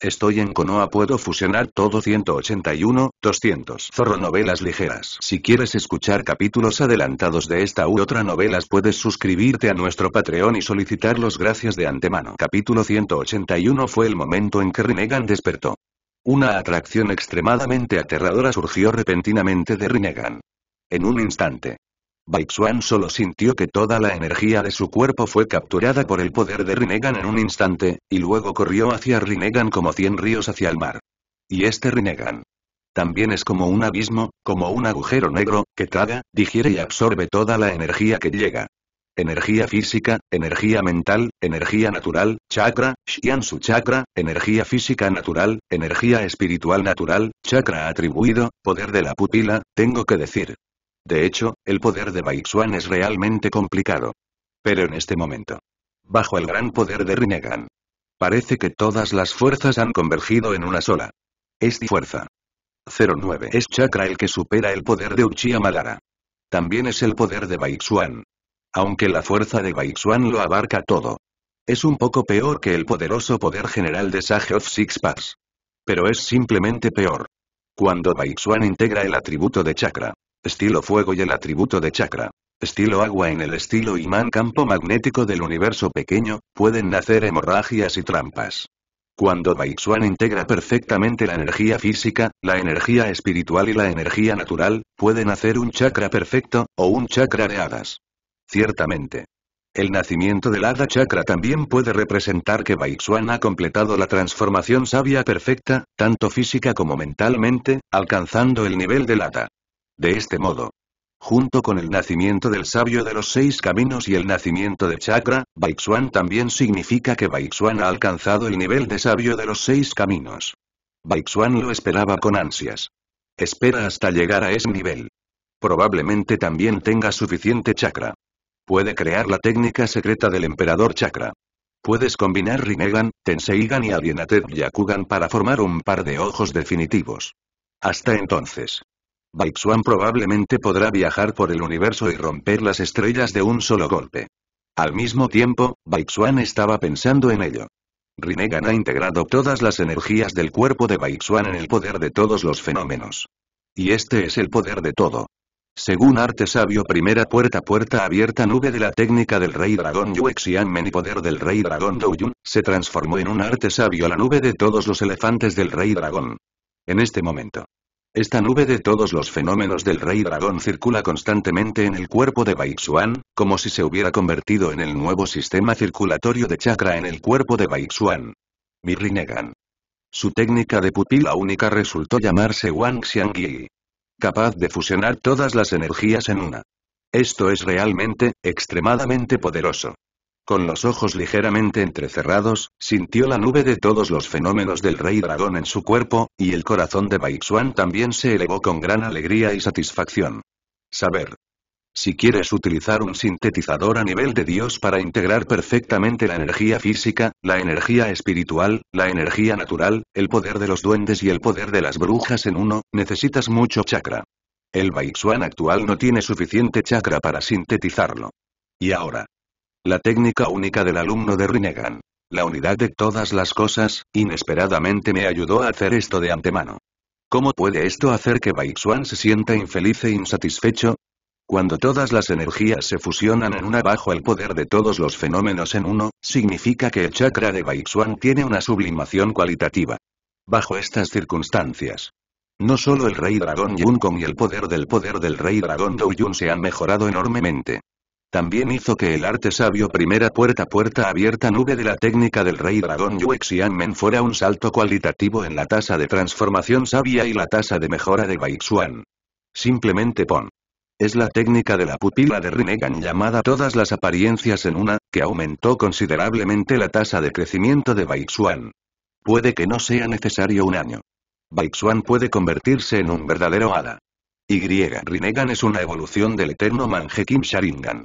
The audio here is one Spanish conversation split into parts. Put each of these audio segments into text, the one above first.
Estoy en Konoha puedo fusionar todo 181, 200. Zorro Novelas Ligeras. Si quieres escuchar capítulos adelantados de esta u otra novelas puedes suscribirte a nuestro Patreon y solicitar los gracias de antemano. Capítulo 181 fue el momento en que Rinnegan despertó. Una atracción extremadamente aterradora surgió repentinamente de Rinnegan. En un instante. Baixuan solo sintió que toda la energía de su cuerpo fue capturada por el poder de Rinnegan en un instante, y luego corrió hacia Rinnegan como cien ríos hacia el mar. Y este Rinnegan. También es como un abismo, como un agujero negro, que traga, digiere y absorbe toda la energía que llega. Energía física, energía mental, energía natural, chakra, su chakra, energía física natural, energía espiritual natural, chakra atribuido, poder de la pupila, tengo que decir, de hecho, el poder de Baixuan es realmente complicado. Pero en este momento. Bajo el gran poder de Rinnegan. Parece que todas las fuerzas han convergido en una sola. Esta fuerza. 09 es chakra el que supera el poder de Uchiha Madara. También es el poder de Baixuan. Aunque la fuerza de Baixuan lo abarca todo. Es un poco peor que el poderoso poder general de Sage of Six Paths. Pero es simplemente peor. Cuando Baixuan integra el atributo de chakra, Estilo fuego y el atributo de chakra. Estilo agua en el estilo imán campo magnético del universo pequeño, pueden nacer hemorragias y trampas. Cuando Baixuan integra perfectamente la energía física, la energía espiritual y la energía natural, pueden hacer un chakra perfecto, o un chakra de hadas. Ciertamente. El nacimiento del hada chakra también puede representar que Baixuan ha completado la transformación sabia perfecta, tanto física como mentalmente, alcanzando el nivel del hada. De este modo, junto con el nacimiento del sabio de los seis caminos y el nacimiento de chakra, Baixuan también significa que Baixuan ha alcanzado el nivel de sabio de los seis caminos. Baixuan lo esperaba con ansias. Espera hasta llegar a ese nivel. Probablemente también tenga suficiente chakra. Puede crear la técnica secreta del emperador chakra. Puedes combinar Rinnegan, Tenseigan y Adienated Yakugan para formar un par de ojos definitivos. Hasta entonces. Baixuan probablemente podrá viajar por el universo y romper las estrellas de un solo golpe. Al mismo tiempo, Baixuan estaba pensando en ello. Rinnegan ha integrado todas las energías del cuerpo de Baixuan en el poder de todos los fenómenos. Y este es el poder de todo. Según Arte Sabio Primera Puerta Puerta Abierta Nube de la técnica del Rey Dragón Men y poder del Rey Dragón Douyun, se transformó en un Arte Sabio la nube de todos los elefantes del Rey Dragón. En este momento. Esta nube de todos los fenómenos del rey dragón circula constantemente en el cuerpo de Baixuan, como si se hubiera convertido en el nuevo sistema circulatorio de chakra en el cuerpo de Baixuan. Mirrinegan. Su técnica de pupila única resultó llamarse Wang Xiangyi. Capaz de fusionar todas las energías en una. Esto es realmente, extremadamente poderoso. Con los ojos ligeramente entrecerrados, sintió la nube de todos los fenómenos del rey dragón en su cuerpo, y el corazón de Baixuan también se elevó con gran alegría y satisfacción. Saber. Si quieres utilizar un sintetizador a nivel de Dios para integrar perfectamente la energía física, la energía espiritual, la energía natural, el poder de los duendes y el poder de las brujas en uno, necesitas mucho chakra. El Baixuan actual no tiene suficiente chakra para sintetizarlo. Y ahora, la técnica única del alumno de Rinnegan. La unidad de todas las cosas, inesperadamente me ayudó a hacer esto de antemano. ¿Cómo puede esto hacer que Baixuan se sienta infeliz e insatisfecho? Cuando todas las energías se fusionan en una bajo el poder de todos los fenómenos en uno, significa que el chakra de Baixuan tiene una sublimación cualitativa. Bajo estas circunstancias, no solo el rey dragón Yun con y el poder del poder del rey dragón Douyun se han mejorado enormemente. También hizo que el arte sabio primera puerta puerta abierta nube de la técnica del rey dragón Yuexian Men fuera un salto cualitativo en la tasa de transformación sabia y la tasa de mejora de Baixuan. Simplemente pon. Es la técnica de la pupila de Rinnegan llamada todas las apariencias en una, que aumentó considerablemente la tasa de crecimiento de Baixuan. Puede que no sea necesario un año. Baixuan puede convertirse en un verdadero hada. Y. Rinnegan es una evolución del eterno Manjekim Sharingan.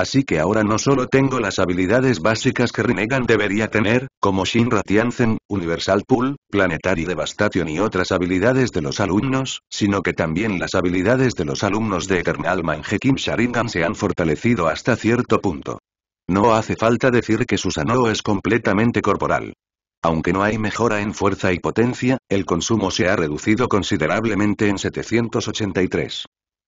Así que ahora no solo tengo las habilidades básicas que Rinnegan debería tener, como Shinra Tianzen, Universal Pool, Planetary Devastation y otras habilidades de los alumnos, sino que también las habilidades de los alumnos de Eternal Hekim Sharingan se han fortalecido hasta cierto punto. No hace falta decir que Susanoo es completamente corporal. Aunque no hay mejora en fuerza y potencia, el consumo se ha reducido considerablemente en 783.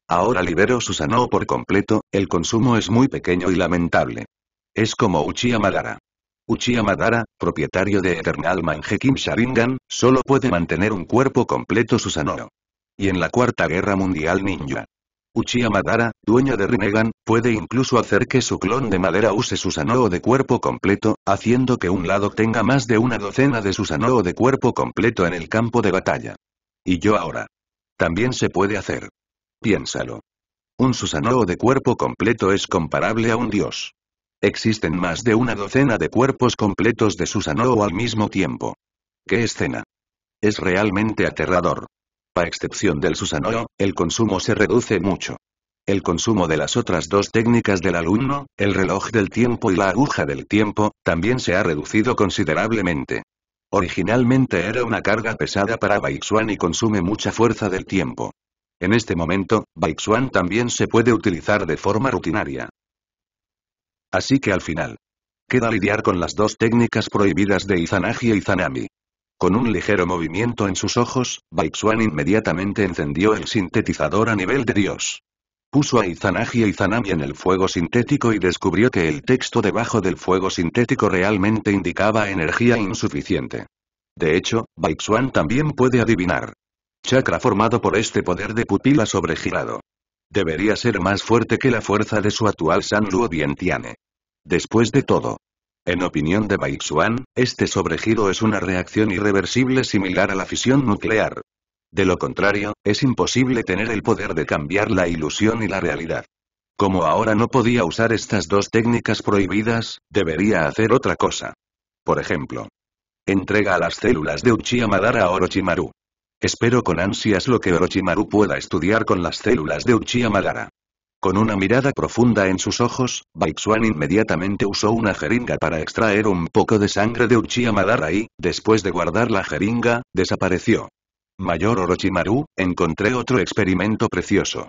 Ahora libero Susanoo por completo, el consumo es muy pequeño y lamentable. Es como Uchiha Madara. Uchiha Madara, propietario de Eternal Kim Sharingan, solo puede mantener un cuerpo completo Susanoo. Y en la Cuarta Guerra Mundial Ninja. Uchiha Madara, dueño de Rinnegan, puede incluso hacer que su clon de madera use Susanoo de cuerpo completo, haciendo que un lado tenga más de una docena de Susanoo de cuerpo completo en el campo de batalla. Y yo ahora. También se puede hacer. Piénsalo. Un Susanoo de cuerpo completo es comparable a un dios. Existen más de una docena de cuerpos completos de Susanoo al mismo tiempo. ¡Qué escena! Es realmente aterrador. A excepción del Susanoo, el consumo se reduce mucho. El consumo de las otras dos técnicas del alumno, el reloj del tiempo y la aguja del tiempo, también se ha reducido considerablemente. Originalmente era una carga pesada para Baixuan y consume mucha fuerza del tiempo. En este momento, Baixuan también se puede utilizar de forma rutinaria. Así que al final. Queda lidiar con las dos técnicas prohibidas de Izanagi y Izanami. Con un ligero movimiento en sus ojos, Baixuan inmediatamente encendió el sintetizador a nivel de Dios. Puso a Izanagi y Izanami en el fuego sintético y descubrió que el texto debajo del fuego sintético realmente indicaba energía insuficiente. De hecho, Baixuan también puede adivinar. Chakra formado por este poder de pupila sobregirado. Debería ser más fuerte que la fuerza de su actual San Luo Después de todo. En opinión de Baixuan, este sobregiro es una reacción irreversible similar a la fisión nuclear. De lo contrario, es imposible tener el poder de cambiar la ilusión y la realidad. Como ahora no podía usar estas dos técnicas prohibidas, debería hacer otra cosa. Por ejemplo, entrega a las células de Uchiha Madara a Orochimaru. Espero con ansias lo que Orochimaru pueda estudiar con las células de Uchiha Madara. Con una mirada profunda en sus ojos, Baixuan inmediatamente usó una jeringa para extraer un poco de sangre de Uchiha Madara y, después de guardar la jeringa, desapareció. Mayor Orochimaru, encontré otro experimento precioso.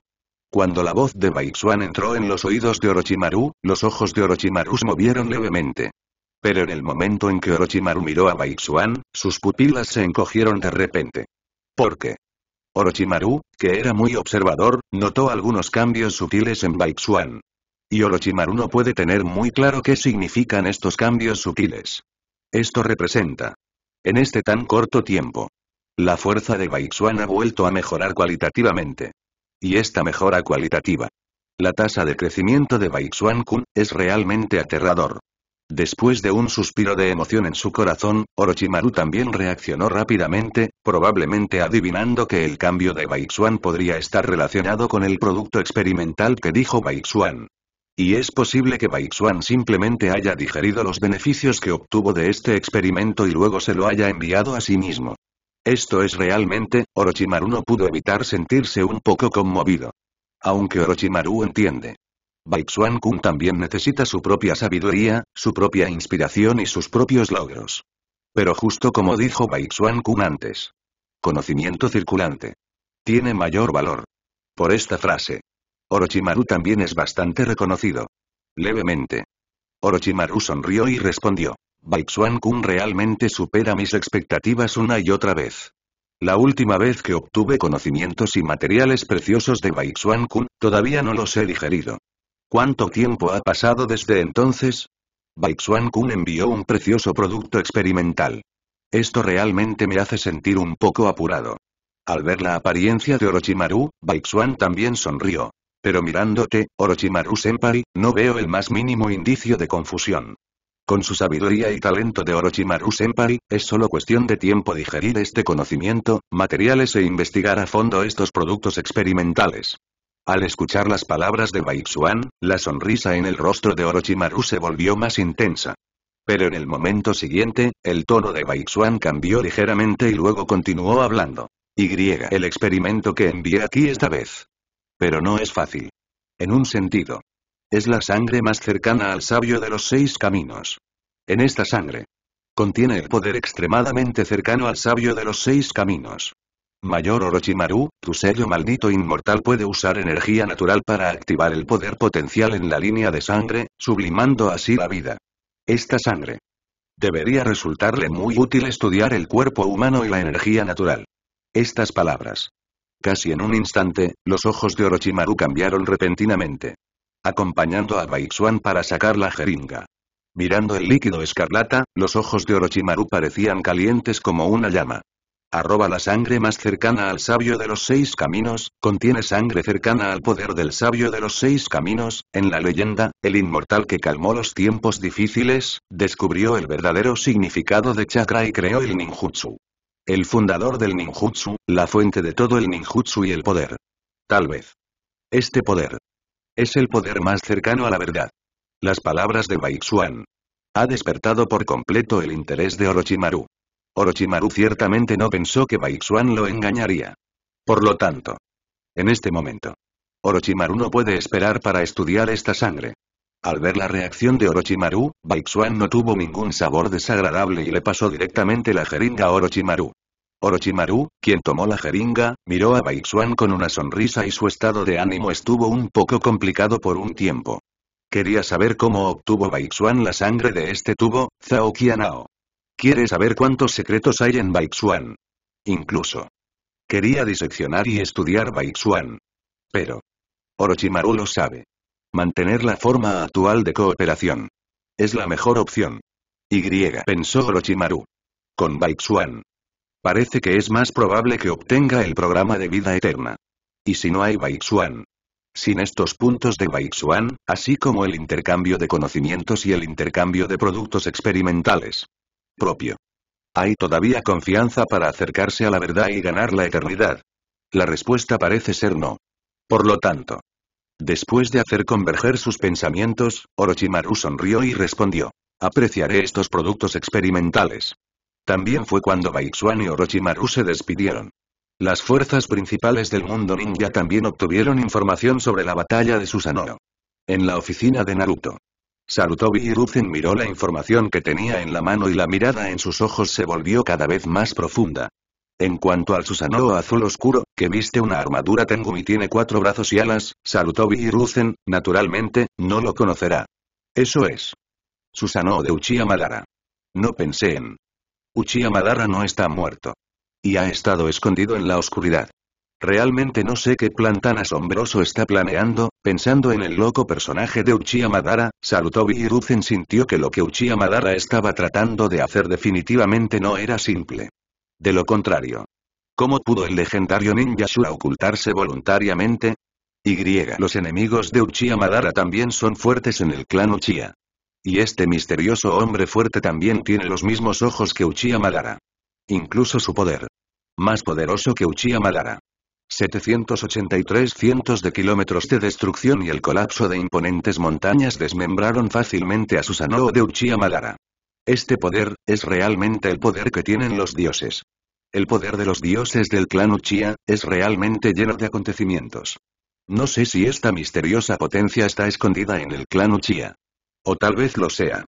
Cuando la voz de Baixuan entró en los oídos de Orochimaru, los ojos de Orochimaru se movieron levemente. Pero en el momento en que Orochimaru miró a Baixuan, sus pupilas se encogieron de repente. Porque Orochimaru, que era muy observador, notó algunos cambios sutiles en Baixuan. Y Orochimaru no puede tener muy claro qué significan estos cambios sutiles. Esto representa. En este tan corto tiempo. La fuerza de Baixuan ha vuelto a mejorar cualitativamente. Y esta mejora cualitativa. La tasa de crecimiento de Baixuan Kun es realmente aterrador. Después de un suspiro de emoción en su corazón, Orochimaru también reaccionó rápidamente, probablemente adivinando que el cambio de Baixuan podría estar relacionado con el producto experimental que dijo Baixuan. Y es posible que Baixuan simplemente haya digerido los beneficios que obtuvo de este experimento y luego se lo haya enviado a sí mismo. Esto es realmente, Orochimaru no pudo evitar sentirse un poco conmovido. Aunque Orochimaru entiende Baixuan Kung también necesita su propia sabiduría, su propia inspiración y sus propios logros. Pero justo como dijo Baixuan Kun antes. Conocimiento circulante. Tiene mayor valor. Por esta frase. Orochimaru también es bastante reconocido. Levemente. Orochimaru sonrió y respondió. Baixuan Kung realmente supera mis expectativas una y otra vez. La última vez que obtuve conocimientos y materiales preciosos de Baixuan Kung, todavía no los he digerido. ¿Cuánto tiempo ha pasado desde entonces? Baixuan Kun envió un precioso producto experimental. Esto realmente me hace sentir un poco apurado. Al ver la apariencia de Orochimaru, Baixuan también sonrió. Pero mirándote, Orochimaru-senpai, no veo el más mínimo indicio de confusión. Con su sabiduría y talento de Orochimaru-senpai, es solo cuestión de tiempo digerir este conocimiento, materiales e investigar a fondo estos productos experimentales. Al escuchar las palabras de Baixuan, la sonrisa en el rostro de Orochimaru se volvió más intensa. Pero en el momento siguiente, el tono de Baixuan cambió ligeramente y luego continuó hablando. Y el experimento que envié aquí esta vez. Pero no es fácil. En un sentido. Es la sangre más cercana al sabio de los seis caminos. En esta sangre. Contiene el poder extremadamente cercano al sabio de los seis caminos. Mayor Orochimaru, tu sello maldito inmortal puede usar energía natural para activar el poder potencial en la línea de sangre, sublimando así la vida. Esta sangre. Debería resultarle muy útil estudiar el cuerpo humano y la energía natural. Estas palabras. Casi en un instante, los ojos de Orochimaru cambiaron repentinamente. Acompañando a Baixuan para sacar la jeringa. Mirando el líquido escarlata, los ojos de Orochimaru parecían calientes como una llama. Arroba la sangre más cercana al sabio de los seis caminos, contiene sangre cercana al poder del sabio de los seis caminos, en la leyenda, el inmortal que calmó los tiempos difíciles, descubrió el verdadero significado de chakra y creó el ninjutsu. El fundador del ninjutsu, la fuente de todo el ninjutsu y el poder. Tal vez. Este poder. Es el poder más cercano a la verdad. Las palabras de Baixuan. Ha despertado por completo el interés de Orochimaru. Orochimaru ciertamente no pensó que Baixuan lo engañaría. Por lo tanto, en este momento, Orochimaru no puede esperar para estudiar esta sangre. Al ver la reacción de Orochimaru, Baixuan no tuvo ningún sabor desagradable y le pasó directamente la jeringa a Orochimaru. Orochimaru, quien tomó la jeringa, miró a Baixuan con una sonrisa y su estado de ánimo estuvo un poco complicado por un tiempo. Quería saber cómo obtuvo Baixuan la sangre de este tubo, Zao Quiere saber cuántos secretos hay en Baixuan. Incluso. Quería diseccionar y estudiar Baixuan. Pero. Orochimaru lo sabe. Mantener la forma actual de cooperación. Es la mejor opción. Y pensó Orochimaru. Con Baixuan. Parece que es más probable que obtenga el programa de vida eterna. ¿Y si no hay Baixuan? Sin estos puntos de Baixuan, así como el intercambio de conocimientos y el intercambio de productos experimentales, propio. Hay todavía confianza para acercarse a la verdad y ganar la eternidad. La respuesta parece ser no. Por lo tanto, después de hacer converger sus pensamientos, Orochimaru sonrió y respondió. Apreciaré estos productos experimentales. También fue cuando Baixuan y Orochimaru se despidieron. Las fuerzas principales del mundo ninja también obtuvieron información sobre la batalla de Susanoo. En la oficina de Naruto, sarutobi Hiruzen miró la información que tenía en la mano y la mirada en sus ojos se volvió cada vez más profunda. En cuanto al Susanoo azul oscuro, que viste una armadura Tengumi y tiene cuatro brazos y alas, sarutobi Hiruzen, naturalmente, no lo conocerá. Eso es. Susanoo de Uchiha Madara. No pensé en... Uchiha Madara no está muerto. Y ha estado escondido en la oscuridad. Realmente no sé qué plan tan asombroso está planeando, pensando en el loco personaje de Uchiha Madara, Sarutobi Hiruzen sintió que lo que Uchiha Madara estaba tratando de hacer definitivamente no era simple. De lo contrario. ¿Cómo pudo el legendario ninja Shura ocultarse voluntariamente? Y. Los enemigos de Uchiha Madara también son fuertes en el clan Uchiha. Y este misterioso hombre fuerte también tiene los mismos ojos que Uchiha Madara. Incluso su poder. Más poderoso que Uchiha Madara. 783 cientos de kilómetros de destrucción y el colapso de imponentes montañas desmembraron fácilmente a Susanoo de Uchiha Madara. Este poder, es realmente el poder que tienen los dioses. El poder de los dioses del clan Uchiha, es realmente lleno de acontecimientos. No sé si esta misteriosa potencia está escondida en el clan Uchiha. O tal vez lo sea.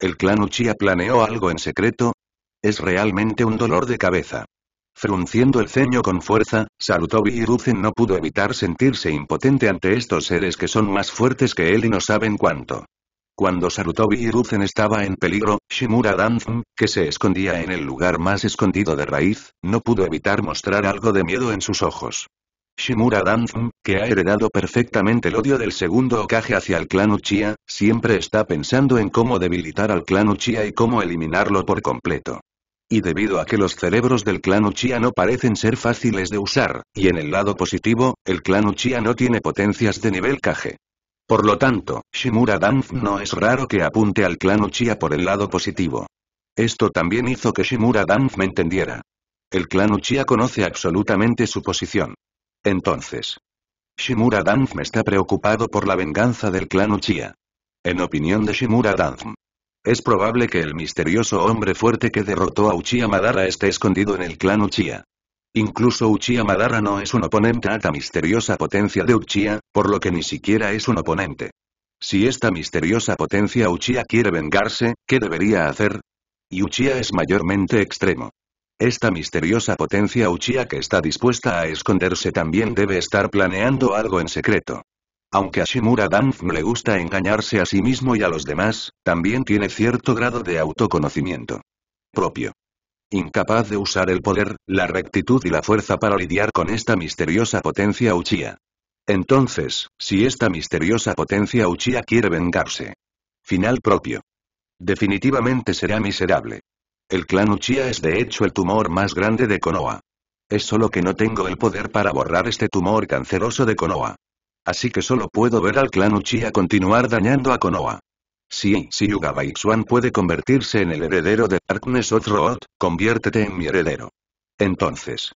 ¿El clan Uchiha planeó algo en secreto? Es realmente un dolor de cabeza. Frunciendo el ceño con fuerza, Sarutobi Hiruzen no pudo evitar sentirse impotente ante estos seres que son más fuertes que él y no saben cuánto. Cuando Sarutobi Hiruzen estaba en peligro, Shimura Danzen, que se escondía en el lugar más escondido de raíz, no pudo evitar mostrar algo de miedo en sus ojos. Shimura Danzen, que ha heredado perfectamente el odio del segundo Okage hacia el clan Uchiha, siempre está pensando en cómo debilitar al clan Uchiha y cómo eliminarlo por completo y debido a que los cerebros del clan Uchiha no parecen ser fáciles de usar, y en el lado positivo, el clan Uchiha no tiene potencias de nivel Kage. Por lo tanto, Shimura Danf no es raro que apunte al clan Uchiha por el lado positivo. Esto también hizo que Shimura Danf me entendiera. El clan Uchiha conoce absolutamente su posición. Entonces, Shimura Danf me está preocupado por la venganza del clan Uchiha. En opinión de Shimura Danf, es probable que el misterioso hombre fuerte que derrotó a Uchiha Madara esté escondido en el clan Uchiha. Incluso Uchiha Madara no es un oponente a la misteriosa potencia de Uchiha, por lo que ni siquiera es un oponente. Si esta misteriosa potencia Uchiha quiere vengarse, ¿qué debería hacer? Y Uchiha es mayormente extremo. Esta misteriosa potencia Uchiha que está dispuesta a esconderse también debe estar planeando algo en secreto. Aunque a Shimura Danf le gusta engañarse a sí mismo y a los demás, también tiene cierto grado de autoconocimiento propio. Incapaz de usar el poder, la rectitud y la fuerza para lidiar con esta misteriosa potencia Uchiha. Entonces, si esta misteriosa potencia Uchiha quiere vengarse. Final propio. Definitivamente será miserable. El clan Uchiha es de hecho el tumor más grande de Konoha. Es solo que no tengo el poder para borrar este tumor canceroso de Konoha. Así que solo puedo ver al clan Uchiha continuar dañando a Konoha. Sí, si Yuga Baixuan puede convertirse en el heredero de Darkness of conviértete en mi heredero. Entonces.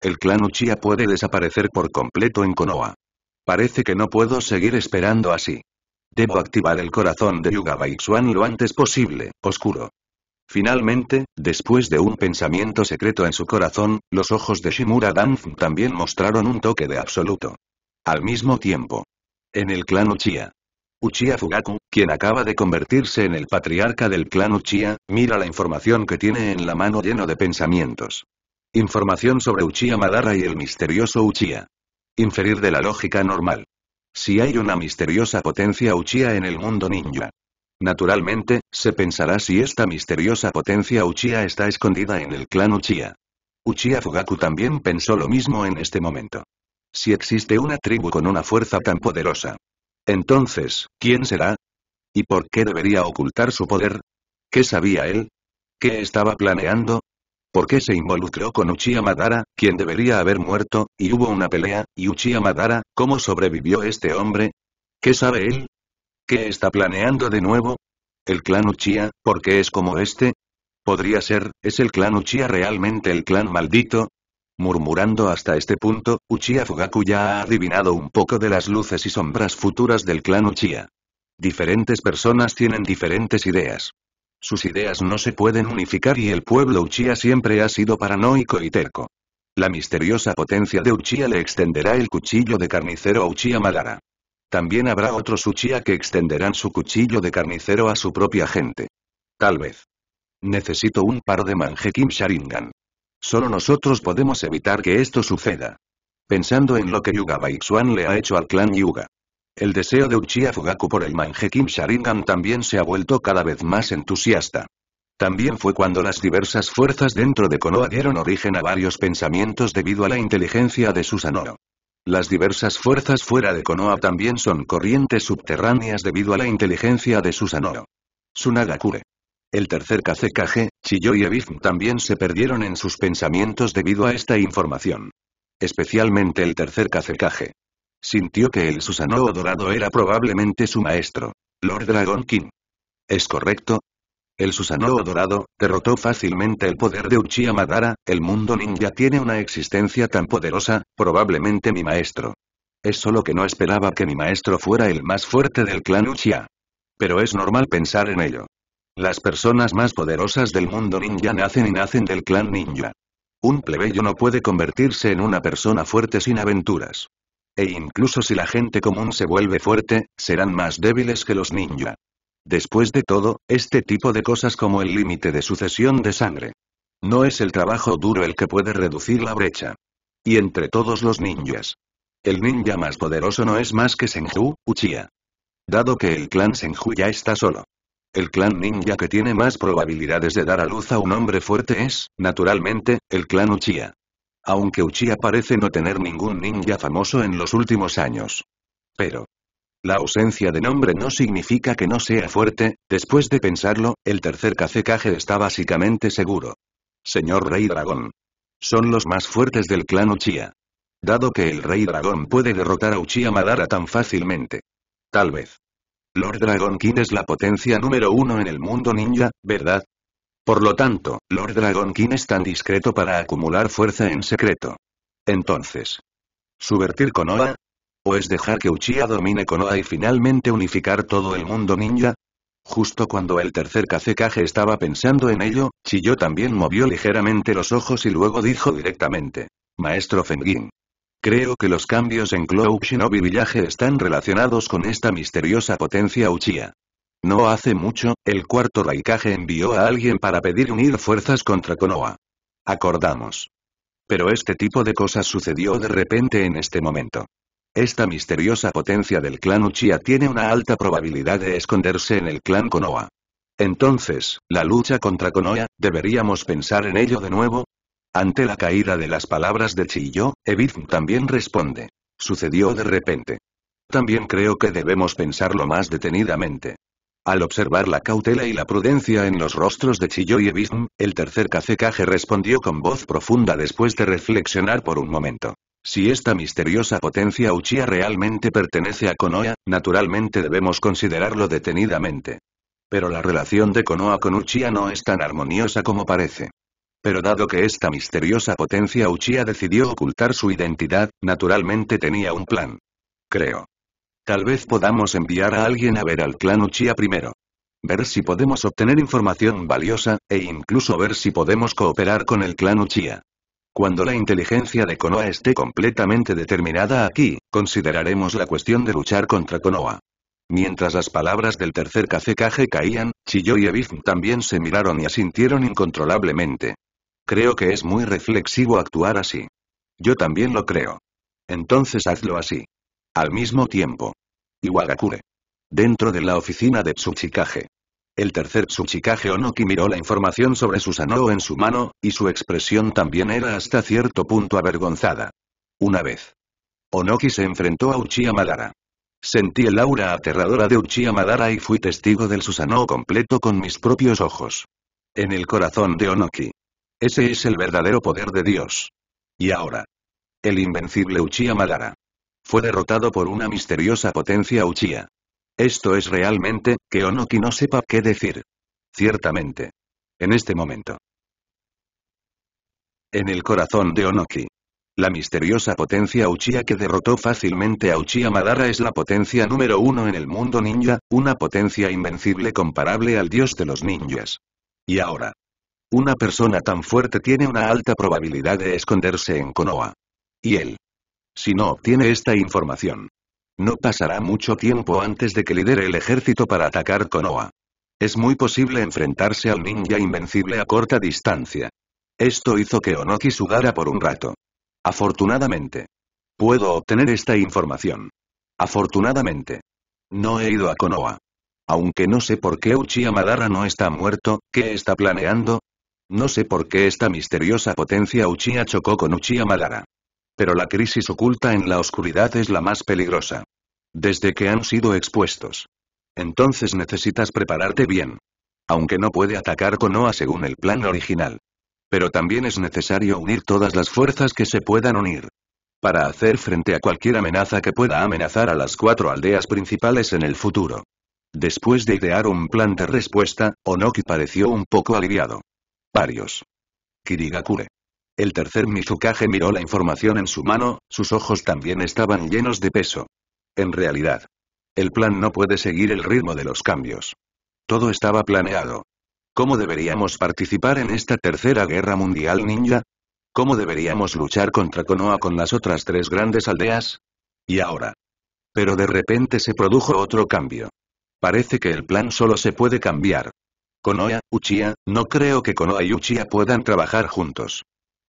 El clan Uchiha puede desaparecer por completo en Konoha. Parece que no puedo seguir esperando así. Debo activar el corazón de Yuga Baixuan lo antes posible, oscuro. Finalmente, después de un pensamiento secreto en su corazón, los ojos de Shimura Danz también mostraron un toque de absoluto. Al mismo tiempo. En el clan Uchiha. Uchiha Fugaku, quien acaba de convertirse en el patriarca del clan Uchiha, mira la información que tiene en la mano lleno de pensamientos. Información sobre Uchiha Madara y el misterioso Uchiha. Inferir de la lógica normal. Si hay una misteriosa potencia Uchiha en el mundo ninja. Naturalmente, se pensará si esta misteriosa potencia Uchiha está escondida en el clan Uchiha. Uchiha Fugaku también pensó lo mismo en este momento. Si existe una tribu con una fuerza tan poderosa. Entonces, ¿quién será? ¿Y por qué debería ocultar su poder? ¿Qué sabía él? ¿Qué estaba planeando? ¿Por qué se involucró con Uchiha Madara, quien debería haber muerto, y hubo una pelea, y Uchiha Madara, cómo sobrevivió este hombre? ¿Qué sabe él? ¿Qué está planeando de nuevo? ¿El clan Uchiha, qué es como este? Podría ser, ¿es el clan Uchiha realmente el clan maldito? Murmurando hasta este punto, Uchiha Fugaku ya ha adivinado un poco de las luces y sombras futuras del clan Uchiha. Diferentes personas tienen diferentes ideas. Sus ideas no se pueden unificar y el pueblo Uchiha siempre ha sido paranoico y terco. La misteriosa potencia de Uchiha le extenderá el cuchillo de carnicero a Uchiha Madara. También habrá otros Uchiha que extenderán su cuchillo de carnicero a su propia gente. Tal vez. Necesito un par de Kim Sharingan. Solo nosotros podemos evitar que esto suceda. Pensando en lo que Yuga Baixuan le ha hecho al clan Yuga. El deseo de Uchiha Fugaku por el Kim Sharingan también se ha vuelto cada vez más entusiasta. También fue cuando las diversas fuerzas dentro de Konoha dieron origen a varios pensamientos debido a la inteligencia de Susanoo. Las diversas fuerzas fuera de Konoha también son corrientes subterráneas debido a la inteligencia de Susanoo. Sunagakure. El tercer Kazekage, Chiyo y Ebif también se perdieron en sus pensamientos debido a esta información. Especialmente el tercer Kazekage. Sintió que el Susanoo dorado era probablemente su maestro. Lord Dragon King. ¿Es correcto? El Susanoo dorado, derrotó fácilmente el poder de Uchiha Madara, el mundo ninja tiene una existencia tan poderosa, probablemente mi maestro. Es solo que no esperaba que mi maestro fuera el más fuerte del clan Uchiha. Pero es normal pensar en ello. Las personas más poderosas del mundo ninja nacen y nacen del clan ninja. Un plebeyo no puede convertirse en una persona fuerte sin aventuras. E incluso si la gente común se vuelve fuerte, serán más débiles que los ninja. Después de todo, este tipo de cosas como el límite de sucesión de sangre. No es el trabajo duro el que puede reducir la brecha. Y entre todos los ninjas. El ninja más poderoso no es más que Senju, Uchiha. Dado que el clan Senju ya está solo. El clan ninja que tiene más probabilidades de dar a luz a un hombre fuerte es, naturalmente, el clan Uchiha. Aunque Uchiha parece no tener ningún ninja famoso en los últimos años. Pero, la ausencia de nombre no significa que no sea fuerte, después de pensarlo, el tercer Kazekage está básicamente seguro. Señor Rey Dragón. Son los más fuertes del clan Uchiha. Dado que el Rey Dragón puede derrotar a Uchiha Madara tan fácilmente. Tal vez. Lord Dragon King es la potencia número uno en el mundo ninja, ¿verdad? Por lo tanto, Lord Dragon King es tan discreto para acumular fuerza en secreto. Entonces, ¿subvertir Konoha? ¿O es dejar que Uchiha domine Konoha y finalmente unificar todo el mundo ninja? Justo cuando el tercer Kazekage estaba pensando en ello, Chiyo también movió ligeramente los ojos y luego dijo directamente. Maestro Fengin. Creo que los cambios en Cloud Shinobi Village están relacionados con esta misteriosa potencia Uchiha. No hace mucho, el cuarto Raikage envió a alguien para pedir unir fuerzas contra Konoha. Acordamos. Pero este tipo de cosas sucedió de repente en este momento. Esta misteriosa potencia del clan Uchiha tiene una alta probabilidad de esconderse en el clan Konoha. Entonces, la lucha contra Konoha, ¿deberíamos pensar en ello de nuevo? Ante la caída de las palabras de Chiyo, Evitm también responde. Sucedió de repente. También creo que debemos pensarlo más detenidamente. Al observar la cautela y la prudencia en los rostros de Chiyo y Evitm, el tercer cacecaje respondió con voz profunda después de reflexionar por un momento. Si esta misteriosa potencia Uchiha realmente pertenece a Konoha, naturalmente debemos considerarlo detenidamente. Pero la relación de Konoha con Uchiha no es tan armoniosa como parece. Pero dado que esta misteriosa potencia Uchiha decidió ocultar su identidad, naturalmente tenía un plan. Creo. Tal vez podamos enviar a alguien a ver al clan Uchiha primero. Ver si podemos obtener información valiosa, e incluso ver si podemos cooperar con el clan Uchiha. Cuando la inteligencia de Konoha esté completamente determinada aquí, consideraremos la cuestión de luchar contra Konoha. Mientras las palabras del tercer Kazekage caían, Chiyo y Ebizm también se miraron y asintieron incontrolablemente. Creo que es muy reflexivo actuar así. Yo también lo creo. Entonces hazlo así. Al mismo tiempo. Iwagakure. Dentro de la oficina de Tsuchikage. El tercer Tsuchikage Onoki miró la información sobre Susanoo en su mano, y su expresión también era hasta cierto punto avergonzada. Una vez. Onoki se enfrentó a Uchiha Madara. Sentí el aura aterradora de Uchiha Madara y fui testigo del Susanoo completo con mis propios ojos. En el corazón de Onoki. Ese es el verdadero poder de Dios. Y ahora. El invencible Uchiha Madara. Fue derrotado por una misteriosa potencia Uchiha. Esto es realmente, que Onoki no sepa qué decir. Ciertamente. En este momento. En el corazón de Onoki. La misteriosa potencia Uchiha que derrotó fácilmente a Uchiha Madara es la potencia número uno en el mundo ninja, una potencia invencible comparable al dios de los ninjas. Y ahora, una persona tan fuerte tiene una alta probabilidad de esconderse en Konoha. Y él. Si no obtiene esta información. No pasará mucho tiempo antes de que lidere el ejército para atacar Konoha. Es muy posible enfrentarse al ninja invencible a corta distancia. Esto hizo que Onoki sudara por un rato. Afortunadamente. Puedo obtener esta información. Afortunadamente. No he ido a Konoha. Aunque no sé por qué Uchiha Madara no está muerto, ¿qué está planeando? No sé por qué esta misteriosa potencia Uchiha chocó con Uchiha Madara. Pero la crisis oculta en la oscuridad es la más peligrosa. Desde que han sido expuestos. Entonces necesitas prepararte bien. Aunque no puede atacar con Konoha según el plan original. Pero también es necesario unir todas las fuerzas que se puedan unir. Para hacer frente a cualquier amenaza que pueda amenazar a las cuatro aldeas principales en el futuro. Después de idear un plan de respuesta, Onoki pareció un poco aliviado. Varios. Kirigakure. El tercer mizukage miró la información en su mano, sus ojos también estaban llenos de peso. En realidad. El plan no puede seguir el ritmo de los cambios. Todo estaba planeado. ¿Cómo deberíamos participar en esta tercera guerra mundial ninja? ¿Cómo deberíamos luchar contra Konoha con las otras tres grandes aldeas? ¿Y ahora? Pero de repente se produjo otro cambio. Parece que el plan solo se puede cambiar. Konoha, Uchiha, no creo que Konoha y Uchiha puedan trabajar juntos.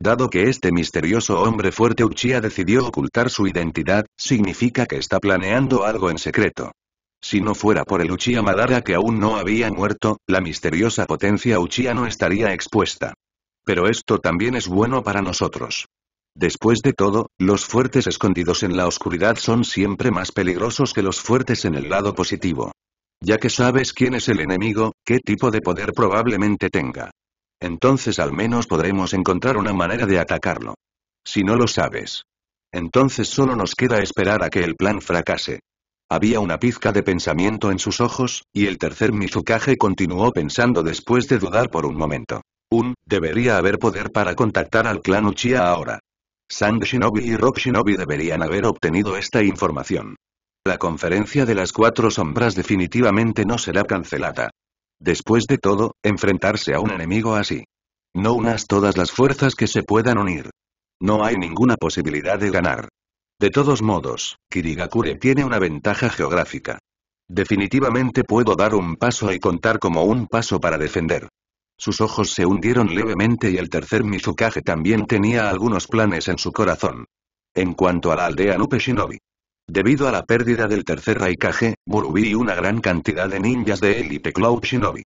Dado que este misterioso hombre fuerte Uchiha decidió ocultar su identidad, significa que está planeando algo en secreto. Si no fuera por el Uchiha Madara que aún no había muerto, la misteriosa potencia Uchiha no estaría expuesta. Pero esto también es bueno para nosotros. Después de todo, los fuertes escondidos en la oscuridad son siempre más peligrosos que los fuertes en el lado positivo. Ya que sabes quién es el enemigo, qué tipo de poder probablemente tenga. Entonces al menos podremos encontrar una manera de atacarlo. Si no lo sabes. Entonces solo nos queda esperar a que el plan fracase. Había una pizca de pensamiento en sus ojos, y el tercer Mizukage continuó pensando después de dudar por un momento. Un, debería haber poder para contactar al clan Uchiha ahora. Sand Shinobi y Rock Shinobi deberían haber obtenido esta información. La conferencia de las cuatro sombras definitivamente no será cancelada. Después de todo, enfrentarse a un enemigo así. No unas todas las fuerzas que se puedan unir. No hay ninguna posibilidad de ganar. De todos modos, Kirigakure tiene una ventaja geográfica. Definitivamente puedo dar un paso y contar como un paso para defender. Sus ojos se hundieron levemente y el tercer Mizukage también tenía algunos planes en su corazón. En cuanto a la aldea Nupeshinobi. Debido a la pérdida del tercer Raikage, Burubi y una gran cantidad de ninjas de élite Cloud Shinobi.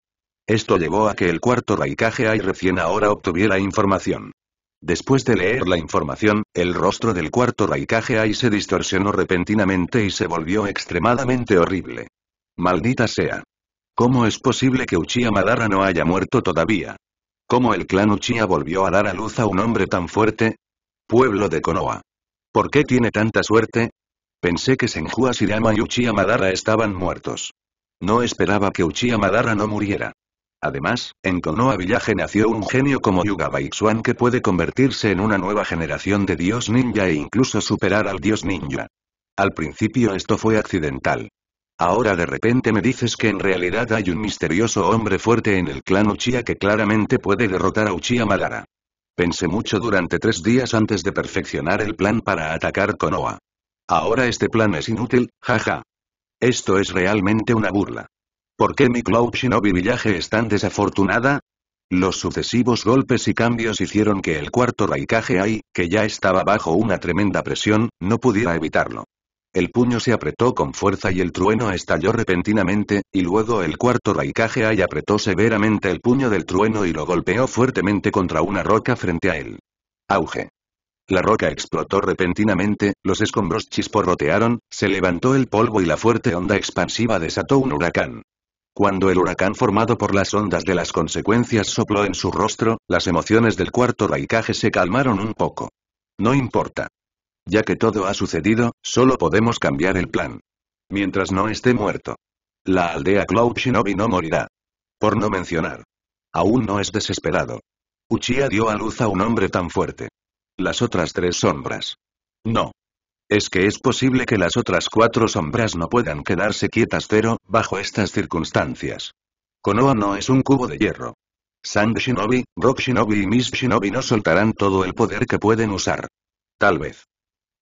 Esto llevó a que el cuarto Raikage Ai recién ahora obtuviera información. Después de leer la información, el rostro del cuarto Raikage Ai se distorsionó repentinamente y se volvió extremadamente horrible. Maldita sea. ¿Cómo es posible que Uchiha Madara no haya muerto todavía? ¿Cómo el clan Uchiha volvió a dar a luz a un hombre tan fuerte? Pueblo de Konoha. ¿Por qué tiene tanta suerte? Pensé que Senju sirama y Uchiha Madara estaban muertos. No esperaba que Uchiha Madara no muriera. Además, en Konoha Village nació un genio como Yuga Baixuan que puede convertirse en una nueva generación de dios ninja e incluso superar al dios ninja. Al principio esto fue accidental. Ahora de repente me dices que en realidad hay un misterioso hombre fuerte en el clan Uchiha que claramente puede derrotar a Uchiha Madara. Pensé mucho durante tres días antes de perfeccionar el plan para atacar Konoha. Ahora este plan es inútil, jaja. Esto es realmente una burla. ¿Por qué mi Cloud Shinobi Villaje es tan desafortunada? Los sucesivos golpes y cambios hicieron que el cuarto Raikage Ai, que ya estaba bajo una tremenda presión, no pudiera evitarlo. El puño se apretó con fuerza y el trueno estalló repentinamente, y luego el cuarto Raikage Ai apretó severamente el puño del trueno y lo golpeó fuertemente contra una roca frente a él. Auge. La roca explotó repentinamente, los escombros chisporrotearon, se levantó el polvo y la fuerte onda expansiva desató un huracán. Cuando el huracán formado por las ondas de las consecuencias sopló en su rostro, las emociones del cuarto raicaje se calmaron un poco. No importa. Ya que todo ha sucedido, solo podemos cambiar el plan. Mientras no esté muerto. La aldea Cloud Shinobi no morirá. Por no mencionar. Aún no es desesperado. Uchiha dio a luz a un hombre tan fuerte. Las otras tres sombras. No. Es que es posible que las otras cuatro sombras no puedan quedarse quietas cero, bajo estas circunstancias. Konoha no es un cubo de hierro. Sand Shinobi, Rock Shinobi y Miss Shinobi no soltarán todo el poder que pueden usar. Tal vez.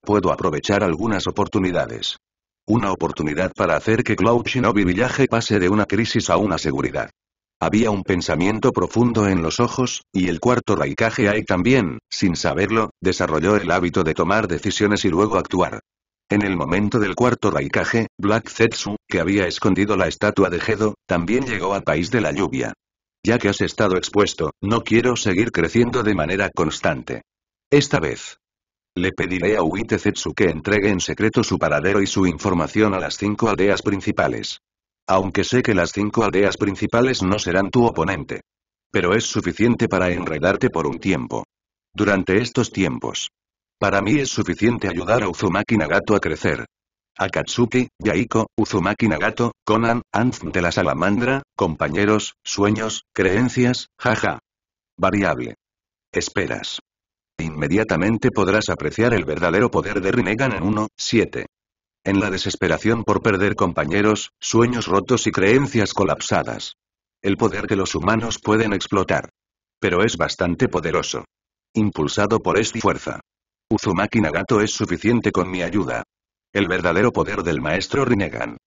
Puedo aprovechar algunas oportunidades. Una oportunidad para hacer que Cloud Shinobi Village pase de una crisis a una seguridad. Había un pensamiento profundo en los ojos, y el cuarto Raikage Ai también, sin saberlo, desarrolló el hábito de tomar decisiones y luego actuar. En el momento del cuarto raikaje, Black Zetsu, que había escondido la estatua de Gedo, también llegó al País de la Lluvia. Ya que has estado expuesto, no quiero seguir creciendo de manera constante. Esta vez. Le pediré a Zetsu que entregue en secreto su paradero y su información a las cinco aldeas principales aunque sé que las cinco aldeas principales no serán tu oponente. Pero es suficiente para enredarte por un tiempo. Durante estos tiempos. Para mí es suficiente ayudar a Uzumaki Nagato a crecer. Akatsuki, Yaiko, Uzumaki Nagato, Conan, Anz de la Salamandra, compañeros, sueños, creencias, jaja. Variable. Esperas. Inmediatamente podrás apreciar el verdadero poder de Rinnegan en 1, 7 en la desesperación por perder compañeros, sueños rotos y creencias colapsadas. El poder que los humanos pueden explotar. Pero es bastante poderoso. Impulsado por esta fuerza. Uzumaki Nagato es suficiente con mi ayuda. El verdadero poder del maestro Rinnegan.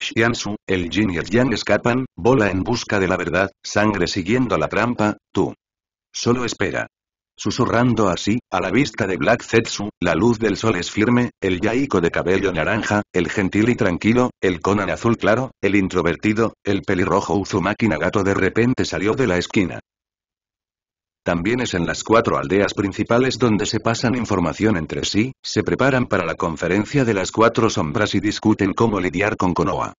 Xiansu, el Jin y el Yang escapan, bola en busca de la verdad, sangre siguiendo la trampa, tú. Solo espera. Susurrando así, a la vista de Black Zetsu, la luz del sol es firme, el yaico de cabello naranja, el gentil y tranquilo, el Conan azul claro, el introvertido, el pelirrojo Uzumaki Nagato de repente salió de la esquina. También es en las cuatro aldeas principales donde se pasan información entre sí, se preparan para la conferencia de las cuatro sombras y discuten cómo lidiar con Konoha.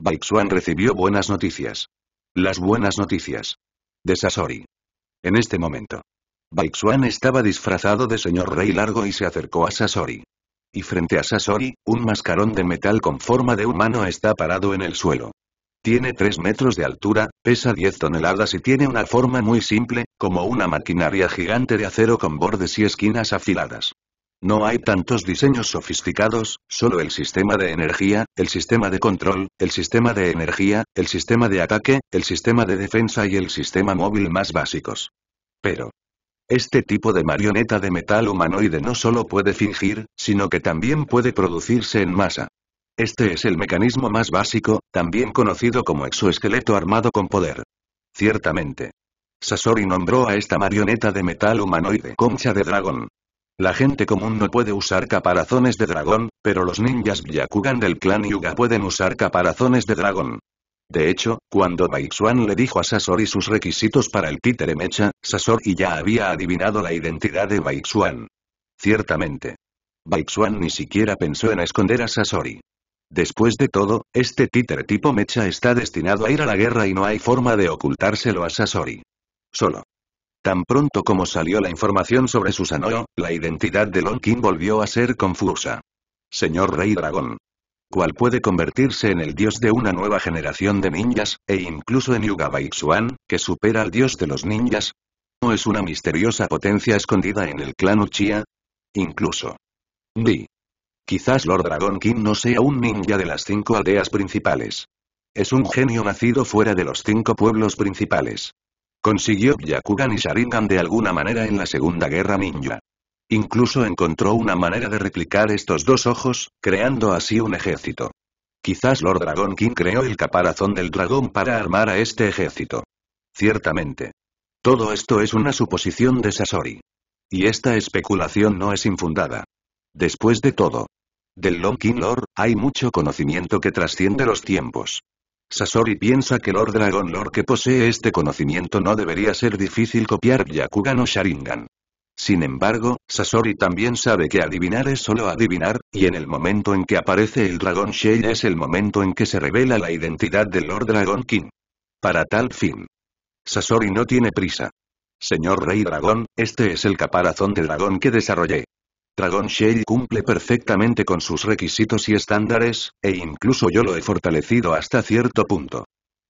Baixuan recibió buenas noticias. Las buenas noticias. De Sasori. En este momento. Baixuan estaba disfrazado de señor rey largo y se acercó a Sasori. Y frente a Sasori, un mascarón de metal con forma de humano está parado en el suelo. Tiene 3 metros de altura, pesa 10 toneladas y tiene una forma muy simple, como una maquinaria gigante de acero con bordes y esquinas afiladas. No hay tantos diseños sofisticados, solo el sistema de energía, el sistema de control, el sistema de energía, el sistema de ataque, el sistema de defensa y el sistema móvil más básicos. Pero, este tipo de marioneta de metal humanoide no solo puede fingir, sino que también puede producirse en masa. Este es el mecanismo más básico, también conocido como exoesqueleto armado con poder. Ciertamente. Sasori nombró a esta marioneta de metal humanoide concha de dragón. La gente común no puede usar caparazones de dragón, pero los ninjas Byakugan del clan Yuga pueden usar caparazones de dragón. De hecho, cuando Baixuan le dijo a Sasori sus requisitos para el títere mecha, Sasori ya había adivinado la identidad de Baixuan. Ciertamente. Baixuan ni siquiera pensó en esconder a Sasori. Después de todo, este títere tipo mecha está destinado a ir a la guerra y no hay forma de ocultárselo a Sasori. Solo. Tan pronto como salió la información sobre Susanoo, la identidad de Lonkin volvió a ser confusa. Señor Rey Dragón. ¿Cuál puede convertirse en el dios de una nueva generación de ninjas, e incluso en Yuga Baixuan, que supera al dios de los ninjas. ¿No es una misteriosa potencia escondida en el clan Uchiha? Incluso. Vi. Quizás Lord Dragon King no sea un ninja de las cinco aldeas principales. Es un genio nacido fuera de los cinco pueblos principales. Consiguió Byakugan y Sharingan de alguna manera en la Segunda Guerra Ninja. Incluso encontró una manera de replicar estos dos ojos, creando así un ejército. Quizás Lord Dragon King creó el caparazón del dragón para armar a este ejército. Ciertamente. Todo esto es una suposición de Sasori. Y esta especulación no es infundada. Después de todo. Del Long King Lord, hay mucho conocimiento que trasciende los tiempos. Sasori piensa que Lord Dragon Lord que posee este conocimiento no debería ser difícil copiar Yakugan o Sharingan. Sin embargo, Sasori también sabe que adivinar es solo adivinar, y en el momento en que aparece el dragón Shell es el momento en que se revela la identidad del Lord Dragon King. Para tal fin. Sasori no tiene prisa. Señor Rey Dragón, este es el caparazón de dragón que desarrollé. Dragon Shell cumple perfectamente con sus requisitos y estándares, e incluso yo lo he fortalecido hasta cierto punto.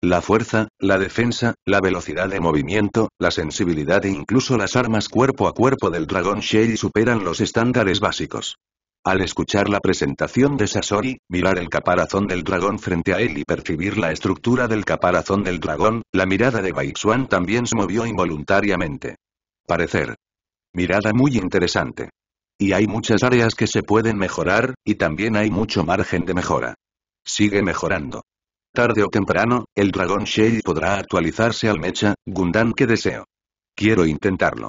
La fuerza, la defensa, la velocidad de movimiento, la sensibilidad e incluso las armas cuerpo a cuerpo del dragón Shell superan los estándares básicos. Al escuchar la presentación de Sasori, mirar el caparazón del dragón frente a él y percibir la estructura del caparazón del dragón, la mirada de Baixuan también se movió involuntariamente. Parecer. Mirada muy interesante. Y hay muchas áreas que se pueden mejorar, y también hay mucho margen de mejora. Sigue mejorando. Tarde o temprano, el dragón Shell podrá actualizarse al mecha, Gundam que deseo. Quiero intentarlo.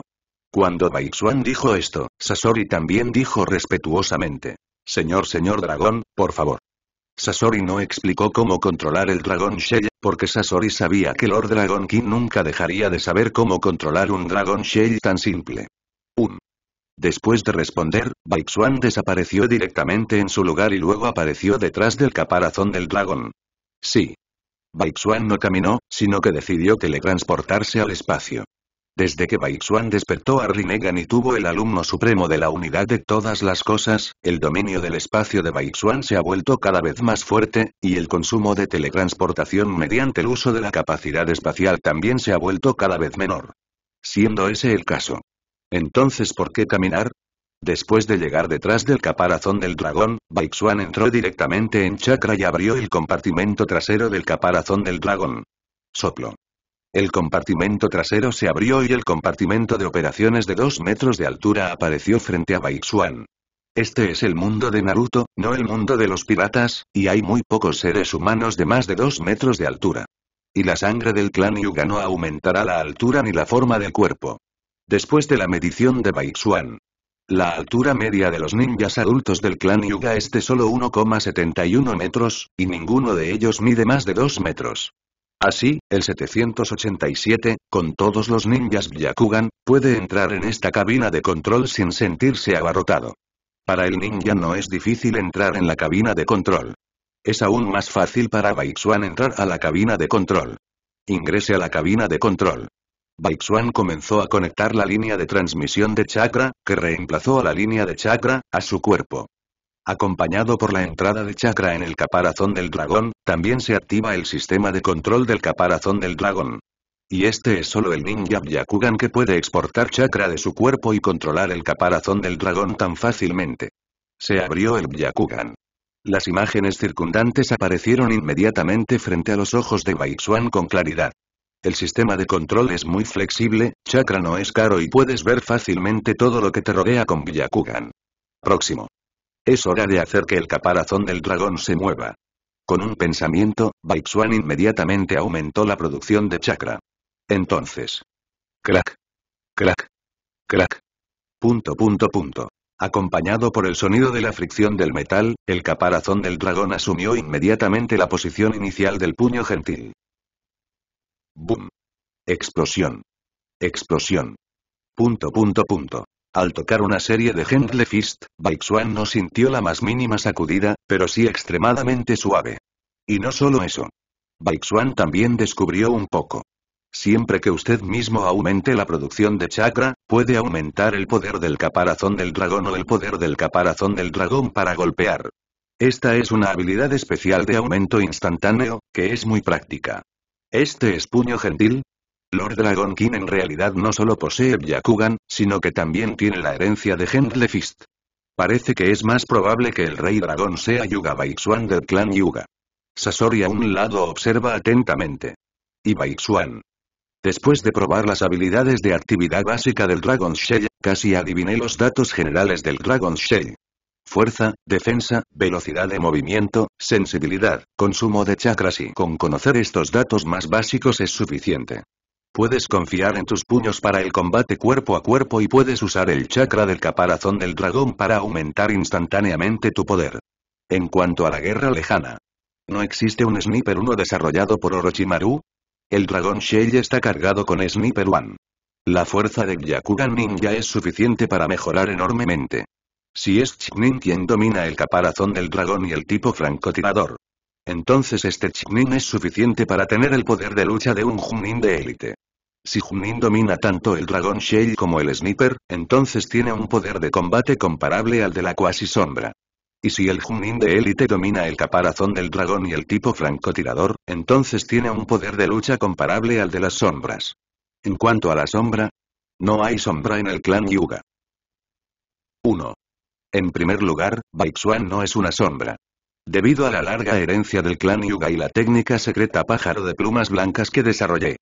Cuando Baixuan dijo esto, Sasori también dijo respetuosamente. Señor señor dragón, por favor. Sasori no explicó cómo controlar el dragón Shell, porque Sasori sabía que Lord Dragon King nunca dejaría de saber cómo controlar un dragón Shell tan simple. Un. Después de responder, Baixuan desapareció directamente en su lugar y luego apareció detrás del caparazón del dragón. Sí. Baixuan no caminó, sino que decidió teletransportarse al espacio. Desde que Baixuan despertó a Rinnegan y tuvo el alumno supremo de la unidad de todas las cosas, el dominio del espacio de Baixuan se ha vuelto cada vez más fuerte, y el consumo de teletransportación mediante el uso de la capacidad espacial también se ha vuelto cada vez menor. Siendo ese el caso. Entonces, ¿por qué caminar? Después de llegar detrás del caparazón del dragón, Baixuan entró directamente en chakra y abrió el compartimento trasero del caparazón del dragón. Soplo. El compartimento trasero se abrió y el compartimento de operaciones de 2 metros de altura apareció frente a Baixuan. Este es el mundo de Naruto, no el mundo de los piratas, y hay muy pocos seres humanos de más de 2 metros de altura. Y la sangre del clan Yuga no aumentará la altura ni la forma del cuerpo. Después de la medición de Baixuan, la altura media de los ninjas adultos del clan Yuga es de solo 1,71 metros, y ninguno de ellos mide más de 2 metros. Así, el 787, con todos los ninjas Byakugan, puede entrar en esta cabina de control sin sentirse abarrotado. Para el ninja no es difícil entrar en la cabina de control. Es aún más fácil para Baixuan entrar a la cabina de control. Ingrese a la cabina de control. Baixuan comenzó a conectar la línea de transmisión de chakra, que reemplazó a la línea de chakra, a su cuerpo. Acompañado por la entrada de chakra en el caparazón del dragón, también se activa el sistema de control del caparazón del dragón. Y este es solo el ninja Byakugan que puede exportar chakra de su cuerpo y controlar el caparazón del dragón tan fácilmente. Se abrió el Byakugan. Las imágenes circundantes aparecieron inmediatamente frente a los ojos de Baixuan con claridad. El sistema de control es muy flexible, chakra no es caro y puedes ver fácilmente todo lo que te rodea con Villakugan. Próximo. Es hora de hacer que el caparazón del dragón se mueva. Con un pensamiento, Baixuan inmediatamente aumentó la producción de chakra. Entonces. Crack. Crack. Crack. Punto punto punto. Acompañado por el sonido de la fricción del metal, el caparazón del dragón asumió inmediatamente la posición inicial del puño gentil. Boom. Explosión. Explosión. Punto punto punto. Al tocar una serie de Gentle Fist, Baixuan no sintió la más mínima sacudida, pero sí extremadamente suave. Y no solo eso. Baixuan también descubrió un poco. Siempre que usted mismo aumente la producción de chakra, puede aumentar el poder del caparazón del dragón o el poder del caparazón del dragón para golpear. Esta es una habilidad especial de aumento instantáneo, que es muy práctica. Este es puño gentil, Lord Dragon King en realidad no solo posee Byakugan, sino que también tiene la herencia de Gentle Fist. Parece que es más probable que el rey dragón sea Yuga Baixuan del clan Yuga. Sasori a un lado observa atentamente. Y Baixuan. Después de probar las habilidades de actividad básica del Dragon Shell, casi adiviné los datos generales del Dragon Shell fuerza, defensa, velocidad de movimiento, sensibilidad, consumo de chakras y con conocer estos datos más básicos es suficiente. Puedes confiar en tus puños para el combate cuerpo a cuerpo y puedes usar el chakra del caparazón del dragón para aumentar instantáneamente tu poder. En cuanto a la guerra lejana, ¿no existe un Sniper 1 desarrollado por Orochimaru? El dragón Shell está cargado con Sniper 1. La fuerza de Gyakugan Ninja es suficiente para mejorar enormemente. Si es Chiknin quien domina el caparazón del dragón y el tipo francotirador. Entonces este Chiknin es suficiente para tener el poder de lucha de un Junin de élite. Si Junin domina tanto el dragón Shell como el Sniper, entonces tiene un poder de combate comparable al de la cuasi Sombra. Y si el Junin de élite domina el caparazón del dragón y el tipo francotirador, entonces tiene un poder de lucha comparable al de las sombras. En cuanto a la sombra, no hay sombra en el clan Yuga. 1. En primer lugar, Baixuan no es una sombra. Debido a la larga herencia del clan Yuga y la técnica secreta pájaro de plumas blancas que desarrollé.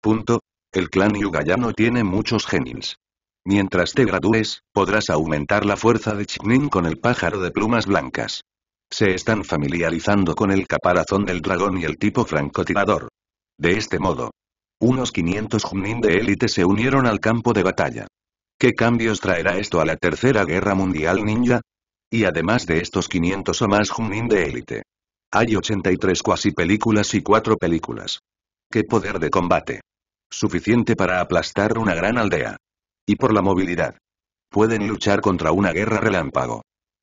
Punto. El clan Yuga ya no tiene muchos genins. Mientras te gradúes, podrás aumentar la fuerza de Chinin con el pájaro de plumas blancas. Se están familiarizando con el caparazón del dragón y el tipo francotirador. De este modo. Unos 500 Junin de élite se unieron al campo de batalla. ¿Qué cambios traerá esto a la Tercera Guerra Mundial Ninja? Y además de estos 500 o más Junin de élite. Hay 83 cuasi películas y 4 películas. ¡Qué poder de combate! Suficiente para aplastar una gran aldea. Y por la movilidad. Pueden luchar contra una guerra relámpago.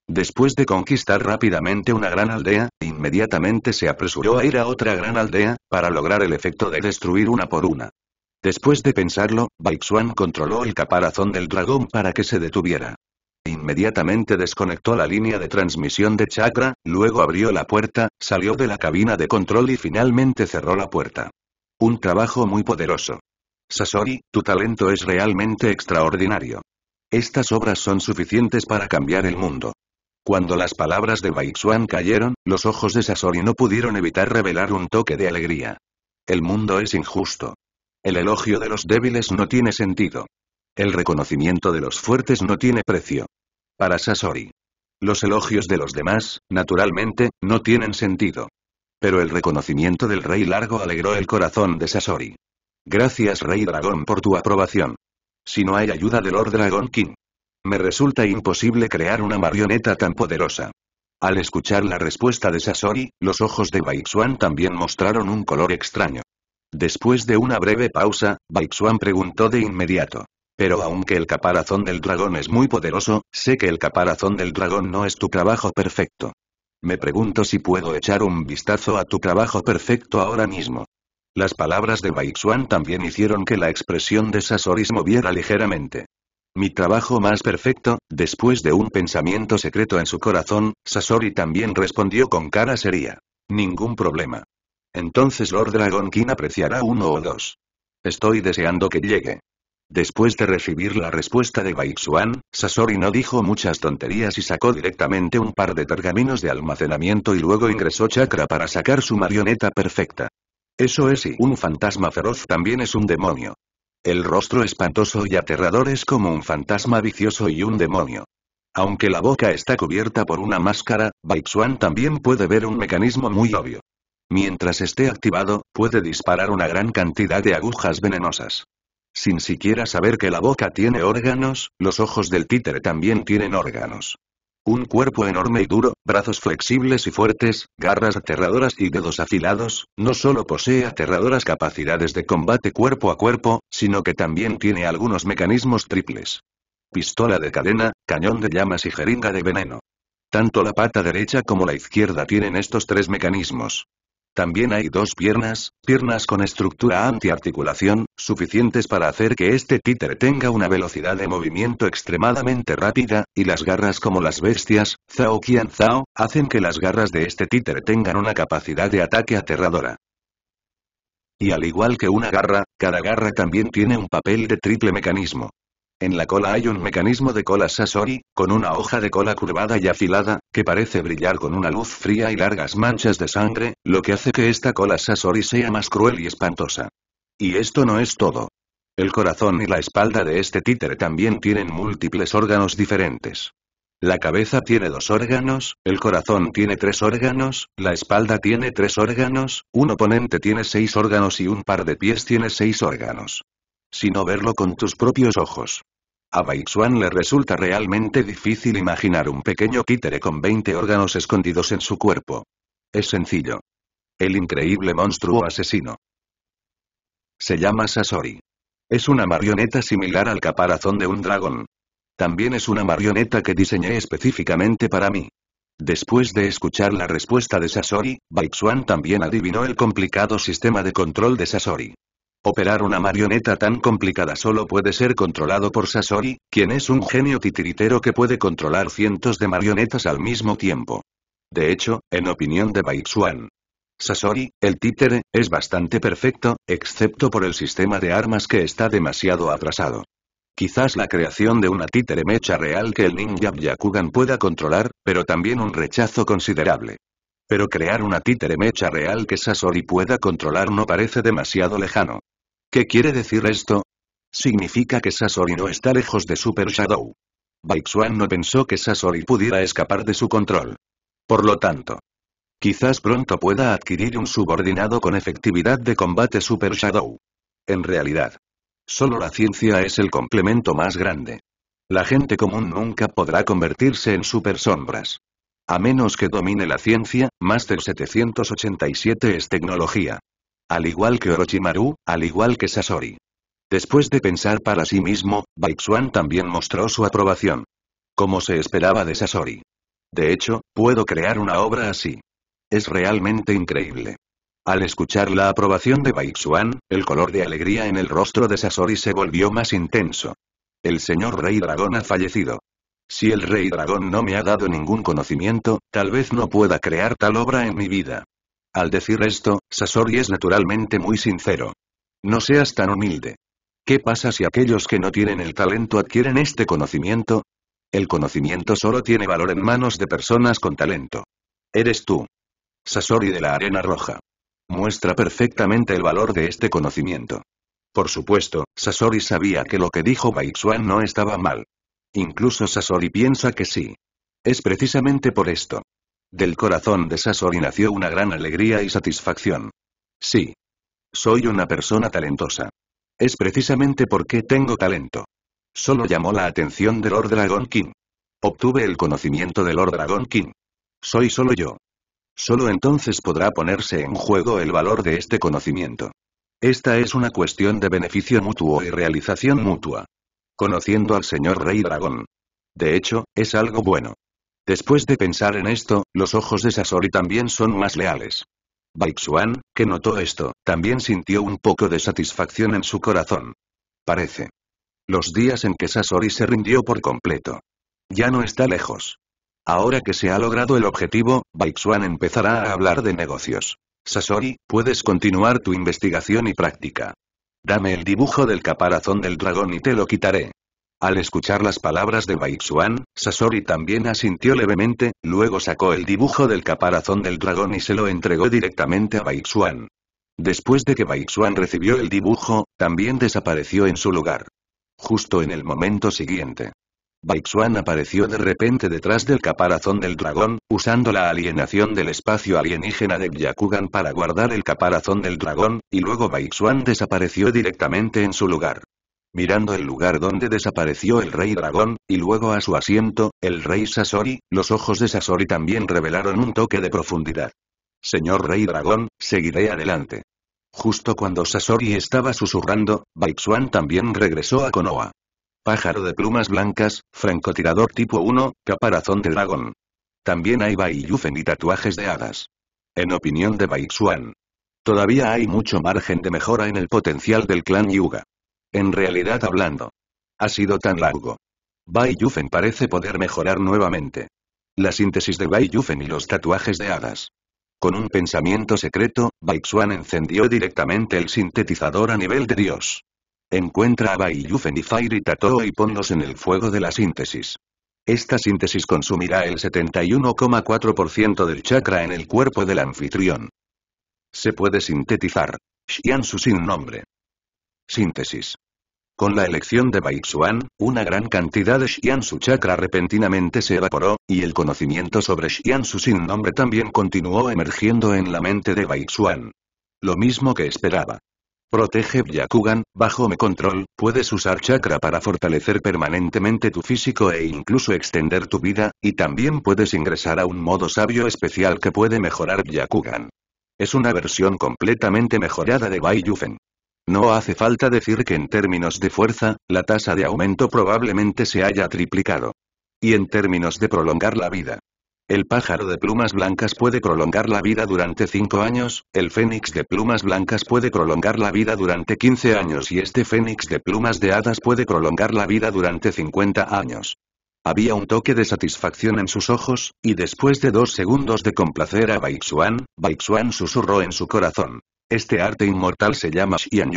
Después de conquistar rápidamente una gran aldea, inmediatamente se apresuró a ir a otra gran aldea, para lograr el efecto de destruir una por una. Después de pensarlo, Baixuan controló el caparazón del dragón para que se detuviera. Inmediatamente desconectó la línea de transmisión de chakra, luego abrió la puerta, salió de la cabina de control y finalmente cerró la puerta. Un trabajo muy poderoso. Sasori, tu talento es realmente extraordinario. Estas obras son suficientes para cambiar el mundo. Cuando las palabras de Baixuan cayeron, los ojos de Sasori no pudieron evitar revelar un toque de alegría. El mundo es injusto. El elogio de los débiles no tiene sentido. El reconocimiento de los fuertes no tiene precio. Para Sasori. Los elogios de los demás, naturalmente, no tienen sentido. Pero el reconocimiento del rey largo alegró el corazón de Sasori. Gracias rey dragón por tu aprobación. Si no hay ayuda del Lord Dragon King. Me resulta imposible crear una marioneta tan poderosa. Al escuchar la respuesta de Sasori, los ojos de Baixuan también mostraron un color extraño. Después de una breve pausa, Baixuan preguntó de inmediato. Pero aunque el caparazón del dragón es muy poderoso, sé que el caparazón del dragón no es tu trabajo perfecto. Me pregunto si puedo echar un vistazo a tu trabajo perfecto ahora mismo. Las palabras de Baixuan también hicieron que la expresión de Sasori se moviera ligeramente. Mi trabajo más perfecto, después de un pensamiento secreto en su corazón, Sasori también respondió con cara seria. Ningún problema. Entonces Lord Dragon King apreciará uno o dos. Estoy deseando que llegue. Después de recibir la respuesta de Baixuan, Sasori no dijo muchas tonterías y sacó directamente un par de pergaminos de almacenamiento y luego ingresó chakra para sacar su marioneta perfecta. Eso es y un fantasma feroz también es un demonio. El rostro espantoso y aterrador es como un fantasma vicioso y un demonio. Aunque la boca está cubierta por una máscara, Baixuan también puede ver un mecanismo muy obvio. Mientras esté activado, puede disparar una gran cantidad de agujas venenosas. Sin siquiera saber que la boca tiene órganos, los ojos del títere también tienen órganos. Un cuerpo enorme y duro, brazos flexibles y fuertes, garras aterradoras y dedos afilados, no solo posee aterradoras capacidades de combate cuerpo a cuerpo, sino que también tiene algunos mecanismos triples. Pistola de cadena, cañón de llamas y jeringa de veneno. Tanto la pata derecha como la izquierda tienen estos tres mecanismos. También hay dos piernas, piernas con estructura antiarticulación, suficientes para hacer que este títere tenga una velocidad de movimiento extremadamente rápida, y las garras como las bestias, Zhao Qian Zhao, hacen que las garras de este títere tengan una capacidad de ataque aterradora. Y al igual que una garra, cada garra también tiene un papel de triple mecanismo. En la cola hay un mecanismo de cola sasori, con una hoja de cola curvada y afilada, que parece brillar con una luz fría y largas manchas de sangre, lo que hace que esta cola Sasori sea más cruel y espantosa. Y esto no es todo. El corazón y la espalda de este títere también tienen múltiples órganos diferentes. La cabeza tiene dos órganos, el corazón tiene tres órganos, la espalda tiene tres órganos, un oponente tiene seis órganos y un par de pies tiene seis órganos. Si no verlo con tus propios ojos. A Baixuan le resulta realmente difícil imaginar un pequeño títere con 20 órganos escondidos en su cuerpo. Es sencillo. El increíble monstruo asesino. Se llama Sasori. Es una marioneta similar al caparazón de un dragón. También es una marioneta que diseñé específicamente para mí. Después de escuchar la respuesta de Sasori, Baixuan también adivinó el complicado sistema de control de Sasori. Operar una marioneta tan complicada solo puede ser controlado por Sasori, quien es un genio titiritero que puede controlar cientos de marionetas al mismo tiempo. De hecho, en opinión de Baixuan, Sasori, el títere, es bastante perfecto, excepto por el sistema de armas que está demasiado atrasado. Quizás la creación de una títere mecha real que el ninja Byakugan pueda controlar, pero también un rechazo considerable. Pero crear una títere mecha real que Sasori pueda controlar no parece demasiado lejano. ¿Qué quiere decir esto? Significa que Sasori no está lejos de Super Shadow. Baixuan no pensó que Sasori pudiera escapar de su control. Por lo tanto, quizás pronto pueda adquirir un subordinado con efectividad de combate Super Shadow. En realidad, solo la ciencia es el complemento más grande. La gente común nunca podrá convertirse en super sombras. A menos que domine la ciencia, Master 787 es tecnología. Al igual que Orochimaru, al igual que Sasori. Después de pensar para sí mismo, Baixuan también mostró su aprobación. Como se esperaba de Sasori. De hecho, puedo crear una obra así. Es realmente increíble. Al escuchar la aprobación de Baixuan, el color de alegría en el rostro de Sasori se volvió más intenso. El señor Rey Dragón ha fallecido. Si el Rey Dragón no me ha dado ningún conocimiento, tal vez no pueda crear tal obra en mi vida. Al decir esto, Sasori es naturalmente muy sincero. No seas tan humilde. ¿Qué pasa si aquellos que no tienen el talento adquieren este conocimiento? El conocimiento solo tiene valor en manos de personas con talento. Eres tú. Sasori de la Arena Roja. Muestra perfectamente el valor de este conocimiento. Por supuesto, Sasori sabía que lo que dijo Baixuan no estaba mal. Incluso Sasori piensa que sí. Es precisamente por esto. Del corazón de Sasori nació una gran alegría y satisfacción. Sí. Soy una persona talentosa. Es precisamente porque tengo talento. Solo llamó la atención de Lord Dragon King. Obtuve el conocimiento de Lord Dragon King. Soy solo yo. Solo entonces podrá ponerse en juego el valor de este conocimiento. Esta es una cuestión de beneficio mutuo y realización mutua. Conociendo al señor Rey Dragón. De hecho, es algo bueno. Después de pensar en esto, los ojos de Sasori también son más leales. Baixuan, que notó esto, también sintió un poco de satisfacción en su corazón. Parece. Los días en que Sasori se rindió por completo. Ya no está lejos. Ahora que se ha logrado el objetivo, Baixuan empezará a hablar de negocios. Sasori, puedes continuar tu investigación y práctica. Dame el dibujo del caparazón del dragón y te lo quitaré. Al escuchar las palabras de Baixuan, Sasori también asintió levemente, luego sacó el dibujo del caparazón del dragón y se lo entregó directamente a Baixuan. Después de que Baixuan recibió el dibujo, también desapareció en su lugar. Justo en el momento siguiente. Baixuan apareció de repente detrás del caparazón del dragón, usando la alienación del espacio alienígena de Byakugan para guardar el caparazón del dragón, y luego Baixuan desapareció directamente en su lugar mirando el lugar donde desapareció el rey dragón, y luego a su asiento, el rey Sasori, los ojos de Sasori también revelaron un toque de profundidad. Señor rey dragón, seguiré adelante. Justo cuando Sasori estaba susurrando, Baixuan también regresó a Konoha. Pájaro de plumas blancas, francotirador tipo 1, caparazón de dragón. También hay Bai y tatuajes de hadas. En opinión de Baixuan. Todavía hay mucho margen de mejora en el potencial del clan Yuga en realidad hablando. Ha sido tan largo. Bai Yufen parece poder mejorar nuevamente. La síntesis de Bai Yufen y los tatuajes de hadas. Con un pensamiento secreto, Bai Xuan encendió directamente el sintetizador a nivel de Dios. Encuentra a Bai Yufen y Fairy Tatoo y ponlos en el fuego de la síntesis. Esta síntesis consumirá el 71,4% del chakra en el cuerpo del anfitrión. Se puede sintetizar. Xiansu sin nombre. Síntesis. Con la elección de Baixuan, una gran cantidad de Xiansu chakra repentinamente se evaporó, y el conocimiento sobre Xiansu sin nombre también continuó emergiendo en la mente de Baixuan. Lo mismo que esperaba. Protege Byakugan, bajo mi control, puedes usar chakra para fortalecer permanentemente tu físico e incluso extender tu vida, y también puedes ingresar a un modo sabio especial que puede mejorar Yakugan. Es una versión completamente mejorada de Bai Yufen. No hace falta decir que en términos de fuerza, la tasa de aumento probablemente se haya triplicado. Y en términos de prolongar la vida. El pájaro de plumas blancas puede prolongar la vida durante 5 años, el fénix de plumas blancas puede prolongar la vida durante 15 años y este fénix de plumas de hadas puede prolongar la vida durante 50 años. Había un toque de satisfacción en sus ojos, y después de dos segundos de complacer a Baixuan, Baixuan susurró en su corazón. Este arte inmortal se llama Xian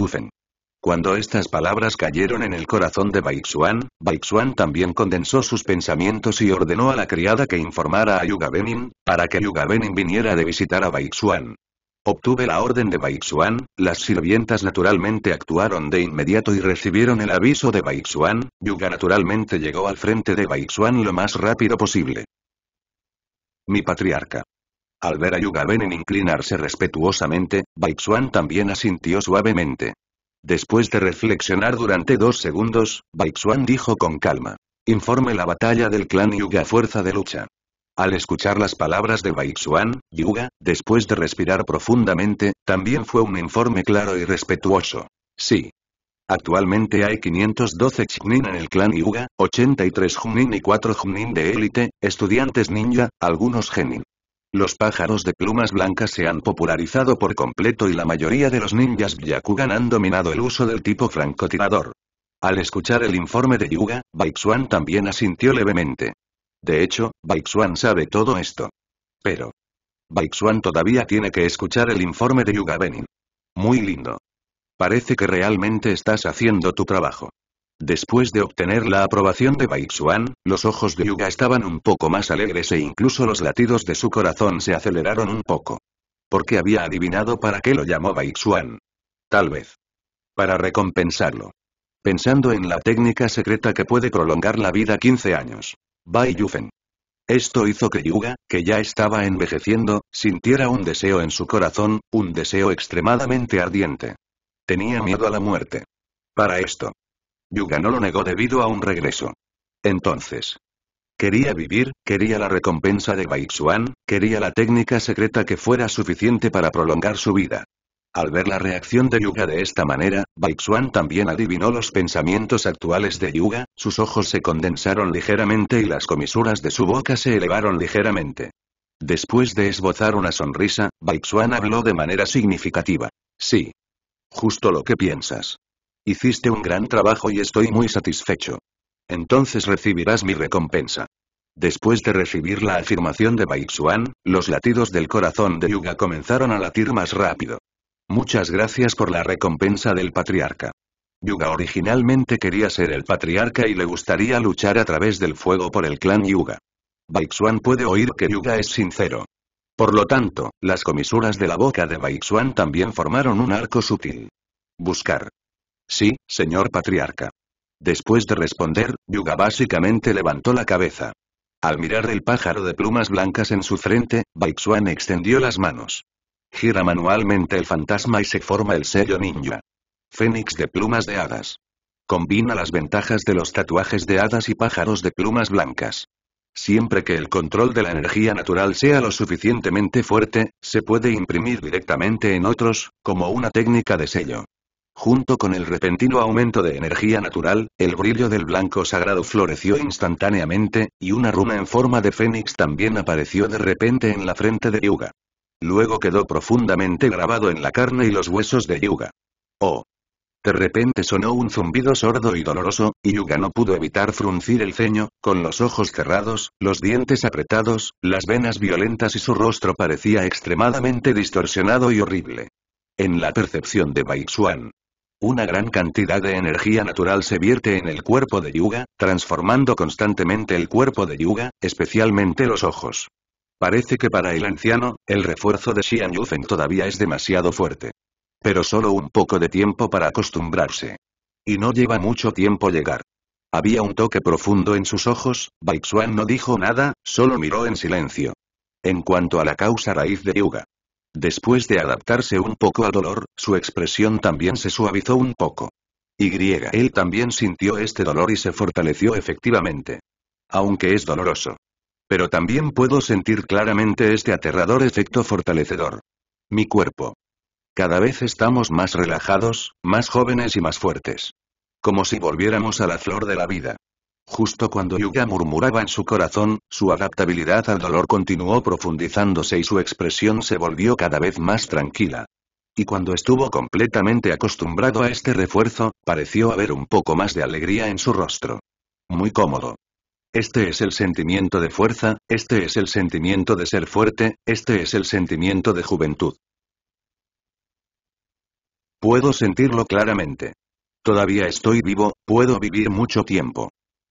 Cuando estas palabras cayeron en el corazón de Baixuan, Baixuan también condensó sus pensamientos y ordenó a la criada que informara a Yuga Benin, para que Yuga Benin viniera de visitar a Baixuan. Obtuve la orden de Baixuan, las sirvientas naturalmente actuaron de inmediato y recibieron el aviso de Baixuan, Yuga naturalmente llegó al frente de Baixuan lo más rápido posible. Mi patriarca. Al ver a Yuga Benin inclinarse respetuosamente, Baixuan también asintió suavemente. Después de reflexionar durante dos segundos, Baixuan dijo con calma. Informe la batalla del clan Yuga Fuerza de Lucha. Al escuchar las palabras de Baixuan, Yuga, después de respirar profundamente, también fue un informe claro y respetuoso. Sí. Actualmente hay 512 Chunin en el clan Yuga, 83 Junin y 4 Junin de élite, estudiantes ninja, algunos genin. Los pájaros de plumas blancas se han popularizado por completo y la mayoría de los ninjas Byakugan han dominado el uso del tipo francotirador. Al escuchar el informe de Yuga, Baixuan también asintió levemente. De hecho, Baixuan sabe todo esto. Pero... Baixuan todavía tiene que escuchar el informe de Yuga Benin. Muy lindo. Parece que realmente estás haciendo tu trabajo. Después de obtener la aprobación de Baixuan, los ojos de Yuga estaban un poco más alegres e incluso los latidos de su corazón se aceleraron un poco. Porque había adivinado para qué lo llamó Baixuan. Tal vez. Para recompensarlo. Pensando en la técnica secreta que puede prolongar la vida 15 años. Bai Yufen. Esto hizo que Yuga, que ya estaba envejeciendo, sintiera un deseo en su corazón, un deseo extremadamente ardiente. Tenía miedo a la muerte. Para esto, Yuga no lo negó debido a un regreso. Entonces. Quería vivir, quería la recompensa de Baixuan, quería la técnica secreta que fuera suficiente para prolongar su vida. Al ver la reacción de Yuga de esta manera, Baixuan también adivinó los pensamientos actuales de Yuga, sus ojos se condensaron ligeramente y las comisuras de su boca se elevaron ligeramente. Después de esbozar una sonrisa, Baixuan habló de manera significativa. Sí. Justo lo que piensas. Hiciste un gran trabajo y estoy muy satisfecho. Entonces recibirás mi recompensa. Después de recibir la afirmación de Baixuan, los latidos del corazón de Yuga comenzaron a latir más rápido. Muchas gracias por la recompensa del patriarca. Yuga originalmente quería ser el patriarca y le gustaría luchar a través del fuego por el clan Yuga. Baixuan puede oír que Yuga es sincero. Por lo tanto, las comisuras de la boca de Baixuan también formaron un arco sutil. Buscar. Sí, señor patriarca. Después de responder, Yuga básicamente levantó la cabeza. Al mirar el pájaro de plumas blancas en su frente, Baixuan extendió las manos. Gira manualmente el fantasma y se forma el sello ninja. Fénix de plumas de hadas. Combina las ventajas de los tatuajes de hadas y pájaros de plumas blancas. Siempre que el control de la energía natural sea lo suficientemente fuerte, se puede imprimir directamente en otros, como una técnica de sello. Junto con el repentino aumento de energía natural, el brillo del blanco sagrado floreció instantáneamente, y una runa en forma de fénix también apareció de repente en la frente de Yuga. Luego quedó profundamente grabado en la carne y los huesos de Yuga. ¡Oh! De repente sonó un zumbido sordo y doloroso, y Yuga no pudo evitar fruncir el ceño, con los ojos cerrados, los dientes apretados, las venas violentas y su rostro parecía extremadamente distorsionado y horrible. En la percepción de Baixuan, una gran cantidad de energía natural se vierte en el cuerpo de Yuga, transformando constantemente el cuerpo de Yuga, especialmente los ojos. Parece que para el anciano, el refuerzo de Xian Yufen todavía es demasiado fuerte. Pero solo un poco de tiempo para acostumbrarse. Y no lleva mucho tiempo llegar. Había un toque profundo en sus ojos, Baixuan no dijo nada, solo miró en silencio. En cuanto a la causa raíz de Yuga, Después de adaptarse un poco al dolor, su expresión también se suavizó un poco. Y él también sintió este dolor y se fortaleció efectivamente. Aunque es doloroso. Pero también puedo sentir claramente este aterrador efecto fortalecedor. Mi cuerpo. Cada vez estamos más relajados, más jóvenes y más fuertes. Como si volviéramos a la flor de la vida. Justo cuando Yuga murmuraba en su corazón, su adaptabilidad al dolor continuó profundizándose y su expresión se volvió cada vez más tranquila. Y cuando estuvo completamente acostumbrado a este refuerzo, pareció haber un poco más de alegría en su rostro. Muy cómodo. Este es el sentimiento de fuerza, este es el sentimiento de ser fuerte, este es el sentimiento de juventud. Puedo sentirlo claramente. Todavía estoy vivo, puedo vivir mucho tiempo.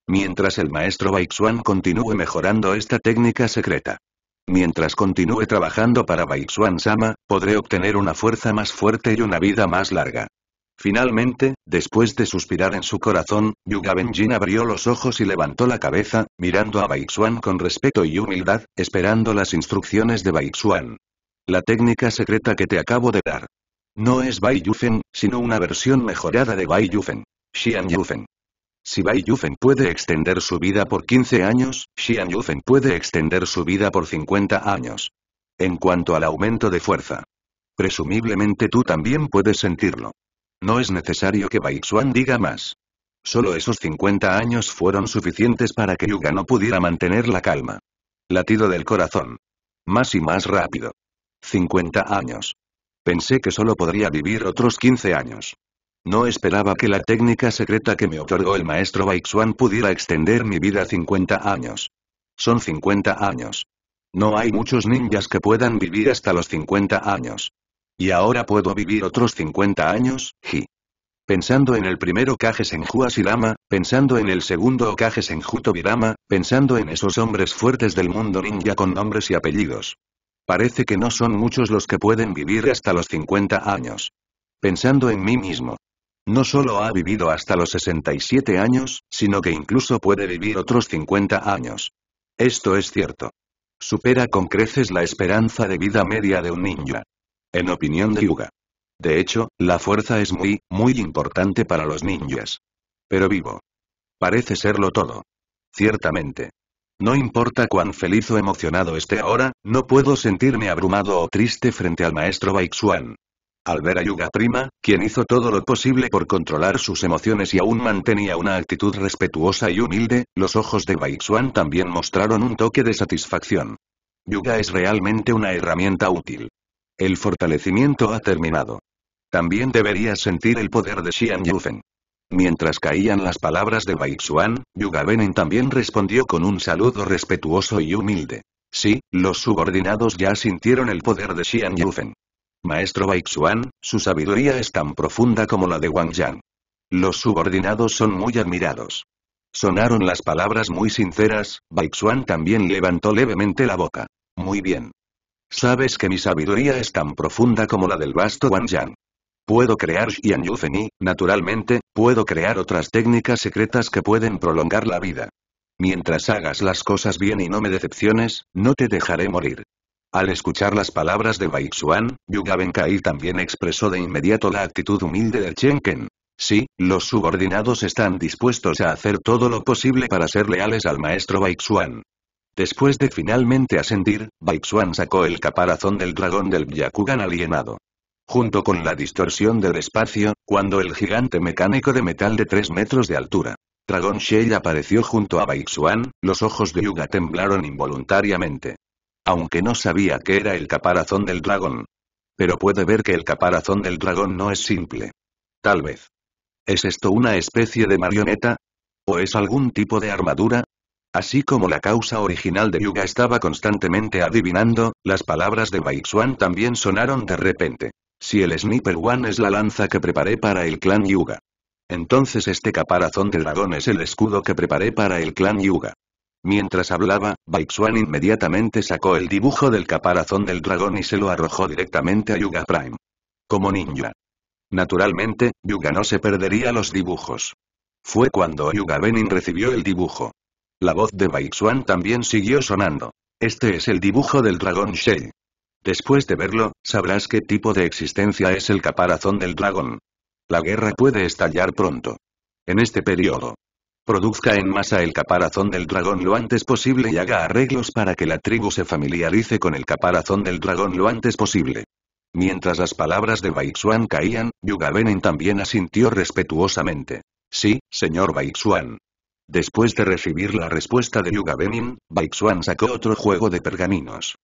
Mientras el maestro Baixuan continúe mejorando esta técnica secreta. Mientras continúe trabajando para Baixuan Sama, podré obtener una fuerza más fuerte y una vida más larga. Finalmente, después de suspirar en su corazón, Yuga Benjin abrió los ojos y levantó la cabeza, mirando a Baixuan con respeto y humildad, esperando las instrucciones de Baixuan. La técnica secreta que te acabo de dar. No es Bai Yufen, sino una versión mejorada de Bai Yufen. Xian Yufen. Si Bai Yufen puede extender su vida por 15 años, Xian Yufen puede extender su vida por 50 años. En cuanto al aumento de fuerza. Presumiblemente tú también puedes sentirlo. No es necesario que Bai Xuan diga más. Solo esos 50 años fueron suficientes para que Yuga no pudiera mantener la calma. Latido del corazón. Más y más rápido. 50 años. Pensé que solo podría vivir otros 15 años. No esperaba que la técnica secreta que me otorgó el maestro Baixuan pudiera extender mi vida 50 años. Son 50 años. No hay muchos ninjas que puedan vivir hasta los 50 años. Y ahora puedo vivir otros 50 años, ji. Pensando en el primero Kagesenju en Asirama, pensando en el segundo Kage Tobirama, pensando en esos hombres fuertes del mundo ninja con nombres y apellidos. Parece que no son muchos los que pueden vivir hasta los 50 años. Pensando en mí mismo, no solo ha vivido hasta los 67 años, sino que incluso puede vivir otros 50 años. Esto es cierto. Supera con creces la esperanza de vida media de un ninja. En opinión de Yuga. De hecho, la fuerza es muy, muy importante para los ninjas. Pero vivo. Parece serlo todo. Ciertamente. No importa cuán feliz o emocionado esté ahora, no puedo sentirme abrumado o triste frente al maestro Baixuan al ver a Yuga Prima, quien hizo todo lo posible por controlar sus emociones y aún mantenía una actitud respetuosa y humilde, los ojos de Baixuan también mostraron un toque de satisfacción. Yuga es realmente una herramienta útil. El fortalecimiento ha terminado. También deberías sentir el poder de Xian Yufen. Mientras caían las palabras de Xuan, Yuga Benin también respondió con un saludo respetuoso y humilde. Sí, los subordinados ya sintieron el poder de Xian Yufen. Maestro Baixuan, su sabiduría es tan profunda como la de Wang Yang. Los subordinados son muy admirados. Sonaron las palabras muy sinceras, Baixuan también levantó levemente la boca. Muy bien. Sabes que mi sabiduría es tan profunda como la del vasto Wang Yang. Puedo crear Xian Yufeni, naturalmente, puedo crear otras técnicas secretas que pueden prolongar la vida. Mientras hagas las cosas bien y no me decepciones, no te dejaré morir. Al escuchar las palabras de Baixuan, Yuga Benkai también expresó de inmediato la actitud humilde de Chenken. Sí, los subordinados están dispuestos a hacer todo lo posible para ser leales al maestro Baixuan». Después de finalmente asentir, Baixuan sacó el caparazón del dragón del Byakugan alienado. Junto con la distorsión del espacio, cuando el gigante mecánico de metal de 3 metros de altura, Dragon Shell apareció junto a Baixuan, los ojos de Yuga temblaron involuntariamente aunque no sabía que era el caparazón del dragón. Pero puede ver que el caparazón del dragón no es simple. Tal vez. ¿Es esto una especie de marioneta? ¿O es algún tipo de armadura? Así como la causa original de Yuga estaba constantemente adivinando, las palabras de Baixuan también sonaron de repente. Si el Sniper One es la lanza que preparé para el clan Yuga. Entonces este caparazón del dragón es el escudo que preparé para el clan Yuga. Mientras hablaba, Baixuan inmediatamente sacó el dibujo del caparazón del dragón y se lo arrojó directamente a Yuga Prime. Como ninja. Naturalmente, Yuga no se perdería los dibujos. Fue cuando Yuga Benin recibió el dibujo. La voz de Baixuan también siguió sonando. Este es el dibujo del dragón Shei. Después de verlo, sabrás qué tipo de existencia es el caparazón del dragón. La guerra puede estallar pronto. En este periodo, Produzca en masa el caparazón del dragón lo antes posible y haga arreglos para que la tribu se familiarice con el caparazón del dragón lo antes posible. Mientras las palabras de Baixuan caían, Yugavenen también asintió respetuosamente. Sí, señor Baixuan. Después de recibir la respuesta de Benin, Baixuan sacó otro juego de pergaminos.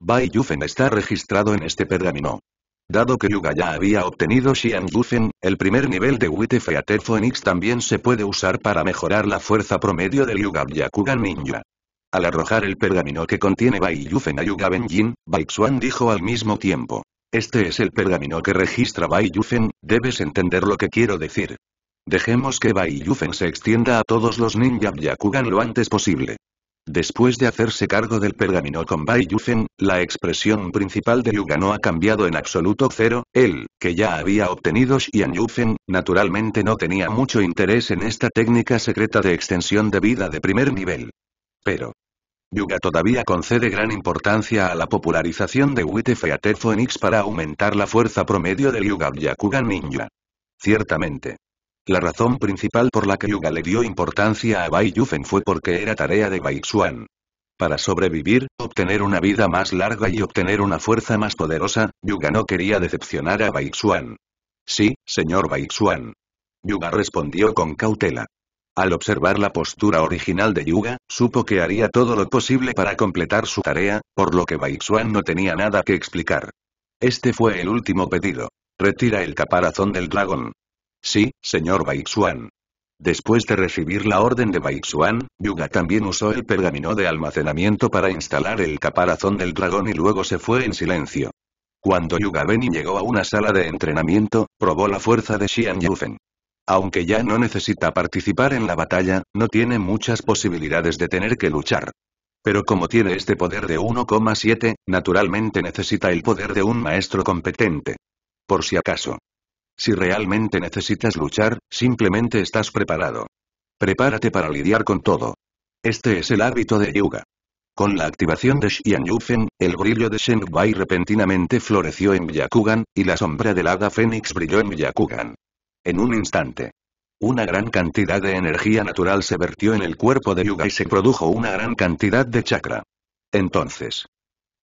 Bai Yufen está registrado en este pergamino. Dado que Yuga ya había obtenido Xian Yufen, el primer nivel de Wite Feater Phoenix también se puede usar para mejorar la fuerza promedio del Yuga Byakugan Ninja. Al arrojar el pergamino que contiene Bai Yufen a Yuga Benjin, Bai Xuan dijo al mismo tiempo. Este es el pergamino que registra Bai Yufen, debes entender lo que quiero decir. Dejemos que Bai Yufen se extienda a todos los ninja Byakugan lo antes posible. Después de hacerse cargo del pergamino con Bai Yufen, la expresión principal de Yuga no ha cambiado en absoluto cero, él, que ya había obtenido Xian Yufen, naturalmente no tenía mucho interés en esta técnica secreta de extensión de vida de primer nivel. Pero, Yuga todavía concede gran importancia a la popularización de Witte a Phoenix para aumentar la fuerza promedio del Yuga Byakugan Ninja. Ciertamente, la razón principal por la que Yuga le dio importancia a Bai Yufen fue porque era tarea de Bai Xuan. Para sobrevivir, obtener una vida más larga y obtener una fuerza más poderosa, Yuga no quería decepcionar a Bai Xuan. Sí, señor Bai Xuan. Yuga respondió con cautela. Al observar la postura original de Yuga, supo que haría todo lo posible para completar su tarea, por lo que Bai Xuan no tenía nada que explicar. Este fue el último pedido. Retira el caparazón del dragón. Sí, señor Baixuan. Después de recibir la orden de Baixuan, Yuga también usó el pergamino de almacenamiento para instalar el caparazón del dragón y luego se fue en silencio. Cuando Yuga Beni llegó a una sala de entrenamiento, probó la fuerza de Xian Yufen. Aunque ya no necesita participar en la batalla, no tiene muchas posibilidades de tener que luchar. Pero como tiene este poder de 1,7, naturalmente necesita el poder de un maestro competente. Por si acaso. Si realmente necesitas luchar, simplemente estás preparado. Prepárate para lidiar con todo. Este es el hábito de Yuga. Con la activación de Xian Yufen, el brillo de Shen Bai repentinamente floreció en Byakugan, y la sombra del hada fénix brilló en Byakugan. En un instante. Una gran cantidad de energía natural se vertió en el cuerpo de Yuga y se produjo una gran cantidad de chakra. Entonces.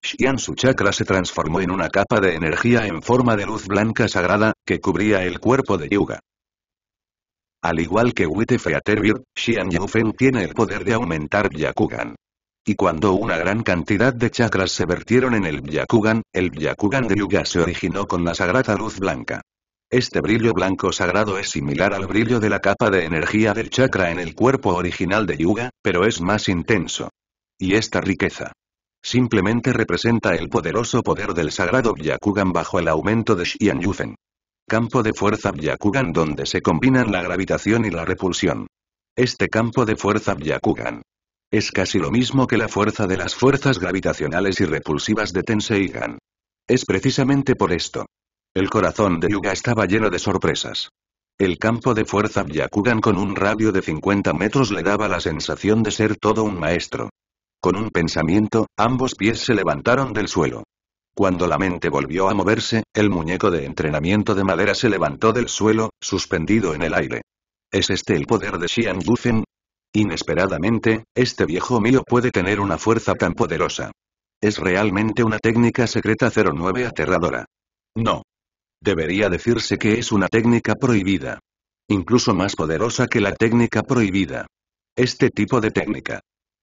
Xian su chakra se transformó en una capa de energía en forma de luz blanca sagrada, que cubría el cuerpo de Yuga. Al igual que Wittefeatervir, Xian Yufen tiene el poder de aumentar Yakugan. Y cuando una gran cantidad de chakras se vertieron en el Yakugan, el Byakugan de Yuga se originó con la sagrada luz blanca. Este brillo blanco sagrado es similar al brillo de la capa de energía del chakra en el cuerpo original de Yuga, pero es más intenso. Y esta riqueza Simplemente representa el poderoso poder del sagrado Byakugan bajo el aumento de Xian Yufen. Campo de fuerza Byakugan donde se combinan la gravitación y la repulsión. Este campo de fuerza Byakugan es casi lo mismo que la fuerza de las fuerzas gravitacionales y repulsivas de Tenseigan. Es precisamente por esto. El corazón de Yuga estaba lleno de sorpresas. El campo de fuerza Byakugan con un radio de 50 metros le daba la sensación de ser todo un maestro. Con un pensamiento, ambos pies se levantaron del suelo. Cuando la mente volvió a moverse, el muñeco de entrenamiento de madera se levantó del suelo, suspendido en el aire. ¿Es este el poder de Xian Yufen? Inesperadamente, este viejo mío puede tener una fuerza tan poderosa. Es realmente una técnica secreta 09 aterradora. No. Debería decirse que es una técnica prohibida. Incluso más poderosa que la técnica prohibida. Este tipo de técnica.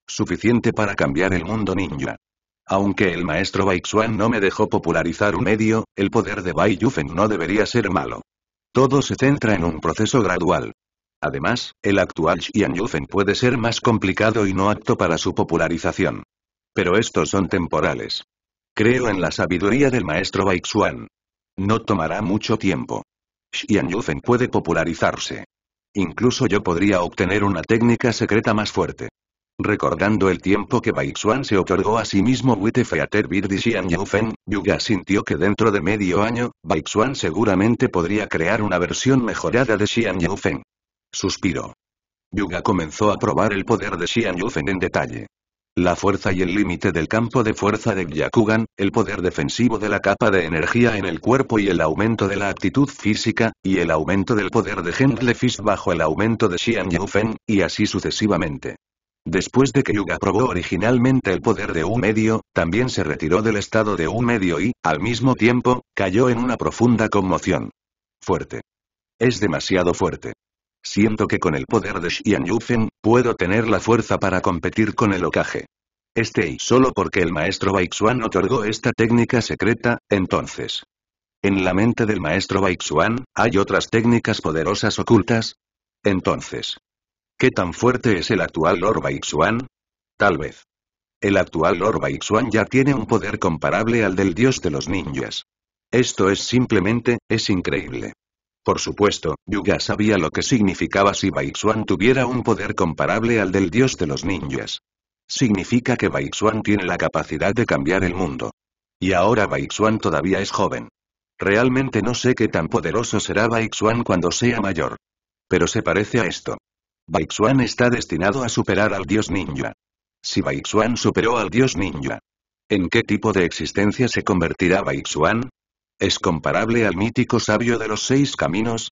Suficiente para cambiar el mundo ninja. Aunque el maestro Baixuan no me dejó popularizar un medio, el poder de Bai no debería ser malo. Todo se centra en un proceso gradual. Además, el actual Xian Yufen puede ser más complicado y no apto para su popularización. Pero estos son temporales. Creo en la sabiduría del maestro Baixuan. No tomará mucho tiempo. Xian Yufen puede popularizarse. Incluso yo podría obtener una técnica secreta más fuerte. Recordando el tiempo que Bai Xuan se otorgó a sí mismo Wittefeater Birdi Xian Yuga sintió que dentro de medio año, Bai Xuan seguramente podría crear una versión mejorada de Xian Yufen. Suspiró. Yuga comenzó a probar el poder de Xian Yufen en detalle. La fuerza y el límite del campo de fuerza de Gyakugan, el poder defensivo de la capa de energía en el cuerpo y el aumento de la aptitud física, y el aumento del poder de Gentle bajo el aumento de Xian Yufen, y así sucesivamente. Después de que Yuga probó originalmente el poder de un medio, también se retiró del estado de un medio y, al mismo tiempo, cayó en una profunda conmoción. Fuerte. Es demasiado fuerte. Siento que con el poder de Xian Yufen, puedo tener la fuerza para competir con el Okage. Este y solo porque el maestro Baixuan otorgó esta técnica secreta, entonces. En la mente del maestro Baixuan, ¿hay otras técnicas poderosas ocultas? Entonces. ¿Qué tan fuerte es el actual Lord Baixuan? Tal vez. El actual Lord Baixuan ya tiene un poder comparable al del dios de los ninjas. Esto es simplemente, es increíble. Por supuesto, Yuga sabía lo que significaba si Baixuan tuviera un poder comparable al del dios de los ninjas. Significa que Baixuan tiene la capacidad de cambiar el mundo. Y ahora Baixuan todavía es joven. Realmente no sé qué tan poderoso será Baixuan cuando sea mayor. Pero se parece a esto. Baixuan está destinado a superar al dios ninja. Si Baixuan superó al dios ninja, ¿en qué tipo de existencia se convertirá Baixuan? ¿Es comparable al mítico sabio de los seis caminos?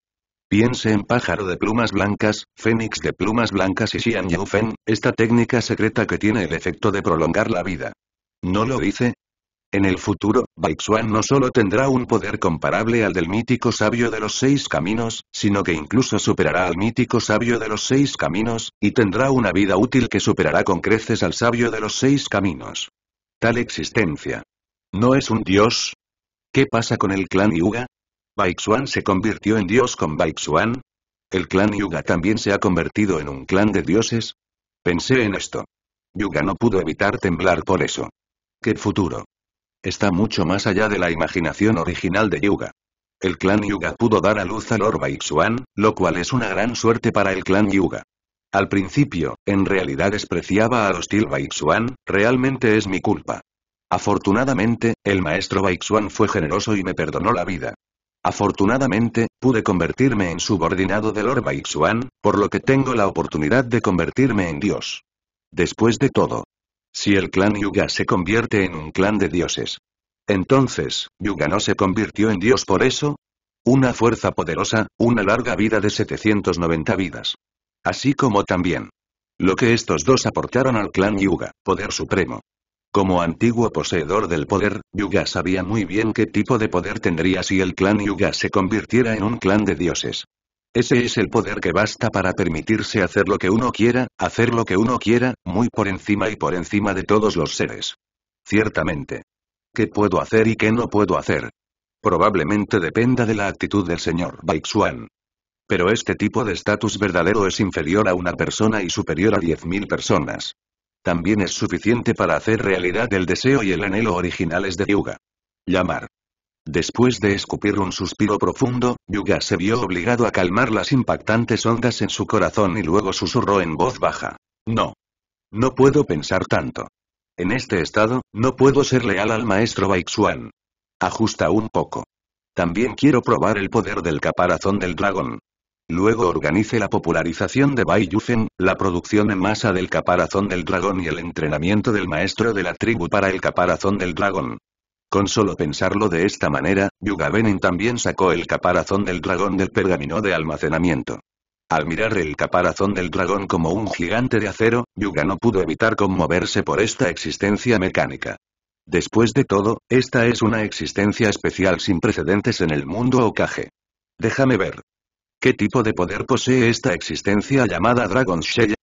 Piense en pájaro de plumas blancas, fénix de plumas blancas y Xian esta técnica secreta que tiene el efecto de prolongar la vida. ¿No lo hice? En el futuro, Baixuan no solo tendrá un poder comparable al del mítico sabio de los seis caminos, sino que incluso superará al mítico sabio de los seis caminos, y tendrá una vida útil que superará con creces al sabio de los seis caminos. Tal existencia. ¿No es un dios? ¿Qué pasa con el clan Yuga? ¿Baixuan se convirtió en dios con Baixuan? ¿El clan Yuga también se ha convertido en un clan de dioses? Pensé en esto. Yuga no pudo evitar temblar por eso. ¿Qué futuro? está mucho más allá de la imaginación original de Yuga. El clan Yuga pudo dar a luz al Lord Ixuan, lo cual es una gran suerte para el clan Yuga. Al principio, en realidad despreciaba a hostil Baixuan, realmente es mi culpa. Afortunadamente, el maestro Baixuan fue generoso y me perdonó la vida. Afortunadamente, pude convertirme en subordinado del Lord Baixuan, por lo que tengo la oportunidad de convertirme en Dios. Después de todo, si el clan Yuga se convierte en un clan de dioses. Entonces, Yuga no se convirtió en dios por eso. Una fuerza poderosa, una larga vida de 790 vidas. Así como también. Lo que estos dos aportaron al clan Yuga, poder supremo. Como antiguo poseedor del poder, Yuga sabía muy bien qué tipo de poder tendría si el clan Yuga se convirtiera en un clan de dioses. Ese es el poder que basta para permitirse hacer lo que uno quiera, hacer lo que uno quiera, muy por encima y por encima de todos los seres. Ciertamente. ¿Qué puedo hacer y qué no puedo hacer? Probablemente dependa de la actitud del señor Baixuan. Pero este tipo de estatus verdadero es inferior a una persona y superior a 10.000 personas. También es suficiente para hacer realidad el deseo y el anhelo originales de Yuga. Llamar. Después de escupir un suspiro profundo, Yuga se vio obligado a calmar las impactantes ondas en su corazón y luego susurró en voz baja. No. No puedo pensar tanto. En este estado, no puedo ser leal al maestro Baixuan. Ajusta un poco. También quiero probar el poder del caparazón del dragón. Luego organice la popularización de Bai Yufen, la producción en masa del caparazón del dragón y el entrenamiento del maestro de la tribu para el caparazón del dragón. Con solo pensarlo de esta manera, Yuga también sacó el caparazón del dragón del pergamino de almacenamiento. Al mirar el caparazón del dragón como un gigante de acero, Yuga no pudo evitar conmoverse por esta existencia mecánica. Después de todo, esta es una existencia especial sin precedentes en el mundo Okage. Déjame ver. ¿Qué tipo de poder posee esta existencia llamada Dragon Shell?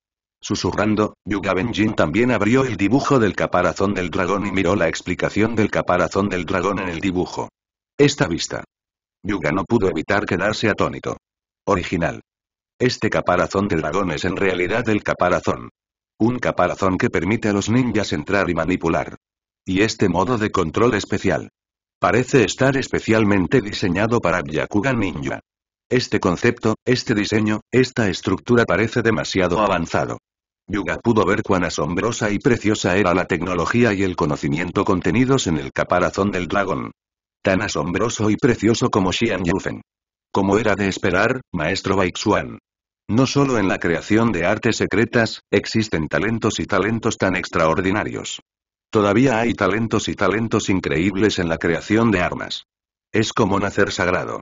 Susurrando, Yuga Benjin también abrió el dibujo del caparazón del dragón y miró la explicación del caparazón del dragón en el dibujo. Esta vista. Yuga no pudo evitar quedarse atónito. Original. Este caparazón del dragón es en realidad el caparazón. Un caparazón que permite a los ninjas entrar y manipular. Y este modo de control especial. Parece estar especialmente diseñado para Byakugan Ninja. Este concepto, este diseño, esta estructura parece demasiado avanzado. Yuga pudo ver cuán asombrosa y preciosa era la tecnología y el conocimiento contenidos en el caparazón del dragón. Tan asombroso y precioso como Xian Yufen. Como era de esperar, maestro Baixuan. No solo en la creación de artes secretas, existen talentos y talentos tan extraordinarios. Todavía hay talentos y talentos increíbles en la creación de armas. Es como nacer sagrado.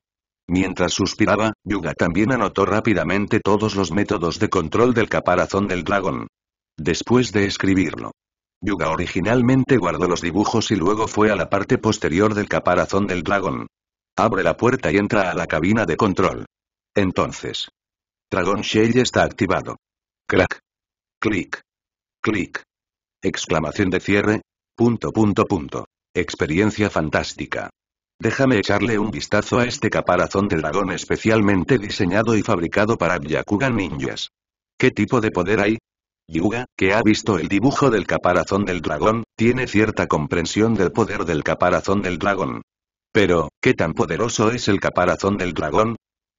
Mientras suspiraba, Yuga también anotó rápidamente todos los métodos de control del caparazón del dragón. Después de escribirlo, Yuga originalmente guardó los dibujos y luego fue a la parte posterior del caparazón del dragón. Abre la puerta y entra a la cabina de control. Entonces. Dragon Shell está activado. Crack. Clic. Clic. Exclamación de cierre. Punto punto punto. Experiencia fantástica. Déjame echarle un vistazo a este caparazón de dragón especialmente diseñado y fabricado para Byakugan ninjas. ¿Qué tipo de poder hay? Yuga, que ha visto el dibujo del caparazón del dragón, tiene cierta comprensión del poder del caparazón del dragón. Pero, ¿qué tan poderoso es el caparazón del dragón?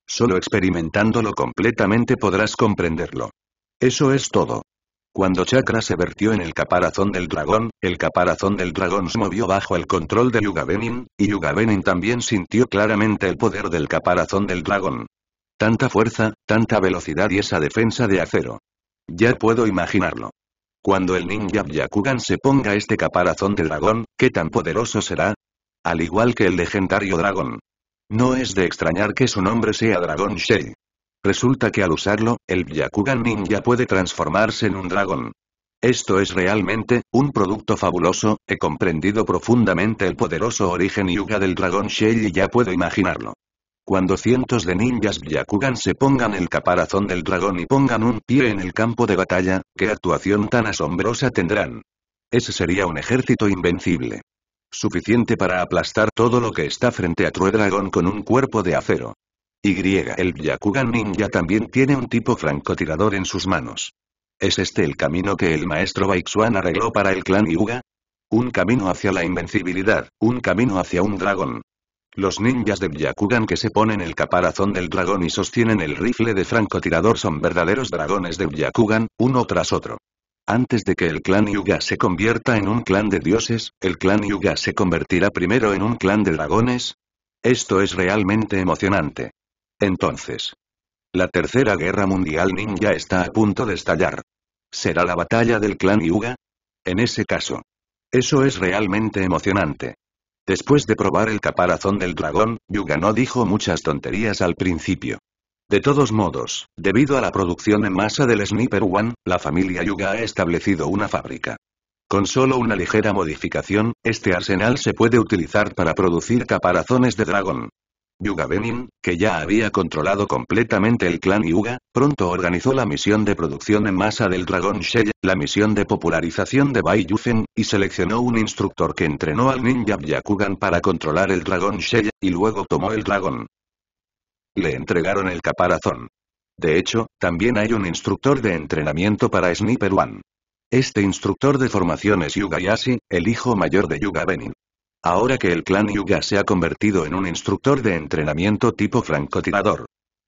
Solo experimentándolo completamente podrás comprenderlo. Eso es todo. Cuando Chakra se vertió en el caparazón del dragón, el caparazón del dragón se movió bajo el control de Yuga Benin, y Yuga Benin también sintió claramente el poder del caparazón del dragón. Tanta fuerza, tanta velocidad y esa defensa de acero. Ya puedo imaginarlo. Cuando el ninja Yakugan se ponga este caparazón de dragón, ¿qué tan poderoso será? Al igual que el legendario dragón. No es de extrañar que su nombre sea Dragon Shei. Resulta que al usarlo, el Byakugan Ninja puede transformarse en un dragón. Esto es realmente, un producto fabuloso, he comprendido profundamente el poderoso origen Yuga del dragón Shell y ya puedo imaginarlo. Cuando cientos de ninjas Byakugan se pongan el caparazón del dragón y pongan un pie en el campo de batalla, ¿qué actuación tan asombrosa tendrán? Ese sería un ejército invencible. Suficiente para aplastar todo lo que está frente a True Dragon con un cuerpo de acero. Y el Yakugan Ninja también tiene un tipo francotirador en sus manos. ¿Es este el camino que el maestro Baixuan arregló para el clan Yuga? Un camino hacia la invencibilidad, un camino hacia un dragón. Los ninjas de Byakugan que se ponen el caparazón del dragón y sostienen el rifle de francotirador son verdaderos dragones de Byakugan, uno tras otro. Antes de que el clan Yuga se convierta en un clan de dioses, el clan Yuga se convertirá primero en un clan de dragones. Esto es realmente emocionante. Entonces. La Tercera Guerra Mundial Ninja está a punto de estallar. ¿Será la batalla del clan Yuga? En ese caso. Eso es realmente emocionante. Después de probar el caparazón del dragón, Yuga no dijo muchas tonterías al principio. De todos modos, debido a la producción en masa del Sniper One, la familia Yuga ha establecido una fábrica. Con solo una ligera modificación, este arsenal se puede utilizar para producir caparazones de dragón. Yuga Benin, que ya había controlado completamente el clan Yuga, pronto organizó la misión de producción en masa del dragón Shell, la misión de popularización de Bai Yufen, y seleccionó un instructor que entrenó al ninja Byakugan para controlar el dragón Shell, y luego tomó el dragón. Le entregaron el caparazón. De hecho, también hay un instructor de entrenamiento para Sniper One. Este instructor de formación es Yuga Yashi, el hijo mayor de Yuga Benin. Ahora que el clan Yuga se ha convertido en un instructor de entrenamiento tipo francotirador.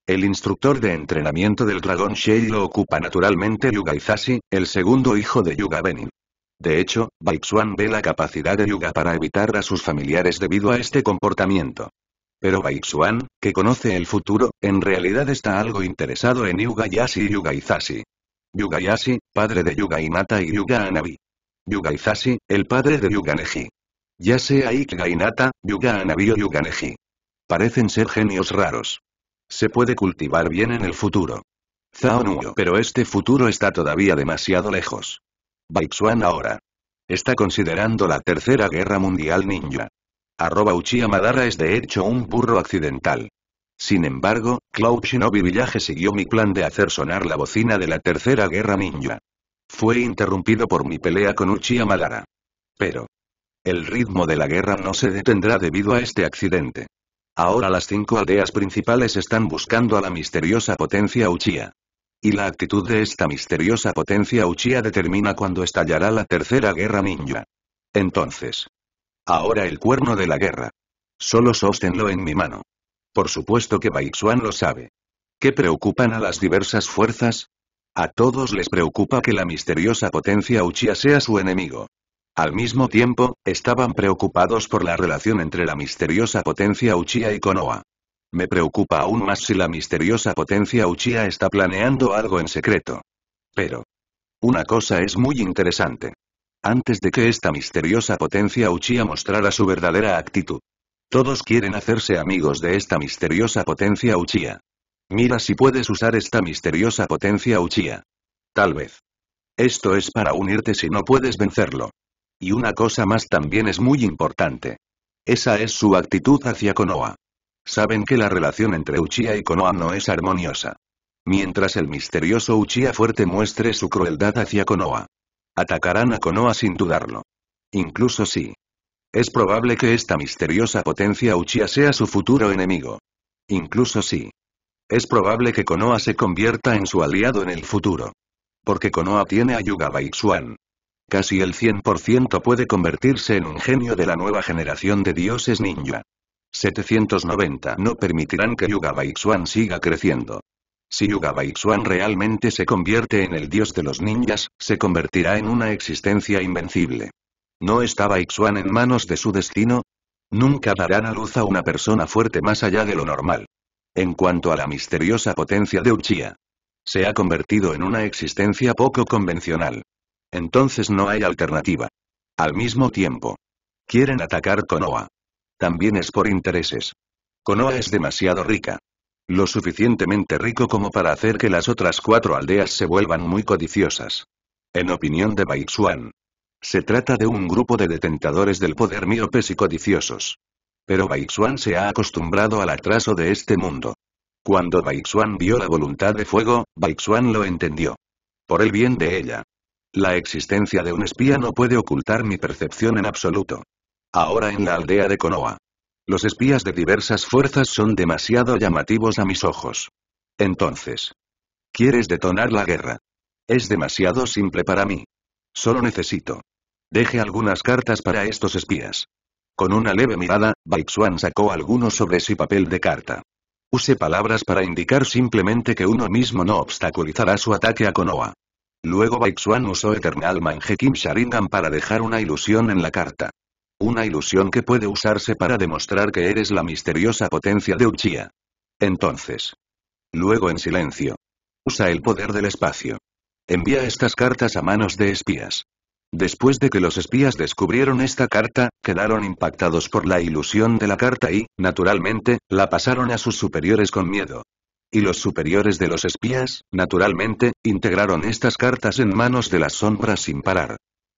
El instructor de entrenamiento del dragón Shei lo ocupa naturalmente Yuga el segundo hijo de Yuga Benin. De hecho, Baixuan ve la capacidad de Yuga para evitar a sus familiares debido a este comportamiento. Pero Baixuan, que conoce el futuro, en realidad está algo interesado en Yuga Yashi y Yuga Yuga Yashi, padre de Yuga Inata y Yuga Anabi. Yuga el padre de Yuga Neji. Ya sea Ikega Inata, Yuga Anabi Parecen ser genios raros. Se puede cultivar bien en el futuro. Zao Pero este futuro está todavía demasiado lejos. Baixuan ahora. Está considerando la Tercera Guerra Mundial Ninja. Arroba Uchiha Madara es de hecho un burro accidental. Sin embargo, Cloud Shinobi Village siguió mi plan de hacer sonar la bocina de la Tercera Guerra Ninja. Fue interrumpido por mi pelea con Uchiha Madara. Pero, el ritmo de la guerra no se detendrá debido a este accidente. Ahora las cinco aldeas principales están buscando a la misteriosa potencia Uchiha. Y la actitud de esta misteriosa potencia Uchiha determina cuándo estallará la tercera guerra ninja. Entonces. Ahora el cuerno de la guerra. Solo sosténlo en mi mano. Por supuesto que Baixuan lo sabe. ¿Qué preocupan a las diversas fuerzas? A todos les preocupa que la misteriosa potencia Uchiha sea su enemigo. Al mismo tiempo, estaban preocupados por la relación entre la misteriosa potencia Uchiha y Konoha. Me preocupa aún más si la misteriosa potencia Uchiha está planeando algo en secreto. Pero. Una cosa es muy interesante. Antes de que esta misteriosa potencia Uchiha mostrara su verdadera actitud. Todos quieren hacerse amigos de esta misteriosa potencia Uchiha. Mira si puedes usar esta misteriosa potencia Uchiha. Tal vez. Esto es para unirte si no puedes vencerlo. Y una cosa más también es muy importante. Esa es su actitud hacia Konoha. Saben que la relación entre Uchiha y Konoha no es armoniosa. Mientras el misterioso Uchiha fuerte muestre su crueldad hacia Konoha. Atacarán a Konoha sin dudarlo. Incluso si. Es probable que esta misteriosa potencia Uchiha sea su futuro enemigo. Incluso si. Es probable que Konoha se convierta en su aliado en el futuro. Porque Konoha tiene a Yuga Baixuan. Casi el 100% puede convertirse en un genio de la nueva generación de dioses ninja. 790 no permitirán que Yuga Baixuan siga creciendo. Si Yuga Baixuan realmente se convierte en el dios de los ninjas, se convertirá en una existencia invencible. ¿No está Baixuan en manos de su destino? Nunca darán a luz a una persona fuerte más allá de lo normal. En cuanto a la misteriosa potencia de Uchiha, se ha convertido en una existencia poco convencional. Entonces no hay alternativa. Al mismo tiempo. Quieren atacar Konoa. También es por intereses. Konoa es demasiado rica. Lo suficientemente rico como para hacer que las otras cuatro aldeas se vuelvan muy codiciosas. En opinión de Baixuan. Se trata de un grupo de detentadores del poder míopes y codiciosos. Pero Baixuan se ha acostumbrado al atraso de este mundo. Cuando Baixuan vio la voluntad de fuego, Baixuan lo entendió. Por el bien de ella, la existencia de un espía no puede ocultar mi percepción en absoluto. Ahora en la aldea de Konoha. Los espías de diversas fuerzas son demasiado llamativos a mis ojos. Entonces. ¿Quieres detonar la guerra? Es demasiado simple para mí. Solo necesito. Deje algunas cartas para estos espías. Con una leve mirada, Baixuan sacó algunos sobre su papel de carta. Use palabras para indicar simplemente que uno mismo no obstaculizará su ataque a Konoha. Luego Baixuan usó Eternal Kim Sharingan para dejar una ilusión en la carta. Una ilusión que puede usarse para demostrar que eres la misteriosa potencia de Uchiha. Entonces. Luego en silencio. Usa el poder del espacio. Envía estas cartas a manos de espías. Después de que los espías descubrieron esta carta, quedaron impactados por la ilusión de la carta y, naturalmente, la pasaron a sus superiores con miedo y los superiores de los espías, naturalmente, integraron estas cartas en manos de las sombras sin parar.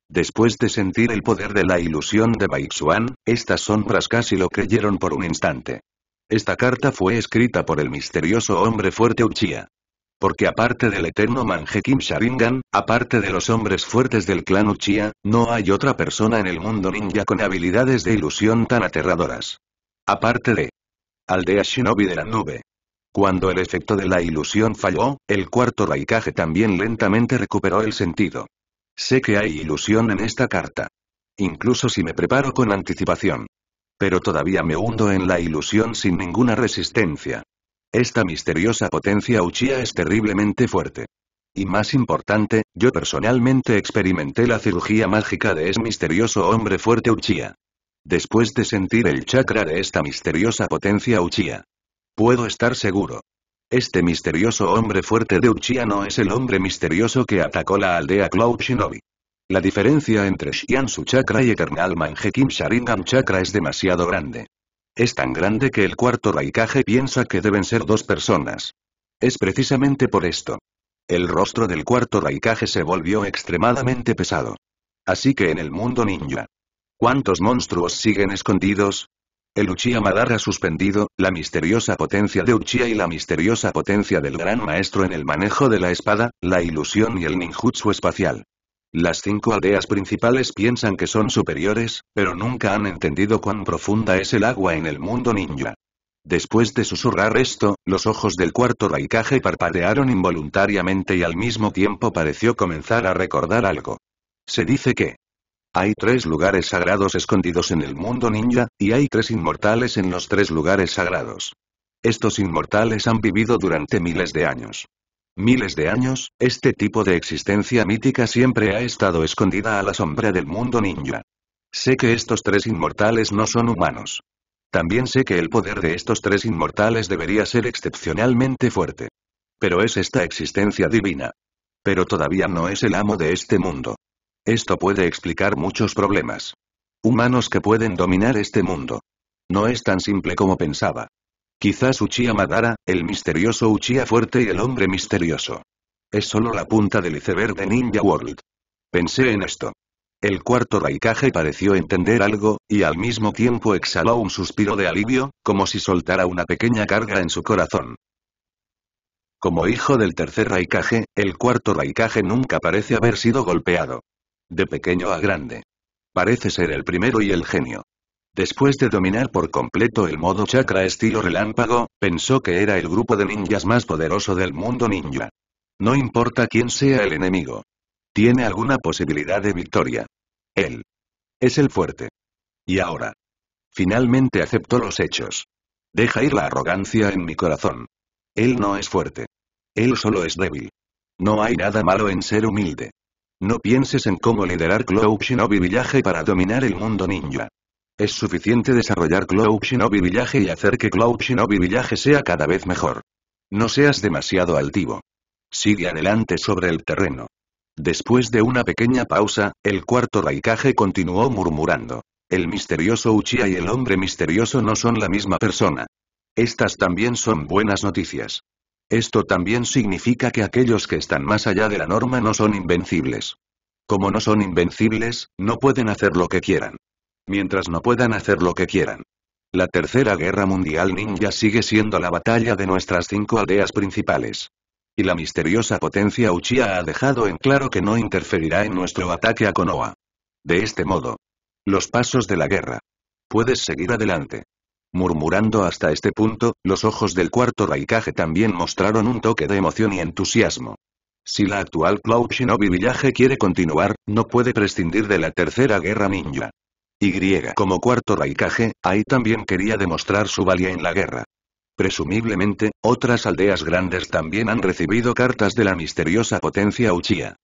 Después de sentir el poder de la ilusión de Baixuan, estas sombras casi lo creyeron por un instante. Esta carta fue escrita por el misterioso hombre fuerte Uchiha. Porque aparte del eterno Kim Sharingan, aparte de los hombres fuertes del clan Uchiha, no hay otra persona en el mundo ninja con habilidades de ilusión tan aterradoras. Aparte de Aldea Shinobi de la Nube. Cuando el efecto de la ilusión falló, el cuarto raicaje también lentamente recuperó el sentido. Sé que hay ilusión en esta carta. Incluso si me preparo con anticipación. Pero todavía me hundo en la ilusión sin ninguna resistencia. Esta misteriosa potencia Uchiha es terriblemente fuerte. Y más importante, yo personalmente experimenté la cirugía mágica de ese misterioso hombre fuerte Uchiha. Después de sentir el chakra de esta misteriosa potencia Uchiha, Puedo estar seguro. Este misterioso hombre fuerte de Uchiha no es el hombre misterioso que atacó la aldea Cloud Shinobi. La diferencia entre Su Chakra y Eternal Mangekyou Sharingan Chakra es demasiado grande. Es tan grande que el cuarto Raikage piensa que deben ser dos personas. Es precisamente por esto. El rostro del cuarto Raikage se volvió extremadamente pesado. Así que en el mundo ninja. ¿Cuántos monstruos siguen escondidos? El Uchiha Madara suspendido, la misteriosa potencia de Uchiha y la misteriosa potencia del gran maestro en el manejo de la espada, la ilusión y el ninjutsu espacial. Las cinco aldeas principales piensan que son superiores, pero nunca han entendido cuán profunda es el agua en el mundo ninja. Después de susurrar esto, los ojos del cuarto Raikage parpadearon involuntariamente y al mismo tiempo pareció comenzar a recordar algo. Se dice que, hay tres lugares sagrados escondidos en el mundo ninja, y hay tres inmortales en los tres lugares sagrados. Estos inmortales han vivido durante miles de años. Miles de años, este tipo de existencia mítica siempre ha estado escondida a la sombra del mundo ninja. Sé que estos tres inmortales no son humanos. También sé que el poder de estos tres inmortales debería ser excepcionalmente fuerte. Pero es esta existencia divina. Pero todavía no es el amo de este mundo. Esto puede explicar muchos problemas. Humanos que pueden dominar este mundo. No es tan simple como pensaba. Quizás Uchiha Madara, el misterioso Uchiha fuerte y el hombre misterioso. Es solo la punta del iceberg de Ninja World. Pensé en esto. El cuarto Raikage pareció entender algo, y al mismo tiempo exhaló un suspiro de alivio, como si soltara una pequeña carga en su corazón. Como hijo del tercer Raikage, el cuarto Raikage nunca parece haber sido golpeado. De pequeño a grande. Parece ser el primero y el genio. Después de dominar por completo el modo chakra estilo relámpago, pensó que era el grupo de ninjas más poderoso del mundo ninja. No importa quién sea el enemigo. Tiene alguna posibilidad de victoria. Él. Es el fuerte. Y ahora. Finalmente aceptó los hechos. Deja ir la arrogancia en mi corazón. Él no es fuerte. Él solo es débil. No hay nada malo en ser humilde. No pienses en cómo liderar Cloud Shinobi para dominar el mundo ninja. Es suficiente desarrollar Cloud Shinobi y hacer que Cloud Shinobi sea cada vez mejor. No seas demasiado altivo. Sigue adelante sobre el terreno. Después de una pequeña pausa, el cuarto Raikage continuó murmurando. El misterioso Uchiha y el hombre misterioso no son la misma persona. Estas también son buenas noticias. Esto también significa que aquellos que están más allá de la norma no son invencibles. Como no son invencibles, no pueden hacer lo que quieran. Mientras no puedan hacer lo que quieran. La Tercera Guerra Mundial Ninja sigue siendo la batalla de nuestras cinco aldeas principales. Y la misteriosa potencia Uchiha ha dejado en claro que no interferirá en nuestro ataque a Konoha. De este modo. Los pasos de la guerra. Puedes seguir adelante. Murmurando hasta este punto, los ojos del cuarto Raikage también mostraron un toque de emoción y entusiasmo. Si la actual Cloud Shinobi Village quiere continuar, no puede prescindir de la Tercera Guerra Ninja. Y como cuarto Raikage, ahí también quería demostrar su valía en la guerra. Presumiblemente, otras aldeas grandes también han recibido cartas de la misteriosa potencia Uchiha.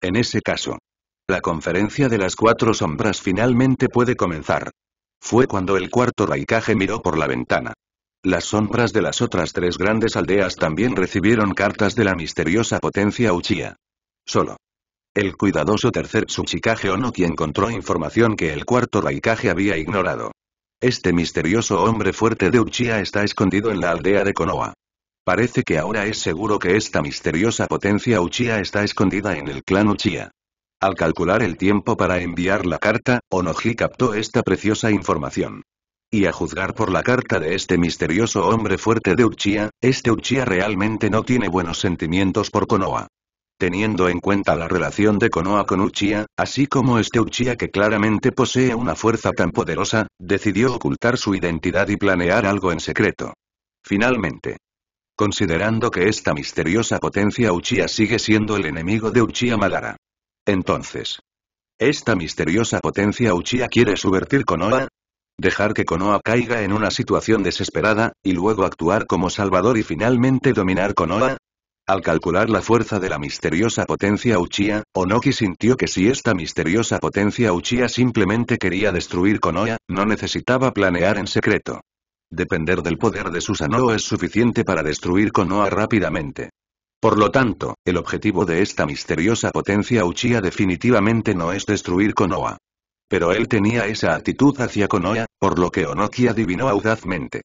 En ese caso, la conferencia de las cuatro sombras finalmente puede comenzar. Fue cuando el cuarto Raikage miró por la ventana. Las sombras de las otras tres grandes aldeas también recibieron cartas de la misteriosa potencia Uchiha. Solo. El cuidadoso tercer Tsuchikage Onoki encontró información que el cuarto Raikage había ignorado. Este misterioso hombre fuerte de Uchiha está escondido en la aldea de Konoha. Parece que ahora es seguro que esta misteriosa potencia Uchiha está escondida en el clan Uchiha. Al calcular el tiempo para enviar la carta, Onoji captó esta preciosa información. Y a juzgar por la carta de este misterioso hombre fuerte de Uchiha, este Uchiha realmente no tiene buenos sentimientos por Konoha. Teniendo en cuenta la relación de Konoha con Uchiha, así como este Uchiha que claramente posee una fuerza tan poderosa, decidió ocultar su identidad y planear algo en secreto. Finalmente. Considerando que esta misteriosa potencia Uchiha sigue siendo el enemigo de Uchiha Madara. Entonces. ¿Esta misteriosa potencia Uchiha quiere subvertir Konoha? ¿Dejar que Konoha caiga en una situación desesperada, y luego actuar como salvador y finalmente dominar Konoha? Al calcular la fuerza de la misteriosa potencia Uchiha, Onoki sintió que si esta misteriosa potencia Uchiha simplemente quería destruir Konoha, no necesitaba planear en secreto. Depender del poder de Susanoo es suficiente para destruir Konoha rápidamente. Por lo tanto, el objetivo de esta misteriosa potencia Uchiha definitivamente no es destruir Konoha. Pero él tenía esa actitud hacia Konoha, por lo que Onoki adivinó audazmente.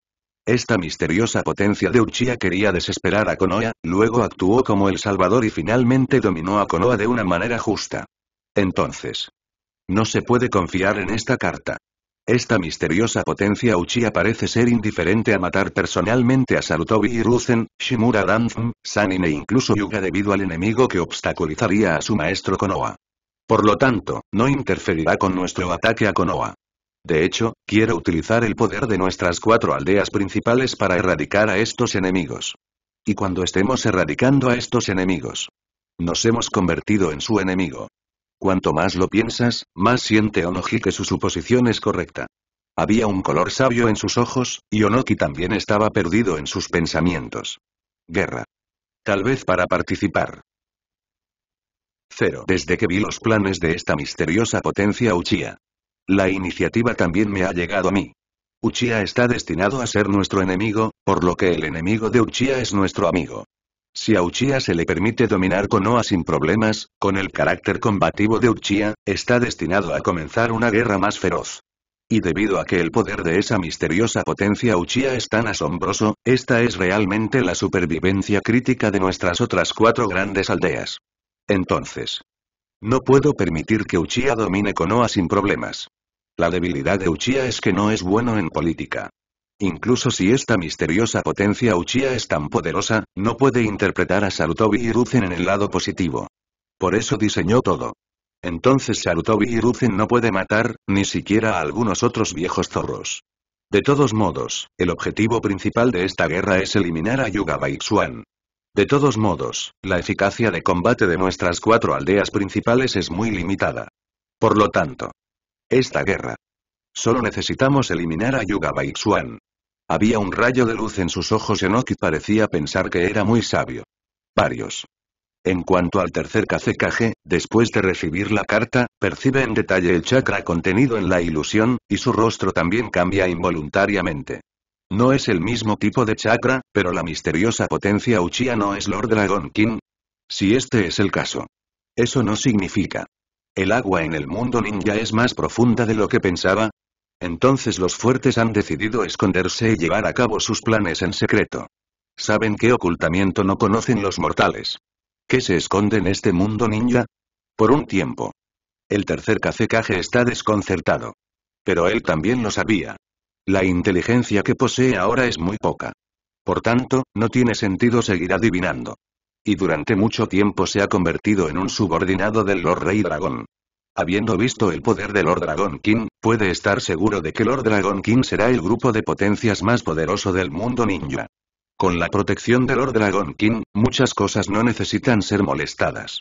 Esta misteriosa potencia de Uchiha quería desesperar a Konoha, luego actuó como el salvador y finalmente dominó a Konoha de una manera justa. Entonces. No se puede confiar en esta carta. Esta misteriosa potencia Uchiha parece ser indiferente a matar personalmente a Sarutobi y Shimura Danzō, Sanin e incluso Yuga debido al enemigo que obstaculizaría a su maestro Konoha. Por lo tanto, no interferirá con nuestro ataque a Konoha. De hecho, quiero utilizar el poder de nuestras cuatro aldeas principales para erradicar a estos enemigos. Y cuando estemos erradicando a estos enemigos, nos hemos convertido en su enemigo. Cuanto más lo piensas, más siente Onoji que su suposición es correcta. Había un color sabio en sus ojos, y Onoki también estaba perdido en sus pensamientos. Guerra. Tal vez para participar. Cero. Desde que vi los planes de esta misteriosa potencia Uchiha. La iniciativa también me ha llegado a mí. Uchiha está destinado a ser nuestro enemigo, por lo que el enemigo de Uchiha es nuestro amigo. Si a Uchiha se le permite dominar Konoha sin problemas, con el carácter combativo de Uchiha, está destinado a comenzar una guerra más feroz. Y debido a que el poder de esa misteriosa potencia Uchiha es tan asombroso, esta es realmente la supervivencia crítica de nuestras otras cuatro grandes aldeas. Entonces. No puedo permitir que Uchiha domine Konoha sin problemas. La debilidad de Uchiha es que no es bueno en política. Incluso si esta misteriosa potencia Uchiha es tan poderosa, no puede interpretar a Sarutobi y Ruzen en el lado positivo. Por eso diseñó todo. Entonces Sarutobi y Ruzen no puede matar, ni siquiera a algunos otros viejos zorros. De todos modos, el objetivo principal de esta guerra es eliminar a Yuga Baixuan. De todos modos, la eficacia de combate de nuestras cuatro aldeas principales es muy limitada. Por lo tanto, esta guerra, Solo necesitamos eliminar a Yuga Baixuan. Había un rayo de luz en sus ojos y Enoki parecía pensar que era muy sabio. Varios. En cuanto al tercer Kazekage, después de recibir la carta, percibe en detalle el chakra contenido en la ilusión, y su rostro también cambia involuntariamente. No es el mismo tipo de chakra, pero la misteriosa potencia Uchiha no es Lord Dragon King. Si este es el caso. Eso no significa. El agua en el mundo ninja es más profunda de lo que pensaba, entonces los fuertes han decidido esconderse y llevar a cabo sus planes en secreto. Saben qué ocultamiento no conocen los mortales. ¿Qué se esconde en este mundo ninja? Por un tiempo. El tercer cacecaje está desconcertado. Pero él también lo sabía. La inteligencia que posee ahora es muy poca. Por tanto, no tiene sentido seguir adivinando. Y durante mucho tiempo se ha convertido en un subordinado del Lord Rey Dragón. Habiendo visto el poder de Lord Dragon King, puede estar seguro de que Lord Dragon King será el grupo de potencias más poderoso del mundo ninja. Con la protección de Lord Dragon King, muchas cosas no necesitan ser molestadas.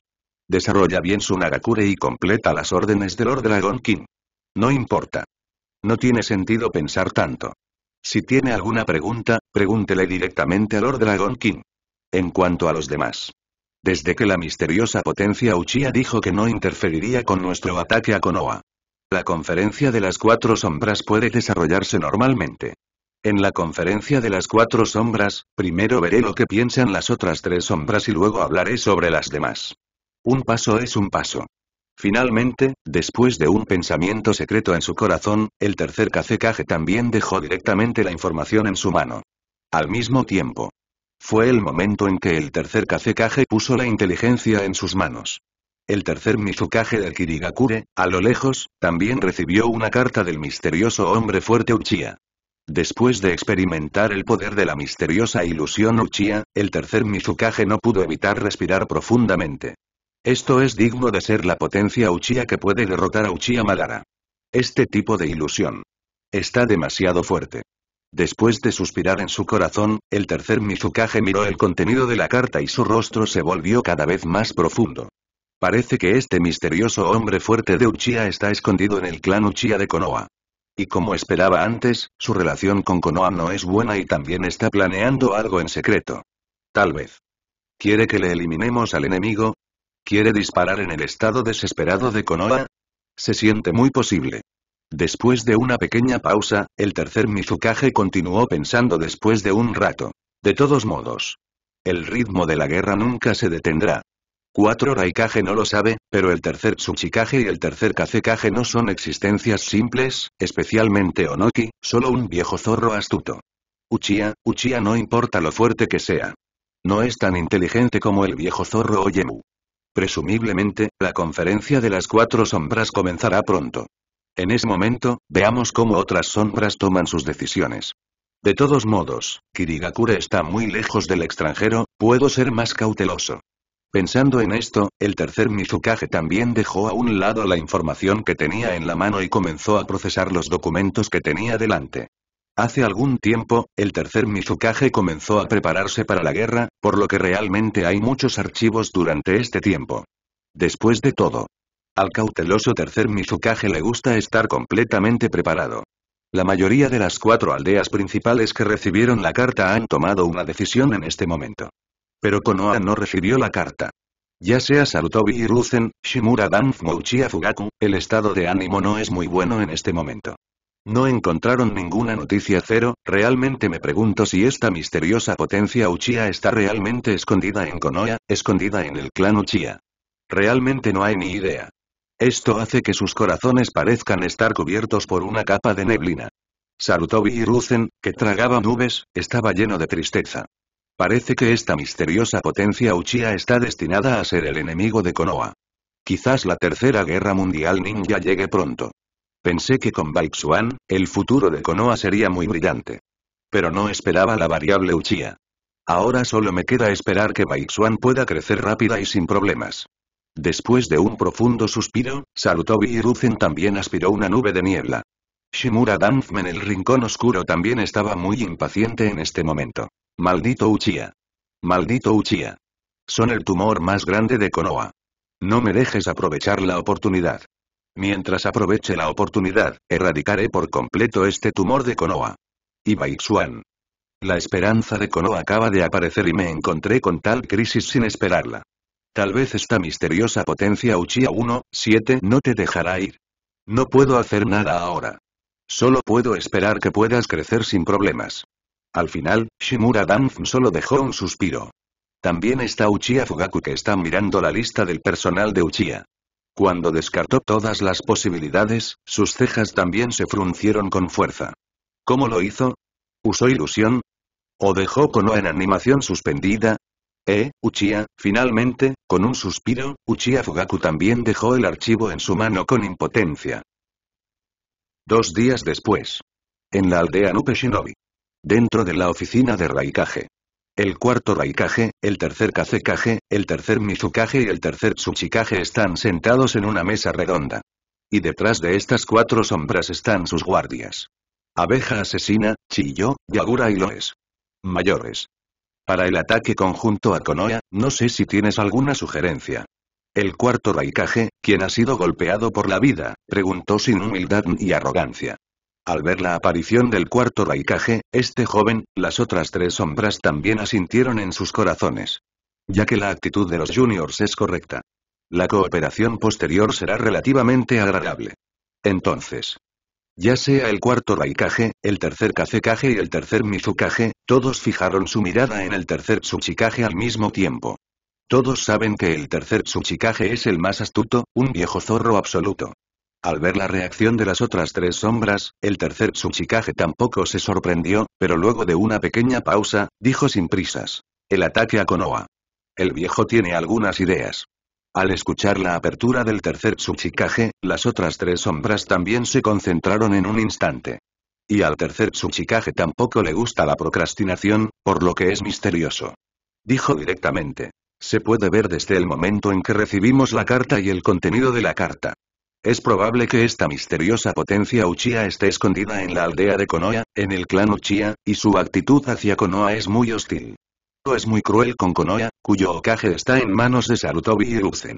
Desarrolla bien su Nagakure y completa las órdenes de Lord Dragon King. No importa. No tiene sentido pensar tanto. Si tiene alguna pregunta, pregúntele directamente a Lord Dragon King. En cuanto a los demás, desde que la misteriosa potencia Uchiha dijo que no interferiría con nuestro ataque a Konoha. La conferencia de las cuatro sombras puede desarrollarse normalmente. En la conferencia de las cuatro sombras, primero veré lo que piensan las otras tres sombras y luego hablaré sobre las demás. Un paso es un paso. Finalmente, después de un pensamiento secreto en su corazón, el tercer Kazekage también dejó directamente la información en su mano. Al mismo tiempo, fue el momento en que el tercer Kazekage puso la inteligencia en sus manos. El tercer Mizukage del Kirigakure, a lo lejos, también recibió una carta del misterioso hombre fuerte Uchiha. Después de experimentar el poder de la misteriosa ilusión Uchiha, el tercer Mizukage no pudo evitar respirar profundamente. Esto es digno de ser la potencia Uchiha que puede derrotar a Uchiha Madara. Este tipo de ilusión. Está demasiado fuerte. Después de suspirar en su corazón, el tercer Mizukage miró el contenido de la carta y su rostro se volvió cada vez más profundo. Parece que este misterioso hombre fuerte de Uchiha está escondido en el clan Uchiha de Konoha. Y como esperaba antes, su relación con Konoha no es buena y también está planeando algo en secreto. Tal vez. ¿Quiere que le eliminemos al enemigo? ¿Quiere disparar en el estado desesperado de Konoha? Se siente muy posible. Después de una pequeña pausa, el tercer Mizukage continuó pensando después de un rato. De todos modos. El ritmo de la guerra nunca se detendrá. Cuatro Raikage no lo sabe, pero el tercer Tsuchikage y el tercer Kazekage no son existencias simples, especialmente Onoki, solo un viejo zorro astuto. Uchiha, Uchiha no importa lo fuerte que sea. No es tan inteligente como el viejo zorro Oyemu. Presumiblemente, la conferencia de las cuatro sombras comenzará pronto. En ese momento, veamos cómo otras sombras toman sus decisiones. De todos modos, Kirigakure está muy lejos del extranjero, puedo ser más cauteloso. Pensando en esto, el tercer Mizukage también dejó a un lado la información que tenía en la mano y comenzó a procesar los documentos que tenía delante. Hace algún tiempo, el tercer Mizukage comenzó a prepararse para la guerra, por lo que realmente hay muchos archivos durante este tiempo. Después de todo, al cauteloso tercer Mizukage le gusta estar completamente preparado. La mayoría de las cuatro aldeas principales que recibieron la carta han tomado una decisión en este momento. Pero Konoha no recibió la carta. Ya sea Sarutobi y Shimura Danfmo Uchiha Fugaku, el estado de ánimo no es muy bueno en este momento. No encontraron ninguna noticia cero, realmente me pregunto si esta misteriosa potencia Uchiha está realmente escondida en Konoha, escondida en el clan Uchiha. Realmente no hay ni idea. Esto hace que sus corazones parezcan estar cubiertos por una capa de neblina. Sarutobi y Ruzen, que tragaba nubes, estaba lleno de tristeza. Parece que esta misteriosa potencia Uchiha está destinada a ser el enemigo de Konoha. Quizás la tercera guerra mundial ninja llegue pronto. Pensé que con Baixuan, el futuro de Konoha sería muy brillante. Pero no esperaba la variable Uchiha. Ahora solo me queda esperar que Baixuan pueda crecer rápida y sin problemas. Después de un profundo suspiro, Sarutobi y también aspiró una nube de niebla. Shimura danfman en el rincón oscuro también estaba muy impaciente en este momento. Maldito Uchiha. Maldito Uchiha. Son el tumor más grande de Konoha. No me dejes aprovechar la oportunidad. Mientras aproveche la oportunidad, erradicaré por completo este tumor de Konoha. Ibai Xuan. La esperanza de Konoha acaba de aparecer y me encontré con tal crisis sin esperarla. Tal vez esta misteriosa potencia Uchiha 1, 7 no te dejará ir. No puedo hacer nada ahora. Solo puedo esperar que puedas crecer sin problemas. Al final, Shimura Danf solo dejó un suspiro. También está Uchiha Fugaku que está mirando la lista del personal de Uchiha. Cuando descartó todas las posibilidades, sus cejas también se fruncieron con fuerza. ¿Cómo lo hizo? ¿Usó ilusión? ¿O dejó Konoha en animación suspendida? Eh, Uchiha, finalmente, con un suspiro, Uchiha Fugaku también dejó el archivo en su mano con impotencia. Dos días después. En la aldea Nupe Shinobi. Dentro de la oficina de Raikage. El cuarto Raikage, el tercer Kazekage, el tercer Mizukage y el tercer Tsuchikage están sentados en una mesa redonda. Y detrás de estas cuatro sombras están sus guardias. Abeja asesina, Chiyo, Yagura y Loes. Mayores. Para el ataque conjunto a Konoha, no sé si tienes alguna sugerencia. El cuarto Raikage, quien ha sido golpeado por la vida, preguntó sin humildad ni arrogancia. Al ver la aparición del cuarto Raikage, este joven, las otras tres sombras también asintieron en sus corazones. Ya que la actitud de los juniors es correcta. La cooperación posterior será relativamente agradable. Entonces, ya sea el cuarto Raikage, el tercer Kazekage y el tercer Mizukage, todos fijaron su mirada en el tercer Tsuchikage al mismo tiempo. Todos saben que el tercer Tsuchikage es el más astuto, un viejo zorro absoluto. Al ver la reacción de las otras tres sombras, el tercer Tsuchikage tampoco se sorprendió, pero luego de una pequeña pausa, dijo sin prisas. El ataque a Konoha. El viejo tiene algunas ideas. Al escuchar la apertura del tercer Tsuchikage, las otras tres sombras también se concentraron en un instante. Y al tercer Tsuchikage tampoco le gusta la procrastinación, por lo que es misterioso. Dijo directamente. Se puede ver desde el momento en que recibimos la carta y el contenido de la carta. Es probable que esta misteriosa potencia Uchiha esté escondida en la aldea de Konoha, en el clan Uchiha, y su actitud hacia Konoha es muy hostil es muy cruel con Konoha, cuyo ocaje está en manos de Sarutobi y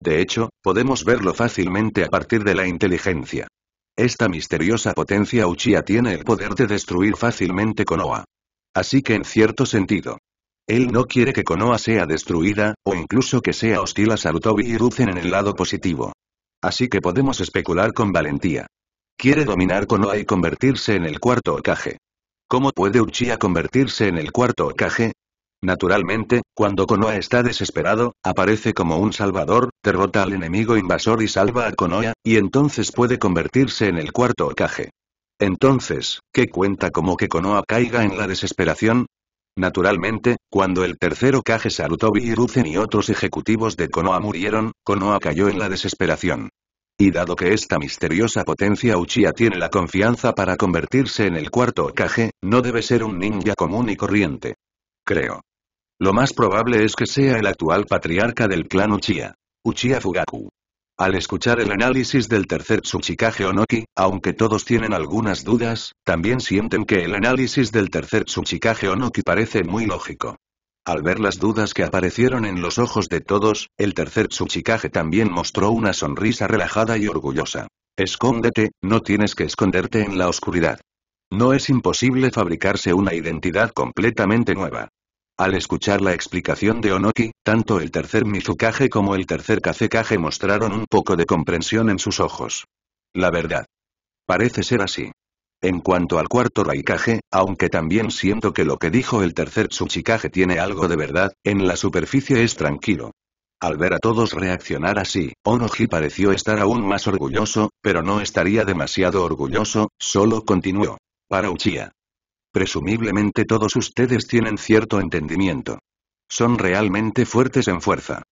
De hecho, podemos verlo fácilmente a partir de la inteligencia. Esta misteriosa potencia Uchiha tiene el poder de destruir fácilmente Konoha. Así que en cierto sentido. Él no quiere que Konoha sea destruida, o incluso que sea hostil a Sarutobi y en el lado positivo. Así que podemos especular con valentía. Quiere dominar Konoha y convertirse en el cuarto Okage. ¿Cómo puede Uchiha convertirse en el cuarto Okage? Naturalmente, cuando Konoha está desesperado, aparece como un salvador, derrota al enemigo invasor y salva a Konoha, y entonces puede convertirse en el cuarto Okage. Entonces, ¿qué cuenta como que Konoha caiga en la desesperación? Naturalmente, cuando el tercer Okage Sarutobi Hiruzen y otros ejecutivos de Konoha murieron, Konoha cayó en la desesperación. Y dado que esta misteriosa potencia Uchiha tiene la confianza para convertirse en el cuarto Okage, no debe ser un ninja común y corriente. Creo. Lo más probable es que sea el actual patriarca del clan Uchiha. Uchiha Fugaku. Al escuchar el análisis del tercer Tsuchikage Onoki, aunque todos tienen algunas dudas, también sienten que el análisis del tercer Tsuchikage Onoki parece muy lógico. Al ver las dudas que aparecieron en los ojos de todos, el tercer Tsuchikage también mostró una sonrisa relajada y orgullosa. Escóndete, no tienes que esconderte en la oscuridad. No es imposible fabricarse una identidad completamente nueva. Al escuchar la explicación de Onoki, tanto el tercer Mizukage como el tercer Kazekage mostraron un poco de comprensión en sus ojos. La verdad. Parece ser así. En cuanto al cuarto Raikage, aunque también siento que lo que dijo el tercer Tsuchikage tiene algo de verdad, en la superficie es tranquilo. Al ver a todos reaccionar así, Onoki pareció estar aún más orgulloso, pero no estaría demasiado orgulloso, solo continuó. Para Uchiha, Presumiblemente todos ustedes tienen cierto entendimiento. Son realmente fuertes en fuerza.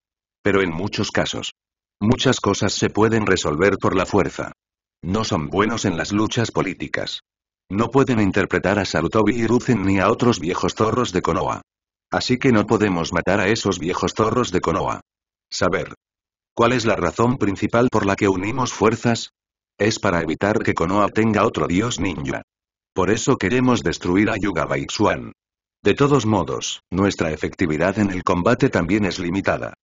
Pero en muchos casos. Muchas cosas se pueden resolver por la fuerza. No son buenos en las luchas políticas. No pueden interpretar a Sarutobi y Ruzen ni a otros viejos zorros de Konoha. Así que no podemos matar a esos viejos zorros de Konoha. Saber. ¿Cuál es la razón principal por la que unimos fuerzas? Es para evitar que Konoha tenga otro dios ninja. Por eso queremos destruir a Yuga Baixuan. De todos modos, nuestra efectividad en el combate también es limitada.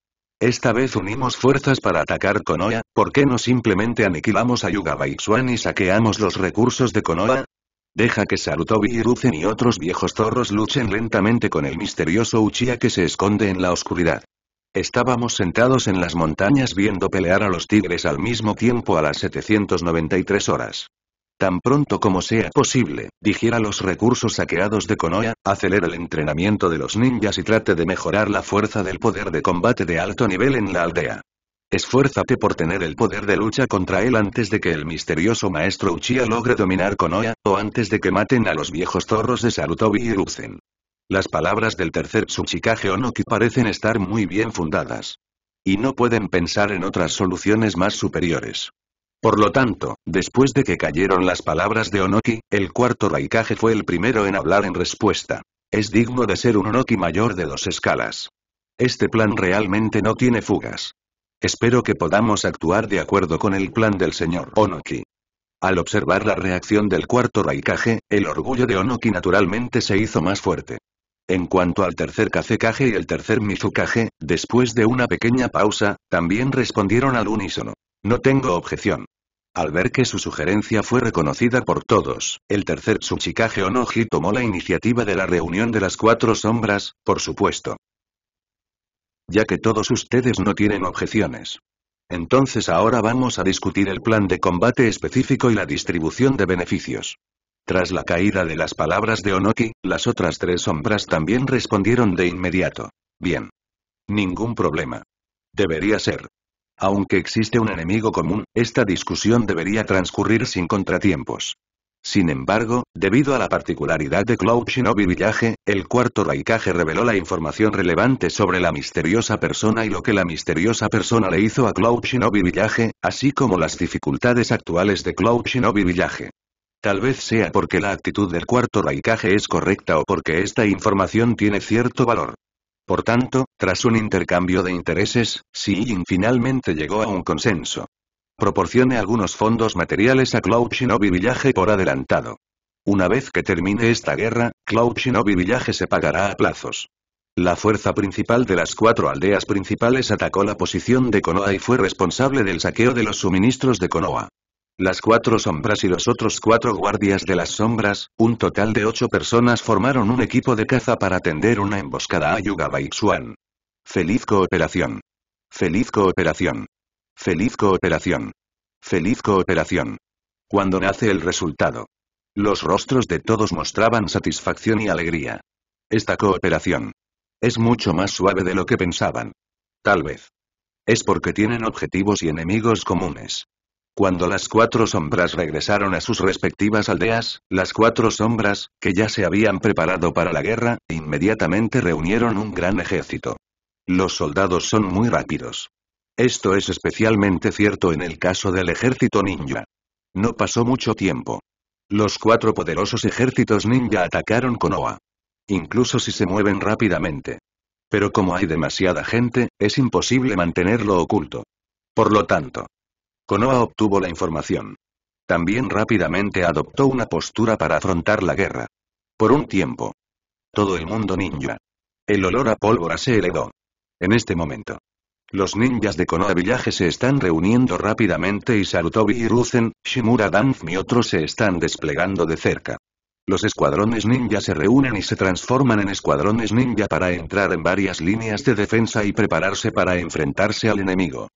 Esta vez unimos fuerzas para atacar Konoha, ¿por qué no simplemente aniquilamos a Yuga Baixuan y saqueamos los recursos de Konoha? Deja que Sarutobi y y otros viejos zorros luchen lentamente con el misterioso Uchiha que se esconde en la oscuridad. Estábamos sentados en las montañas viendo pelear a los tigres al mismo tiempo a las 793 horas. Tan pronto como sea posible, digiera los recursos saqueados de Konoha, acelere el entrenamiento de los ninjas y trate de mejorar la fuerza del poder de combate de alto nivel en la aldea. Esfuérzate por tener el poder de lucha contra él antes de que el misterioso maestro Uchiha logre dominar Konoha, o antes de que maten a los viejos zorros de Sarutobi y Ruzen. Las palabras del tercer Tsuchikage Onoki parecen estar muy bien fundadas. Y no pueden pensar en otras soluciones más superiores. Por lo tanto, después de que cayeron las palabras de Onoki, el cuarto Raikage fue el primero en hablar en respuesta. Es digno de ser un Onoki mayor de dos escalas. Este plan realmente no tiene fugas. Espero que podamos actuar de acuerdo con el plan del señor Onoki. Al observar la reacción del cuarto Raikage, el orgullo de Onoki naturalmente se hizo más fuerte. En cuanto al tercer Kazekage y el tercer Mizukage, después de una pequeña pausa, también respondieron al unísono. No tengo objeción. Al ver que su sugerencia fue reconocida por todos, el tercer Tsuchikage Onoji tomó la iniciativa de la reunión de las cuatro sombras, por supuesto. Ya que todos ustedes no tienen objeciones. Entonces ahora vamos a discutir el plan de combate específico y la distribución de beneficios. Tras la caída de las palabras de Onoki, las otras tres sombras también respondieron de inmediato. Bien. Ningún problema. Debería ser. Aunque existe un enemigo común, esta discusión debería transcurrir sin contratiempos. Sin embargo, debido a la particularidad de Cloud Shinobi Village, el cuarto Raikage reveló la información relevante sobre la misteriosa persona y lo que la misteriosa persona le hizo a Cloud Shinobi Village, así como las dificultades actuales de Cloud Shinobi Village. Tal vez sea porque la actitud del cuarto Raikage es correcta o porque esta información tiene cierto valor. Por tanto, tras un intercambio de intereses, Xi Jin finalmente llegó a un consenso. Proporcione algunos fondos materiales a Cloud Shinobi Village por adelantado. Una vez que termine esta guerra, Cloud Shinobi Villaje se pagará a plazos. La fuerza principal de las cuatro aldeas principales atacó la posición de Konoa y fue responsable del saqueo de los suministros de Konoha. Las cuatro sombras y los otros cuatro guardias de las sombras, un total de ocho personas formaron un equipo de caza para atender una emboscada a Yuga Baixuan. Feliz cooperación. Feliz cooperación. Feliz cooperación. Feliz cooperación. Cuando nace el resultado. Los rostros de todos mostraban satisfacción y alegría. Esta cooperación. Es mucho más suave de lo que pensaban. Tal vez. Es porque tienen objetivos y enemigos comunes. Cuando las cuatro sombras regresaron a sus respectivas aldeas, las cuatro sombras, que ya se habían preparado para la guerra, inmediatamente reunieron un gran ejército. Los soldados son muy rápidos. Esto es especialmente cierto en el caso del ejército ninja. No pasó mucho tiempo. Los cuatro poderosos ejércitos ninja atacaron Konoha. Incluso si se mueven rápidamente. Pero como hay demasiada gente, es imposible mantenerlo oculto. Por lo tanto, Konoha obtuvo la información. También rápidamente adoptó una postura para afrontar la guerra. Por un tiempo. Todo el mundo ninja. El olor a pólvora se elevó. En este momento. Los ninjas de Konoha Village se están reuniendo rápidamente y Sarutobi y Shimura Danf y otros se están desplegando de cerca. Los escuadrones ninja se reúnen y se transforman en escuadrones ninja para entrar en varias líneas de defensa y prepararse para enfrentarse al enemigo.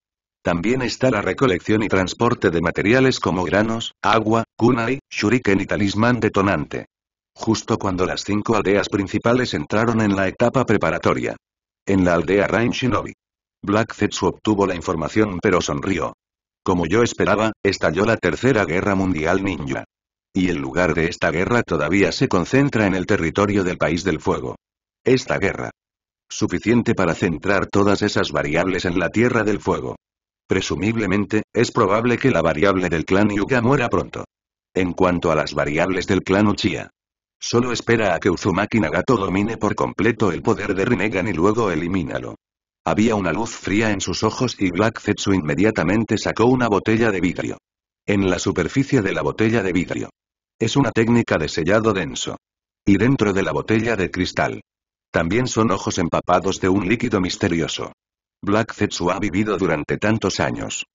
También está la recolección y transporte de materiales como granos, agua, kunai, shuriken y talismán detonante. Justo cuando las cinco aldeas principales entraron en la etapa preparatoria. En la aldea Rain Shinobi. Black Zetsu obtuvo la información pero sonrió. Como yo esperaba, estalló la Tercera Guerra Mundial Ninja. Y el lugar de esta guerra todavía se concentra en el territorio del País del Fuego. Esta guerra. Suficiente para centrar todas esas variables en la Tierra del Fuego. Presumiblemente, es probable que la variable del clan Yuga muera pronto. En cuanto a las variables del clan Uchiha. Solo espera a que Uzumaki Nagato domine por completo el poder de Rinnegan y luego elimínalo. Había una luz fría en sus ojos y Black Zetsu inmediatamente sacó una botella de vidrio. En la superficie de la botella de vidrio. Es una técnica de sellado denso. Y dentro de la botella de cristal. También son ojos empapados de un líquido misterioso. Black Zetsu ha vivido durante tantos años.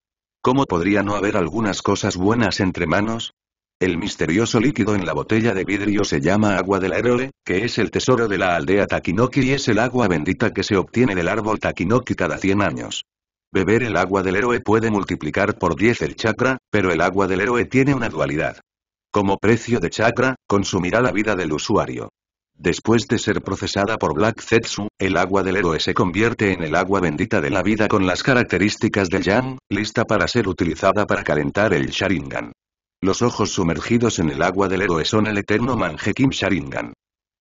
¿Cómo podría no haber algunas cosas buenas entre manos? El misterioso líquido en la botella de vidrio se llama agua del héroe, que es el tesoro de la aldea Takinoki y es el agua bendita que se obtiene del árbol Takinoki cada 100 años. Beber el agua del héroe puede multiplicar por 10 el chakra, pero el agua del héroe tiene una dualidad. Como precio de chakra, consumirá la vida del usuario. Después de ser procesada por Black Zetsu, el agua del héroe se convierte en el agua bendita de la vida con las características del Yang, lista para ser utilizada para calentar el Sharingan. Los ojos sumergidos en el agua del héroe son el eterno Manjekim Sharingan.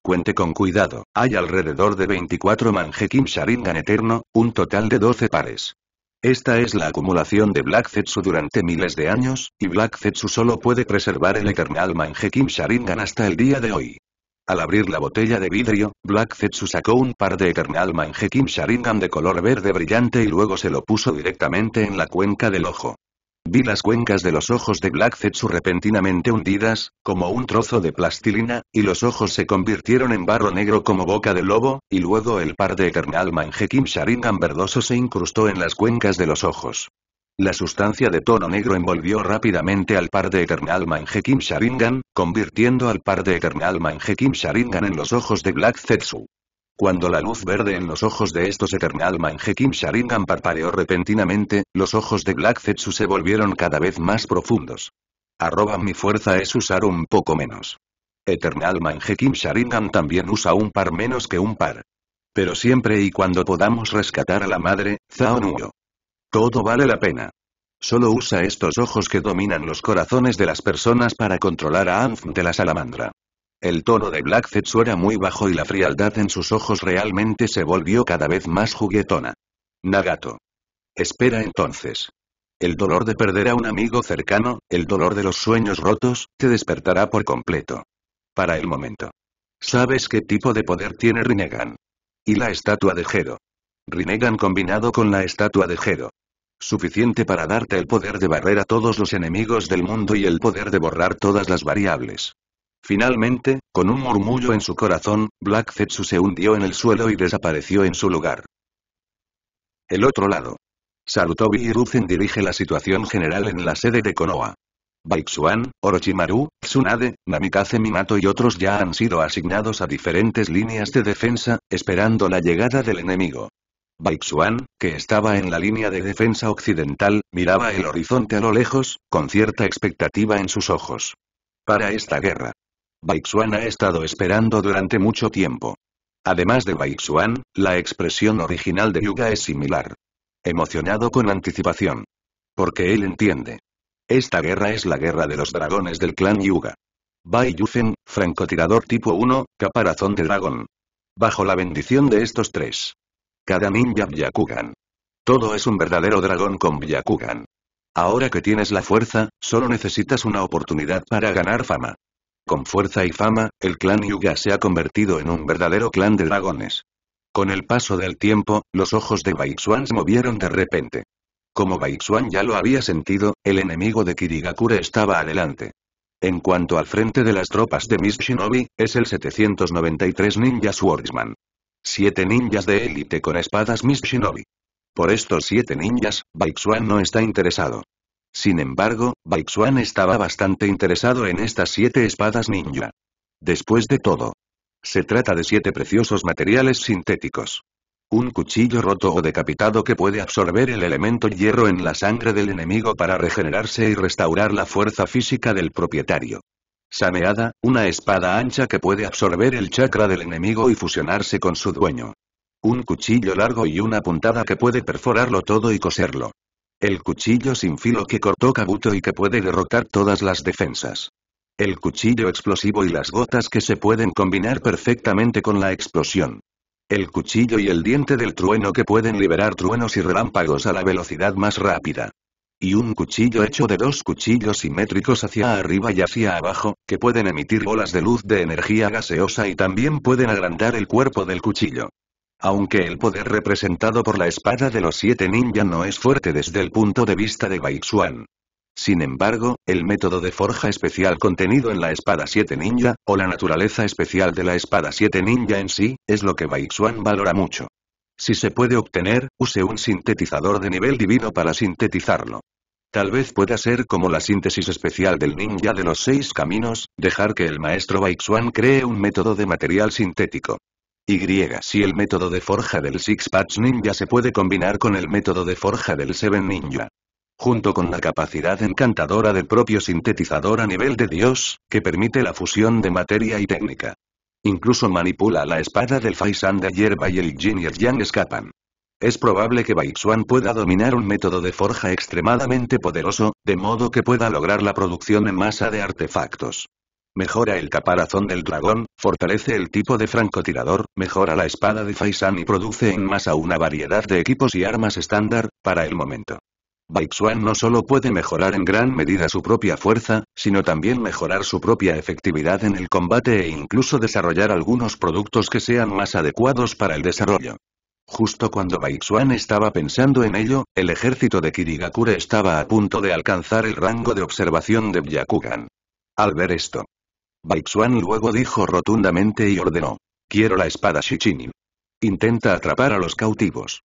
Cuente con cuidado, hay alrededor de 24 Manjekim Sharingan eterno, un total de 12 pares. Esta es la acumulación de Black Zetsu durante miles de años, y Black Zetsu solo puede preservar el Eternal Manjekim Sharingan hasta el día de hoy. Al abrir la botella de vidrio, Black Zetsu sacó un par de Eternal manjekim Sharingan de color verde brillante y luego se lo puso directamente en la cuenca del ojo. Vi las cuencas de los ojos de Black Zetsu repentinamente hundidas, como un trozo de plastilina, y los ojos se convirtieron en barro negro como boca de lobo, y luego el par de Eternal manjekim Sharingan verdoso se incrustó en las cuencas de los ojos. La sustancia de tono negro envolvió rápidamente al par de Eternal Kim Sharingan, convirtiendo al par de Eternal Kim Sharingan en los ojos de Black Zetsu. Cuando la luz verde en los ojos de estos Eternal Kim Sharingan parpadeó repentinamente, los ojos de Black Zetsu se volvieron cada vez más profundos. Arroba mi fuerza es usar un poco menos. Eternal Kim Sharingan también usa un par menos que un par. Pero siempre y cuando podamos rescatar a la madre, Zao todo vale la pena. Solo usa estos ojos que dominan los corazones de las personas para controlar a Anf de la salamandra. El tono de Black Zetsu era muy bajo y la frialdad en sus ojos realmente se volvió cada vez más juguetona. Nagato. Espera entonces. El dolor de perder a un amigo cercano, el dolor de los sueños rotos, te despertará por completo. Para el momento. ¿Sabes qué tipo de poder tiene Rinnegan? Y la estatua de Jero. Rinnegan combinado con la estatua de Jero suficiente para darte el poder de barrer a todos los enemigos del mundo y el poder de borrar todas las variables. Finalmente, con un murmullo en su corazón, Black Zetsu se hundió en el suelo y desapareció en su lugar. El otro lado. Sarutobi Hiruzen dirige la situación general en la sede de Konoha. Baixuan, Orochimaru, Tsunade, Namikaze Minato y otros ya han sido asignados a diferentes líneas de defensa, esperando la llegada del enemigo. Baixuan, que estaba en la línea de defensa occidental, miraba el horizonte a lo lejos, con cierta expectativa en sus ojos. Para esta guerra. Baixuan ha estado esperando durante mucho tiempo. Además de Baixuan, la expresión original de Yuga es similar. Emocionado con anticipación. Porque él entiende. Esta guerra es la guerra de los dragones del clan Yuga. Bai Yufen, francotirador tipo 1, caparazón de dragón. Bajo la bendición de estos tres cada ninja Byakugan. Todo es un verdadero dragón con Byakugan. Ahora que tienes la fuerza, solo necesitas una oportunidad para ganar fama. Con fuerza y fama, el clan Yuga se ha convertido en un verdadero clan de dragones. Con el paso del tiempo, los ojos de Baixuan se movieron de repente. Como Baixuan ya lo había sentido, el enemigo de Kirigakure estaba adelante. En cuanto al frente de las tropas de Miss Shinobi, es el 793 Ninja Swordsman. Siete ninjas de élite con espadas Miss Shinobi. Por estos siete ninjas, Baixuan no está interesado. Sin embargo, Baixuan estaba bastante interesado en estas siete espadas ninja. Después de todo, se trata de siete preciosos materiales sintéticos. Un cuchillo roto o decapitado que puede absorber el elemento hierro en la sangre del enemigo para regenerarse y restaurar la fuerza física del propietario. Saneada, una espada ancha que puede absorber el chakra del enemigo y fusionarse con su dueño. Un cuchillo largo y una puntada que puede perforarlo todo y coserlo. El cuchillo sin filo que cortó Kabuto y que puede derrotar todas las defensas. El cuchillo explosivo y las gotas que se pueden combinar perfectamente con la explosión. El cuchillo y el diente del trueno que pueden liberar truenos y relámpagos a la velocidad más rápida y un cuchillo hecho de dos cuchillos simétricos hacia arriba y hacia abajo, que pueden emitir bolas de luz de energía gaseosa y también pueden agrandar el cuerpo del cuchillo. Aunque el poder representado por la espada de los siete ninja no es fuerte desde el punto de vista de Baixuan. Sin embargo, el método de forja especial contenido en la espada 7 ninja, o la naturaleza especial de la espada 7 ninja en sí, es lo que Baixuan valora mucho. Si se puede obtener, use un sintetizador de nivel divino para sintetizarlo. Tal vez pueda ser como la síntesis especial del ninja de los seis caminos, dejar que el maestro Baixuan cree un método de material sintético. Y si el método de forja del Six Patch Ninja se puede combinar con el método de forja del Seven Ninja. Junto con la capacidad encantadora del propio sintetizador a nivel de Dios, que permite la fusión de materia y técnica. Incluso manipula la espada del Faisan de hierba y el Jin y el Yang escapan. Es probable que Baixuan pueda dominar un método de forja extremadamente poderoso, de modo que pueda lograr la producción en masa de artefactos. Mejora el caparazón del dragón, fortalece el tipo de francotirador, mejora la espada de Faisan y produce en masa una variedad de equipos y armas estándar, para el momento. Baixuan no solo puede mejorar en gran medida su propia fuerza, sino también mejorar su propia efectividad en el combate e incluso desarrollar algunos productos que sean más adecuados para el desarrollo. Justo cuando Baixuan estaba pensando en ello, el ejército de Kirigakure estaba a punto de alcanzar el rango de observación de Byakugan. Al ver esto, Baixuan luego dijo rotundamente y ordenó. Quiero la espada Shichinin. Intenta atrapar a los cautivos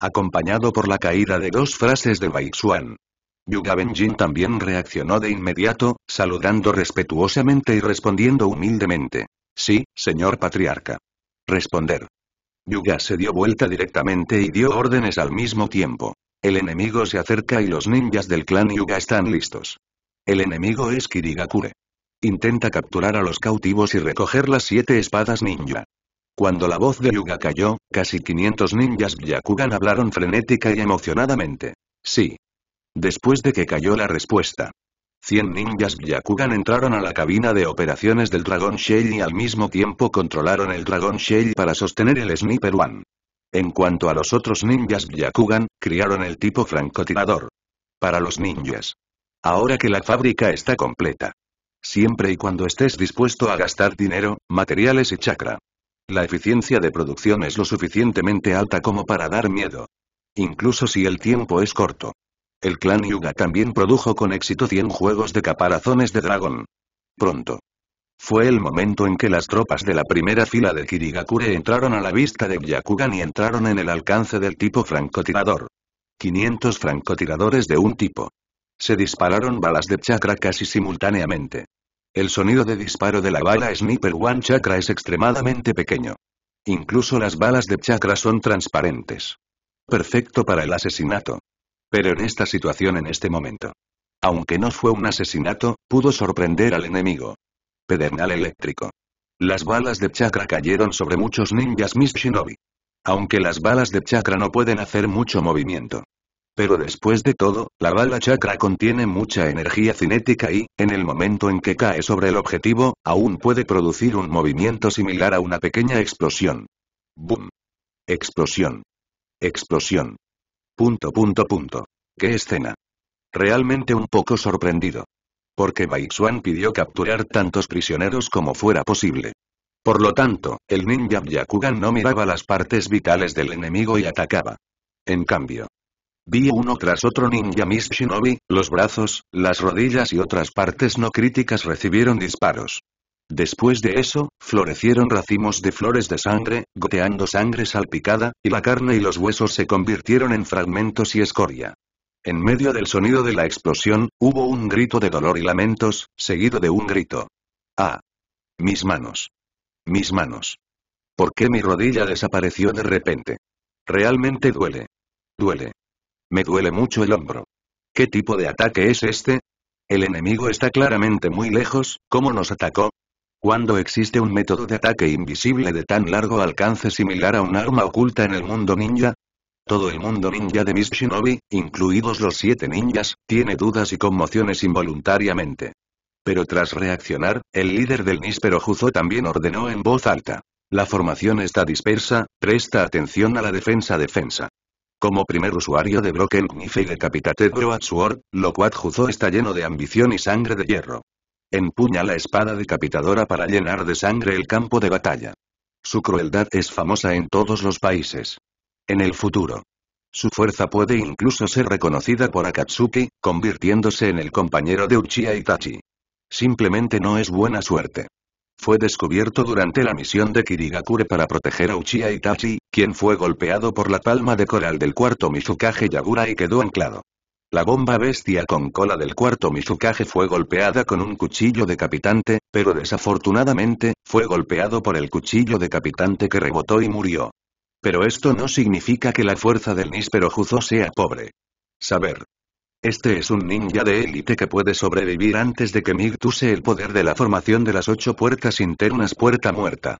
acompañado por la caída de dos frases de Bai Xuan. Yuga Benjin también reaccionó de inmediato, saludando respetuosamente y respondiendo humildemente. Sí, señor patriarca. Responder. Yuga se dio vuelta directamente y dio órdenes al mismo tiempo. El enemigo se acerca y los ninjas del clan Yuga están listos. El enemigo es Kirigakure. Intenta capturar a los cautivos y recoger las siete espadas ninja. Cuando la voz de Yuga cayó, casi 500 ninjas Byakugan hablaron frenética y emocionadamente. Sí. Después de que cayó la respuesta. 100 ninjas Byakugan entraron a la cabina de operaciones del Dragon Shell y al mismo tiempo controlaron el Dragon Shell para sostener el Sniper One. En cuanto a los otros ninjas Byakugan, criaron el tipo francotirador. Para los ninjas. Ahora que la fábrica está completa. Siempre y cuando estés dispuesto a gastar dinero, materiales y chakra. La eficiencia de producción es lo suficientemente alta como para dar miedo. Incluso si el tiempo es corto. El clan Yuga también produjo con éxito 100 juegos de caparazones de dragón. Pronto. Fue el momento en que las tropas de la primera fila de Kirigakure entraron a la vista de Byakugan y entraron en el alcance del tipo francotirador. 500 francotiradores de un tipo. Se dispararon balas de chakra casi simultáneamente. El sonido de disparo de la bala Sniper One Chakra es extremadamente pequeño. Incluso las balas de chakra son transparentes. Perfecto para el asesinato. Pero en esta situación en este momento. Aunque no fue un asesinato, pudo sorprender al enemigo. Pedernal eléctrico. Las balas de chakra cayeron sobre muchos ninjas Miss Shinobi. Aunque las balas de chakra no pueden hacer mucho movimiento. Pero después de todo, la bala chakra contiene mucha energía cinética y, en el momento en que cae sobre el objetivo, aún puede producir un movimiento similar a una pequeña explosión. ¡Bum! Explosión. Explosión. Punto punto punto. ¿Qué escena? Realmente un poco sorprendido. Porque Baixuan pidió capturar tantos prisioneros como fuera posible. Por lo tanto, el ninja Byakugan no miraba las partes vitales del enemigo y atacaba. En cambio, Vi uno tras otro ninja Miss Shinobi, los brazos, las rodillas y otras partes no críticas recibieron disparos. Después de eso, florecieron racimos de flores de sangre, goteando sangre salpicada, y la carne y los huesos se convirtieron en fragmentos y escoria. En medio del sonido de la explosión, hubo un grito de dolor y lamentos, seguido de un grito. ¡Ah! Mis manos. Mis manos. ¿Por qué mi rodilla desapareció de repente? Realmente duele. Duele. Me duele mucho el hombro. ¿Qué tipo de ataque es este? El enemigo está claramente muy lejos, ¿cómo nos atacó? Cuando existe un método de ataque invisible de tan largo alcance similar a un arma oculta en el mundo ninja? Todo el mundo ninja de Miss Shinobi, incluidos los siete ninjas, tiene dudas y conmociones involuntariamente. Pero tras reaccionar, el líder del Níspero Juzo también ordenó en voz alta. La formación está dispersa, presta atención a la defensa-defensa como primer usuario de Broken Knife y Capitate Broadsword, lo Juzo está lleno de ambición y sangre de hierro. Empuña la espada decapitadora para llenar de sangre el campo de batalla. Su crueldad es famosa en todos los países. En el futuro. Su fuerza puede incluso ser reconocida por Akatsuki, convirtiéndose en el compañero de Uchiha Itachi. Simplemente no es buena suerte. Fue descubierto durante la misión de Kirigakure para proteger a Uchiha Itachi, quien fue golpeado por la palma de coral del cuarto Mizukage Yagura y quedó anclado. La bomba bestia con cola del cuarto Mizukage fue golpeada con un cuchillo de capitante, pero desafortunadamente, fue golpeado por el cuchillo de capitante que rebotó y murió. Pero esto no significa que la fuerza del Níspero Juzo sea pobre. Saber. Este es un ninja de élite que puede sobrevivir antes de que mirtuse el poder de la formación de las ocho puertas internas puerta muerta.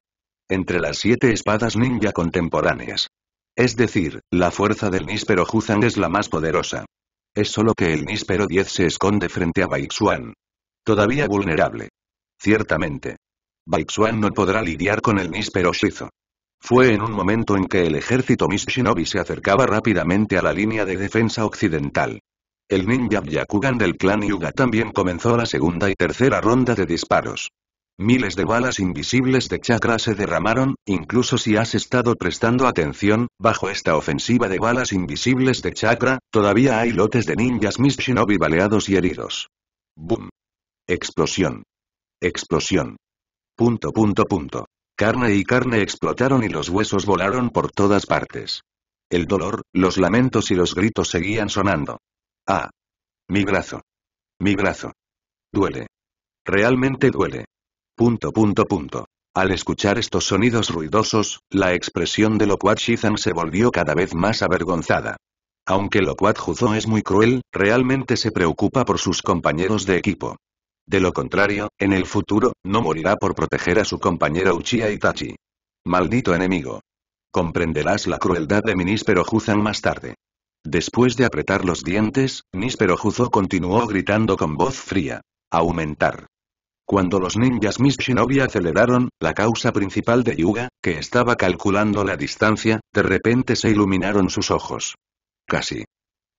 Entre las siete espadas ninja contemporáneas. Es decir, la fuerza del Níspero Juzan es la más poderosa. Es solo que el Níspero 10 se esconde frente a Baixuan. Todavía vulnerable. Ciertamente. Baixuan no podrá lidiar con el Níspero Shizo. Fue en un momento en que el ejército Mishinobi se acercaba rápidamente a la línea de defensa occidental. El ninja Byakugan del clan Yuga también comenzó la segunda y tercera ronda de disparos. Miles de balas invisibles de chakra se derramaron, incluso si has estado prestando atención, bajo esta ofensiva de balas invisibles de chakra, todavía hay lotes de ninjas Mishinobi baleados y heridos. Boom. Explosión. Explosión. Punto punto punto. Carne y carne explotaron y los huesos volaron por todas partes. El dolor, los lamentos y los gritos seguían sonando. Ah. Mi brazo. Mi brazo. Duele. Realmente duele. Punto punto punto. Al escuchar estos sonidos ruidosos, la expresión de Lokuat Shizan se volvió cada vez más avergonzada. Aunque Lokuat Juzo es muy cruel, realmente se preocupa por sus compañeros de equipo. De lo contrario, en el futuro, no morirá por proteger a su compañero Uchiha Itachi. Maldito enemigo. Comprenderás la crueldad de Minis pero Juzan más tarde. Después de apretar los dientes, Níspero Juzo continuó gritando con voz fría. Aumentar. Cuando los ninjas Miss Shinobi aceleraron, la causa principal de Yuga, que estaba calculando la distancia, de repente se iluminaron sus ojos. Casi.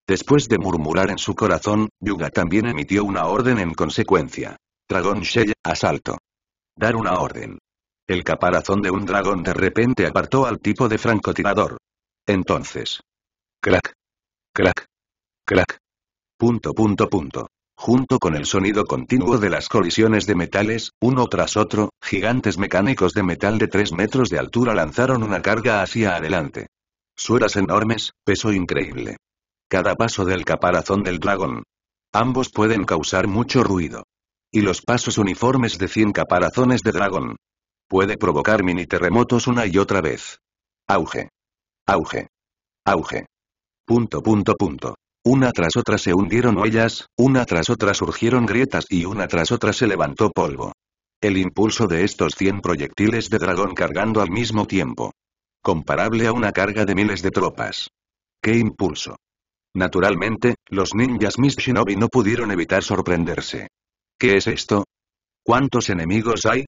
Después de murmurar en su corazón, Yuga también emitió una orden en consecuencia. Dragón Shell, asalto. Dar una orden. El caparazón de un dragón de repente apartó al tipo de francotirador. Entonces. Crack. Crack. Crack. Punto punto punto. Junto con el sonido continuo de las colisiones de metales, uno tras otro, gigantes mecánicos de metal de 3 metros de altura lanzaron una carga hacia adelante. Suelas enormes, peso increíble. Cada paso del caparazón del dragón. Ambos pueden causar mucho ruido. Y los pasos uniformes de 100 caparazones de dragón. Puede provocar mini terremotos una y otra vez. Auge. Auge. Auge. Punto punto punto. Una tras otra se hundieron huellas, una tras otra surgieron grietas y una tras otra se levantó polvo. El impulso de estos 100 proyectiles de dragón cargando al mismo tiempo. Comparable a una carga de miles de tropas. ¡Qué impulso! Naturalmente, los ninjas Miss Shinobi no pudieron evitar sorprenderse. ¿Qué es esto? ¿Cuántos enemigos hay?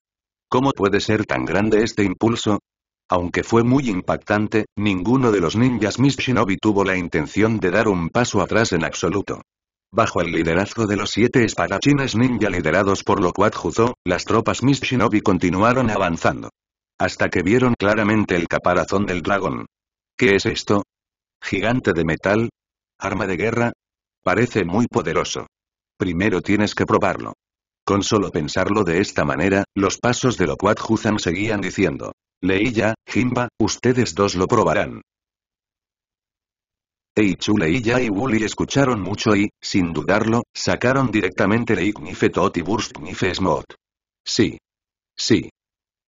¿Cómo puede ser tan grande este impulso? Aunque fue muy impactante, ninguno de los ninjas Mishinobi Shinobi tuvo la intención de dar un paso atrás en absoluto. Bajo el liderazgo de los siete espadachines ninja liderados por lo Juzo, las tropas Mishinobi Shinobi continuaron avanzando. Hasta que vieron claramente el caparazón del dragón. ¿Qué es esto? ¿Gigante de metal? ¿Arma de guerra? Parece muy poderoso. Primero tienes que probarlo. Con solo pensarlo de esta manera, los pasos de lo Juzan seguían diciendo, Leí ya, Jimba, ustedes dos lo probarán. Eichu ya y Wooly escucharon mucho y, sin dudarlo, sacaron directamente de Tot y Burst Smot. Sí. Sí.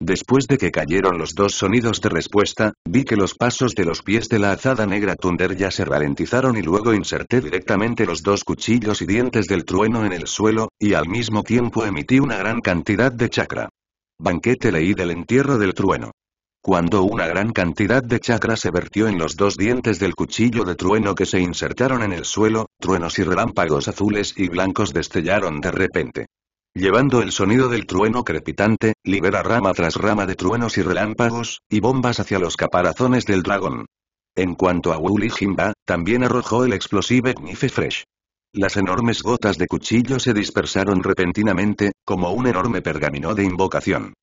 Después de que cayeron los dos sonidos de respuesta, vi que los pasos de los pies de la azada negra Thunder ya se ralentizaron y luego inserté directamente los dos cuchillos y dientes del trueno en el suelo, y al mismo tiempo emití una gran cantidad de chakra. Banquete leí del entierro del trueno. Cuando una gran cantidad de chakra se vertió en los dos dientes del cuchillo de trueno que se insertaron en el suelo, truenos y relámpagos azules y blancos destellaron de repente. Llevando el sonido del trueno crepitante, libera rama tras rama de truenos y relámpagos, y bombas hacia los caparazones del dragón. En cuanto a Wuli Jimba, también arrojó el explosivo Knife Fresh. Las enormes gotas de cuchillo se dispersaron repentinamente, como un enorme pergamino de invocación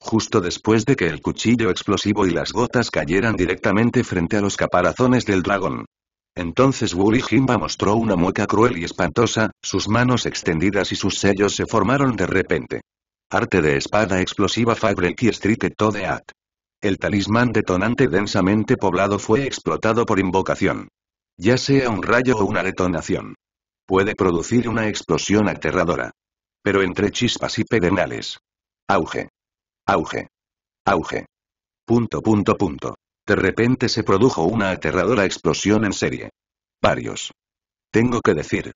justo después de que el cuchillo explosivo y las gotas cayeran directamente frente a los caparazones del dragón. Entonces Wooly Jimba mostró una mueca cruel y espantosa, sus manos extendidas y sus sellos se formaron de repente. Arte de espada explosiva y Street Todeat. El talismán detonante densamente poblado fue explotado por invocación. Ya sea un rayo o una detonación. Puede producir una explosión aterradora. Pero entre chispas y pedernales. Auge. Auge. Auge. Punto punto punto. De repente se produjo una aterradora explosión en serie. Varios. Tengo que decir.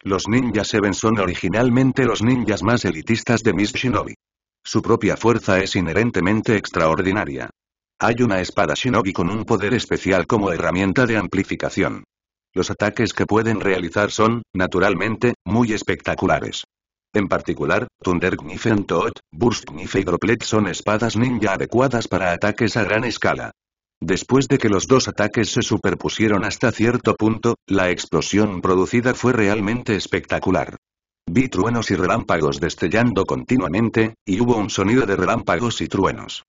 Los ninjas Seven son originalmente los ninjas más elitistas de Miss Shinobi. Su propia fuerza es inherentemente extraordinaria. Hay una espada Shinobi con un poder especial como herramienta de amplificación. Los ataques que pueden realizar son, naturalmente, muy espectaculares. En particular, Thundergniffen and Toad, y Droplet son espadas ninja adecuadas para ataques a gran escala. Después de que los dos ataques se superpusieron hasta cierto punto, la explosión producida fue realmente espectacular. Vi truenos y relámpagos destellando continuamente, y hubo un sonido de relámpagos y truenos.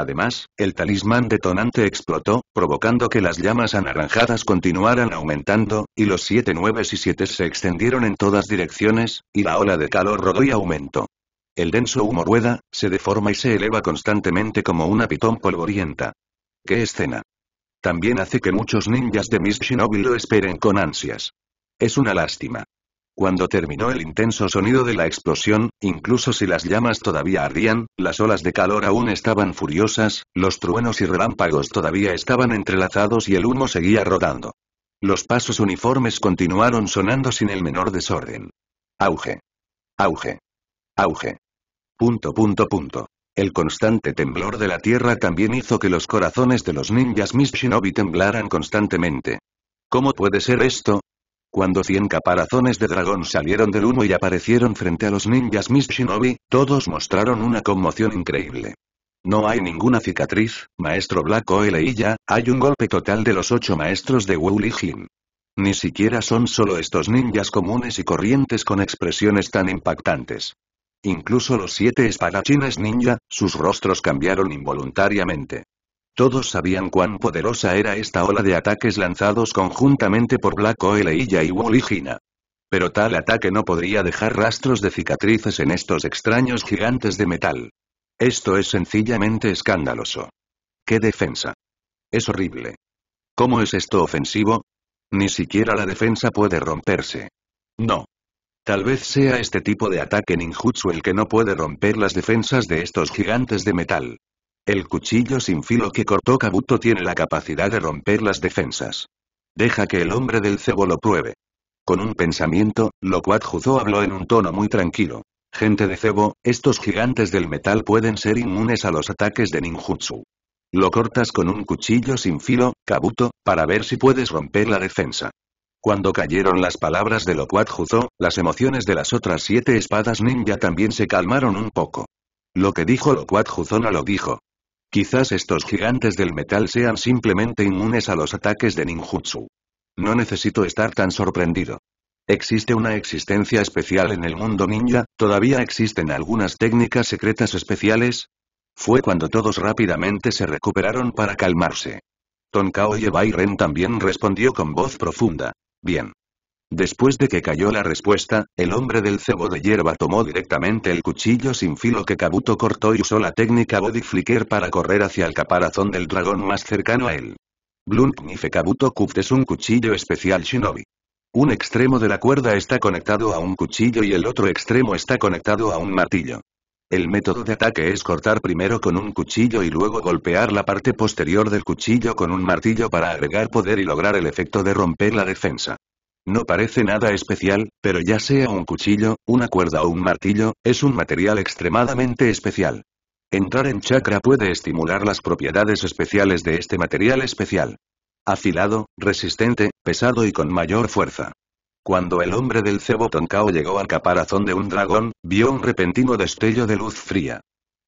Además, el talismán detonante explotó, provocando que las llamas anaranjadas continuaran aumentando, y los siete 9 y siete se extendieron en todas direcciones, y la ola de calor rodó y aumentó. El denso humo rueda, se deforma y se eleva constantemente como una pitón polvorienta. ¡Qué escena! También hace que muchos ninjas de Miss Shinobi lo esperen con ansias. Es una lástima. Cuando terminó el intenso sonido de la explosión, incluso si las llamas todavía ardían, las olas de calor aún estaban furiosas, los truenos y relámpagos todavía estaban entrelazados y el humo seguía rodando. Los pasos uniformes continuaron sonando sin el menor desorden. Auge. Auge. Auge. Punto punto punto. El constante temblor de la tierra también hizo que los corazones de los ninjas Miss temblaran constantemente. ¿Cómo puede ser esto? Cuando cien caparazones de dragón salieron del humo y aparecieron frente a los ninjas Miss Shinobi, todos mostraron una conmoción increíble. No hay ninguna cicatriz, maestro Black ya, e hay un golpe total de los ocho maestros de Wu Jin. Ni siquiera son solo estos ninjas comunes y corrientes con expresiones tan impactantes. Incluso los siete espadachines ninja, sus rostros cambiaron involuntariamente. Todos sabían cuán poderosa era esta ola de ataques lanzados conjuntamente por Black Oil e y Yaiwoli Pero tal ataque no podría dejar rastros de cicatrices en estos extraños gigantes de metal. Esto es sencillamente escandaloso. ¡Qué defensa! Es horrible. ¿Cómo es esto ofensivo? Ni siquiera la defensa puede romperse. No. Tal vez sea este tipo de ataque ninjutsu el que no puede romper las defensas de estos gigantes de metal. El cuchillo sin filo que cortó Kabuto tiene la capacidad de romper las defensas. Deja que el hombre del cebo lo pruebe. Con un pensamiento, lo Juzo habló en un tono muy tranquilo. Gente de cebo, estos gigantes del metal pueden ser inmunes a los ataques de ninjutsu. Lo cortas con un cuchillo sin filo, Kabuto, para ver si puedes romper la defensa. Cuando cayeron las palabras de Lokuat Juzo, las emociones de las otras siete espadas ninja también se calmaron un poco. Lo que dijo Lokuat Juzo no lo dijo, Quizás estos gigantes del metal sean simplemente inmunes a los ataques de ninjutsu. No necesito estar tan sorprendido. Existe una existencia especial en el mundo ninja, todavía existen algunas técnicas secretas especiales. Fue cuando todos rápidamente se recuperaron para calmarse. Tonkao Yebai Ren también respondió con voz profunda. Bien. Después de que cayó la respuesta, el hombre del cebo de hierba tomó directamente el cuchillo sin filo que Kabuto cortó y usó la técnica body flicker para correr hacia el caparazón del dragón más cercano a él. Blunt Knife Kabuto Kuft es un cuchillo especial shinobi. Un extremo de la cuerda está conectado a un cuchillo y el otro extremo está conectado a un martillo. El método de ataque es cortar primero con un cuchillo y luego golpear la parte posterior del cuchillo con un martillo para agregar poder y lograr el efecto de romper la defensa. No parece nada especial, pero ya sea un cuchillo, una cuerda o un martillo, es un material extremadamente especial. Entrar en chakra puede estimular las propiedades especiales de este material especial. Afilado, resistente, pesado y con mayor fuerza. Cuando el hombre del cebo Tonkao llegó al caparazón de un dragón, vio un repentino destello de luz fría.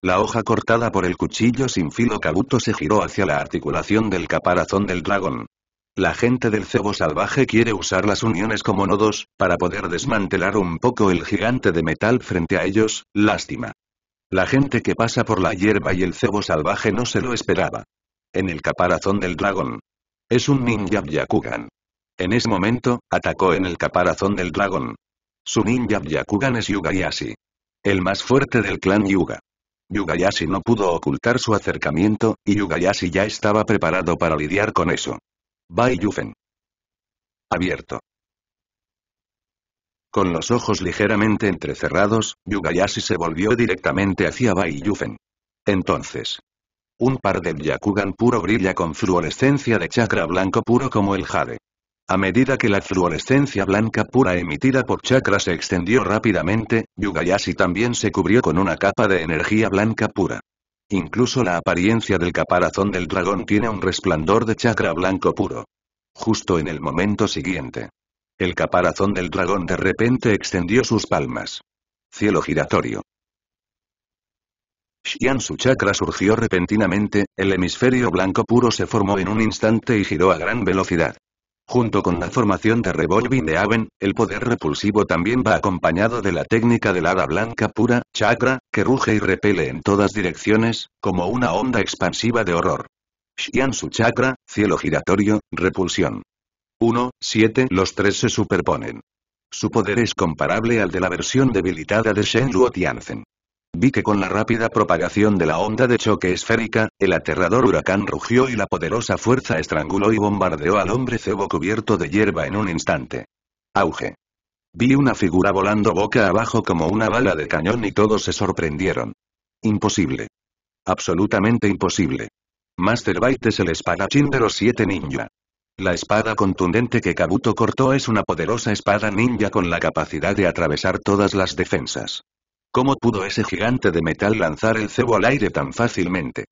La hoja cortada por el cuchillo sin filo cabuto se giró hacia la articulación del caparazón del dragón. La gente del cebo salvaje quiere usar las uniones como nodos, para poder desmantelar un poco el gigante de metal frente a ellos, lástima. La gente que pasa por la hierba y el cebo salvaje no se lo esperaba. En el caparazón del dragón. Es un ninja Byakugan. En ese momento, atacó en el caparazón del dragón. Su ninja Byakugan es Yugayashi. El más fuerte del clan Yuga. Yugayashi no pudo ocultar su acercamiento, y Yugayashi ya estaba preparado para lidiar con eso. Bai Abierto. Con los ojos ligeramente entrecerrados, Yugayashi se volvió directamente hacia Bai Entonces. Un par de Yakugan puro brilla con fluorescencia de chakra blanco puro como el jade. A medida que la fluorescencia blanca pura emitida por chakra se extendió rápidamente, Yugayashi también se cubrió con una capa de energía blanca pura. Incluso la apariencia del caparazón del dragón tiene un resplandor de chakra blanco puro. Justo en el momento siguiente. El caparazón del dragón de repente extendió sus palmas. Cielo giratorio. Xian su chakra surgió repentinamente, el hemisferio blanco puro se formó en un instante y giró a gran velocidad. Junto con la formación de Revolving de Aven, el poder repulsivo también va acompañado de la técnica del hada blanca pura, chakra, que ruge y repele en todas direcciones, como una onda expansiva de horror. Su chakra, cielo giratorio, repulsión. 1, 7 Los tres se superponen. Su poder es comparable al de la versión debilitada de Shen Luo Tianzen. Vi que con la rápida propagación de la onda de choque esférica, el aterrador huracán rugió y la poderosa fuerza estranguló y bombardeó al hombre cebo cubierto de hierba en un instante. Auge. Vi una figura volando boca abajo como una bala de cañón y todos se sorprendieron. Imposible. Absolutamente imposible. Master Byte es el espadachín de los siete ninja. La espada contundente que Kabuto cortó es una poderosa espada ninja con la capacidad de atravesar todas las defensas. ¿Cómo pudo ese gigante de metal lanzar el cebo al aire tan fácilmente?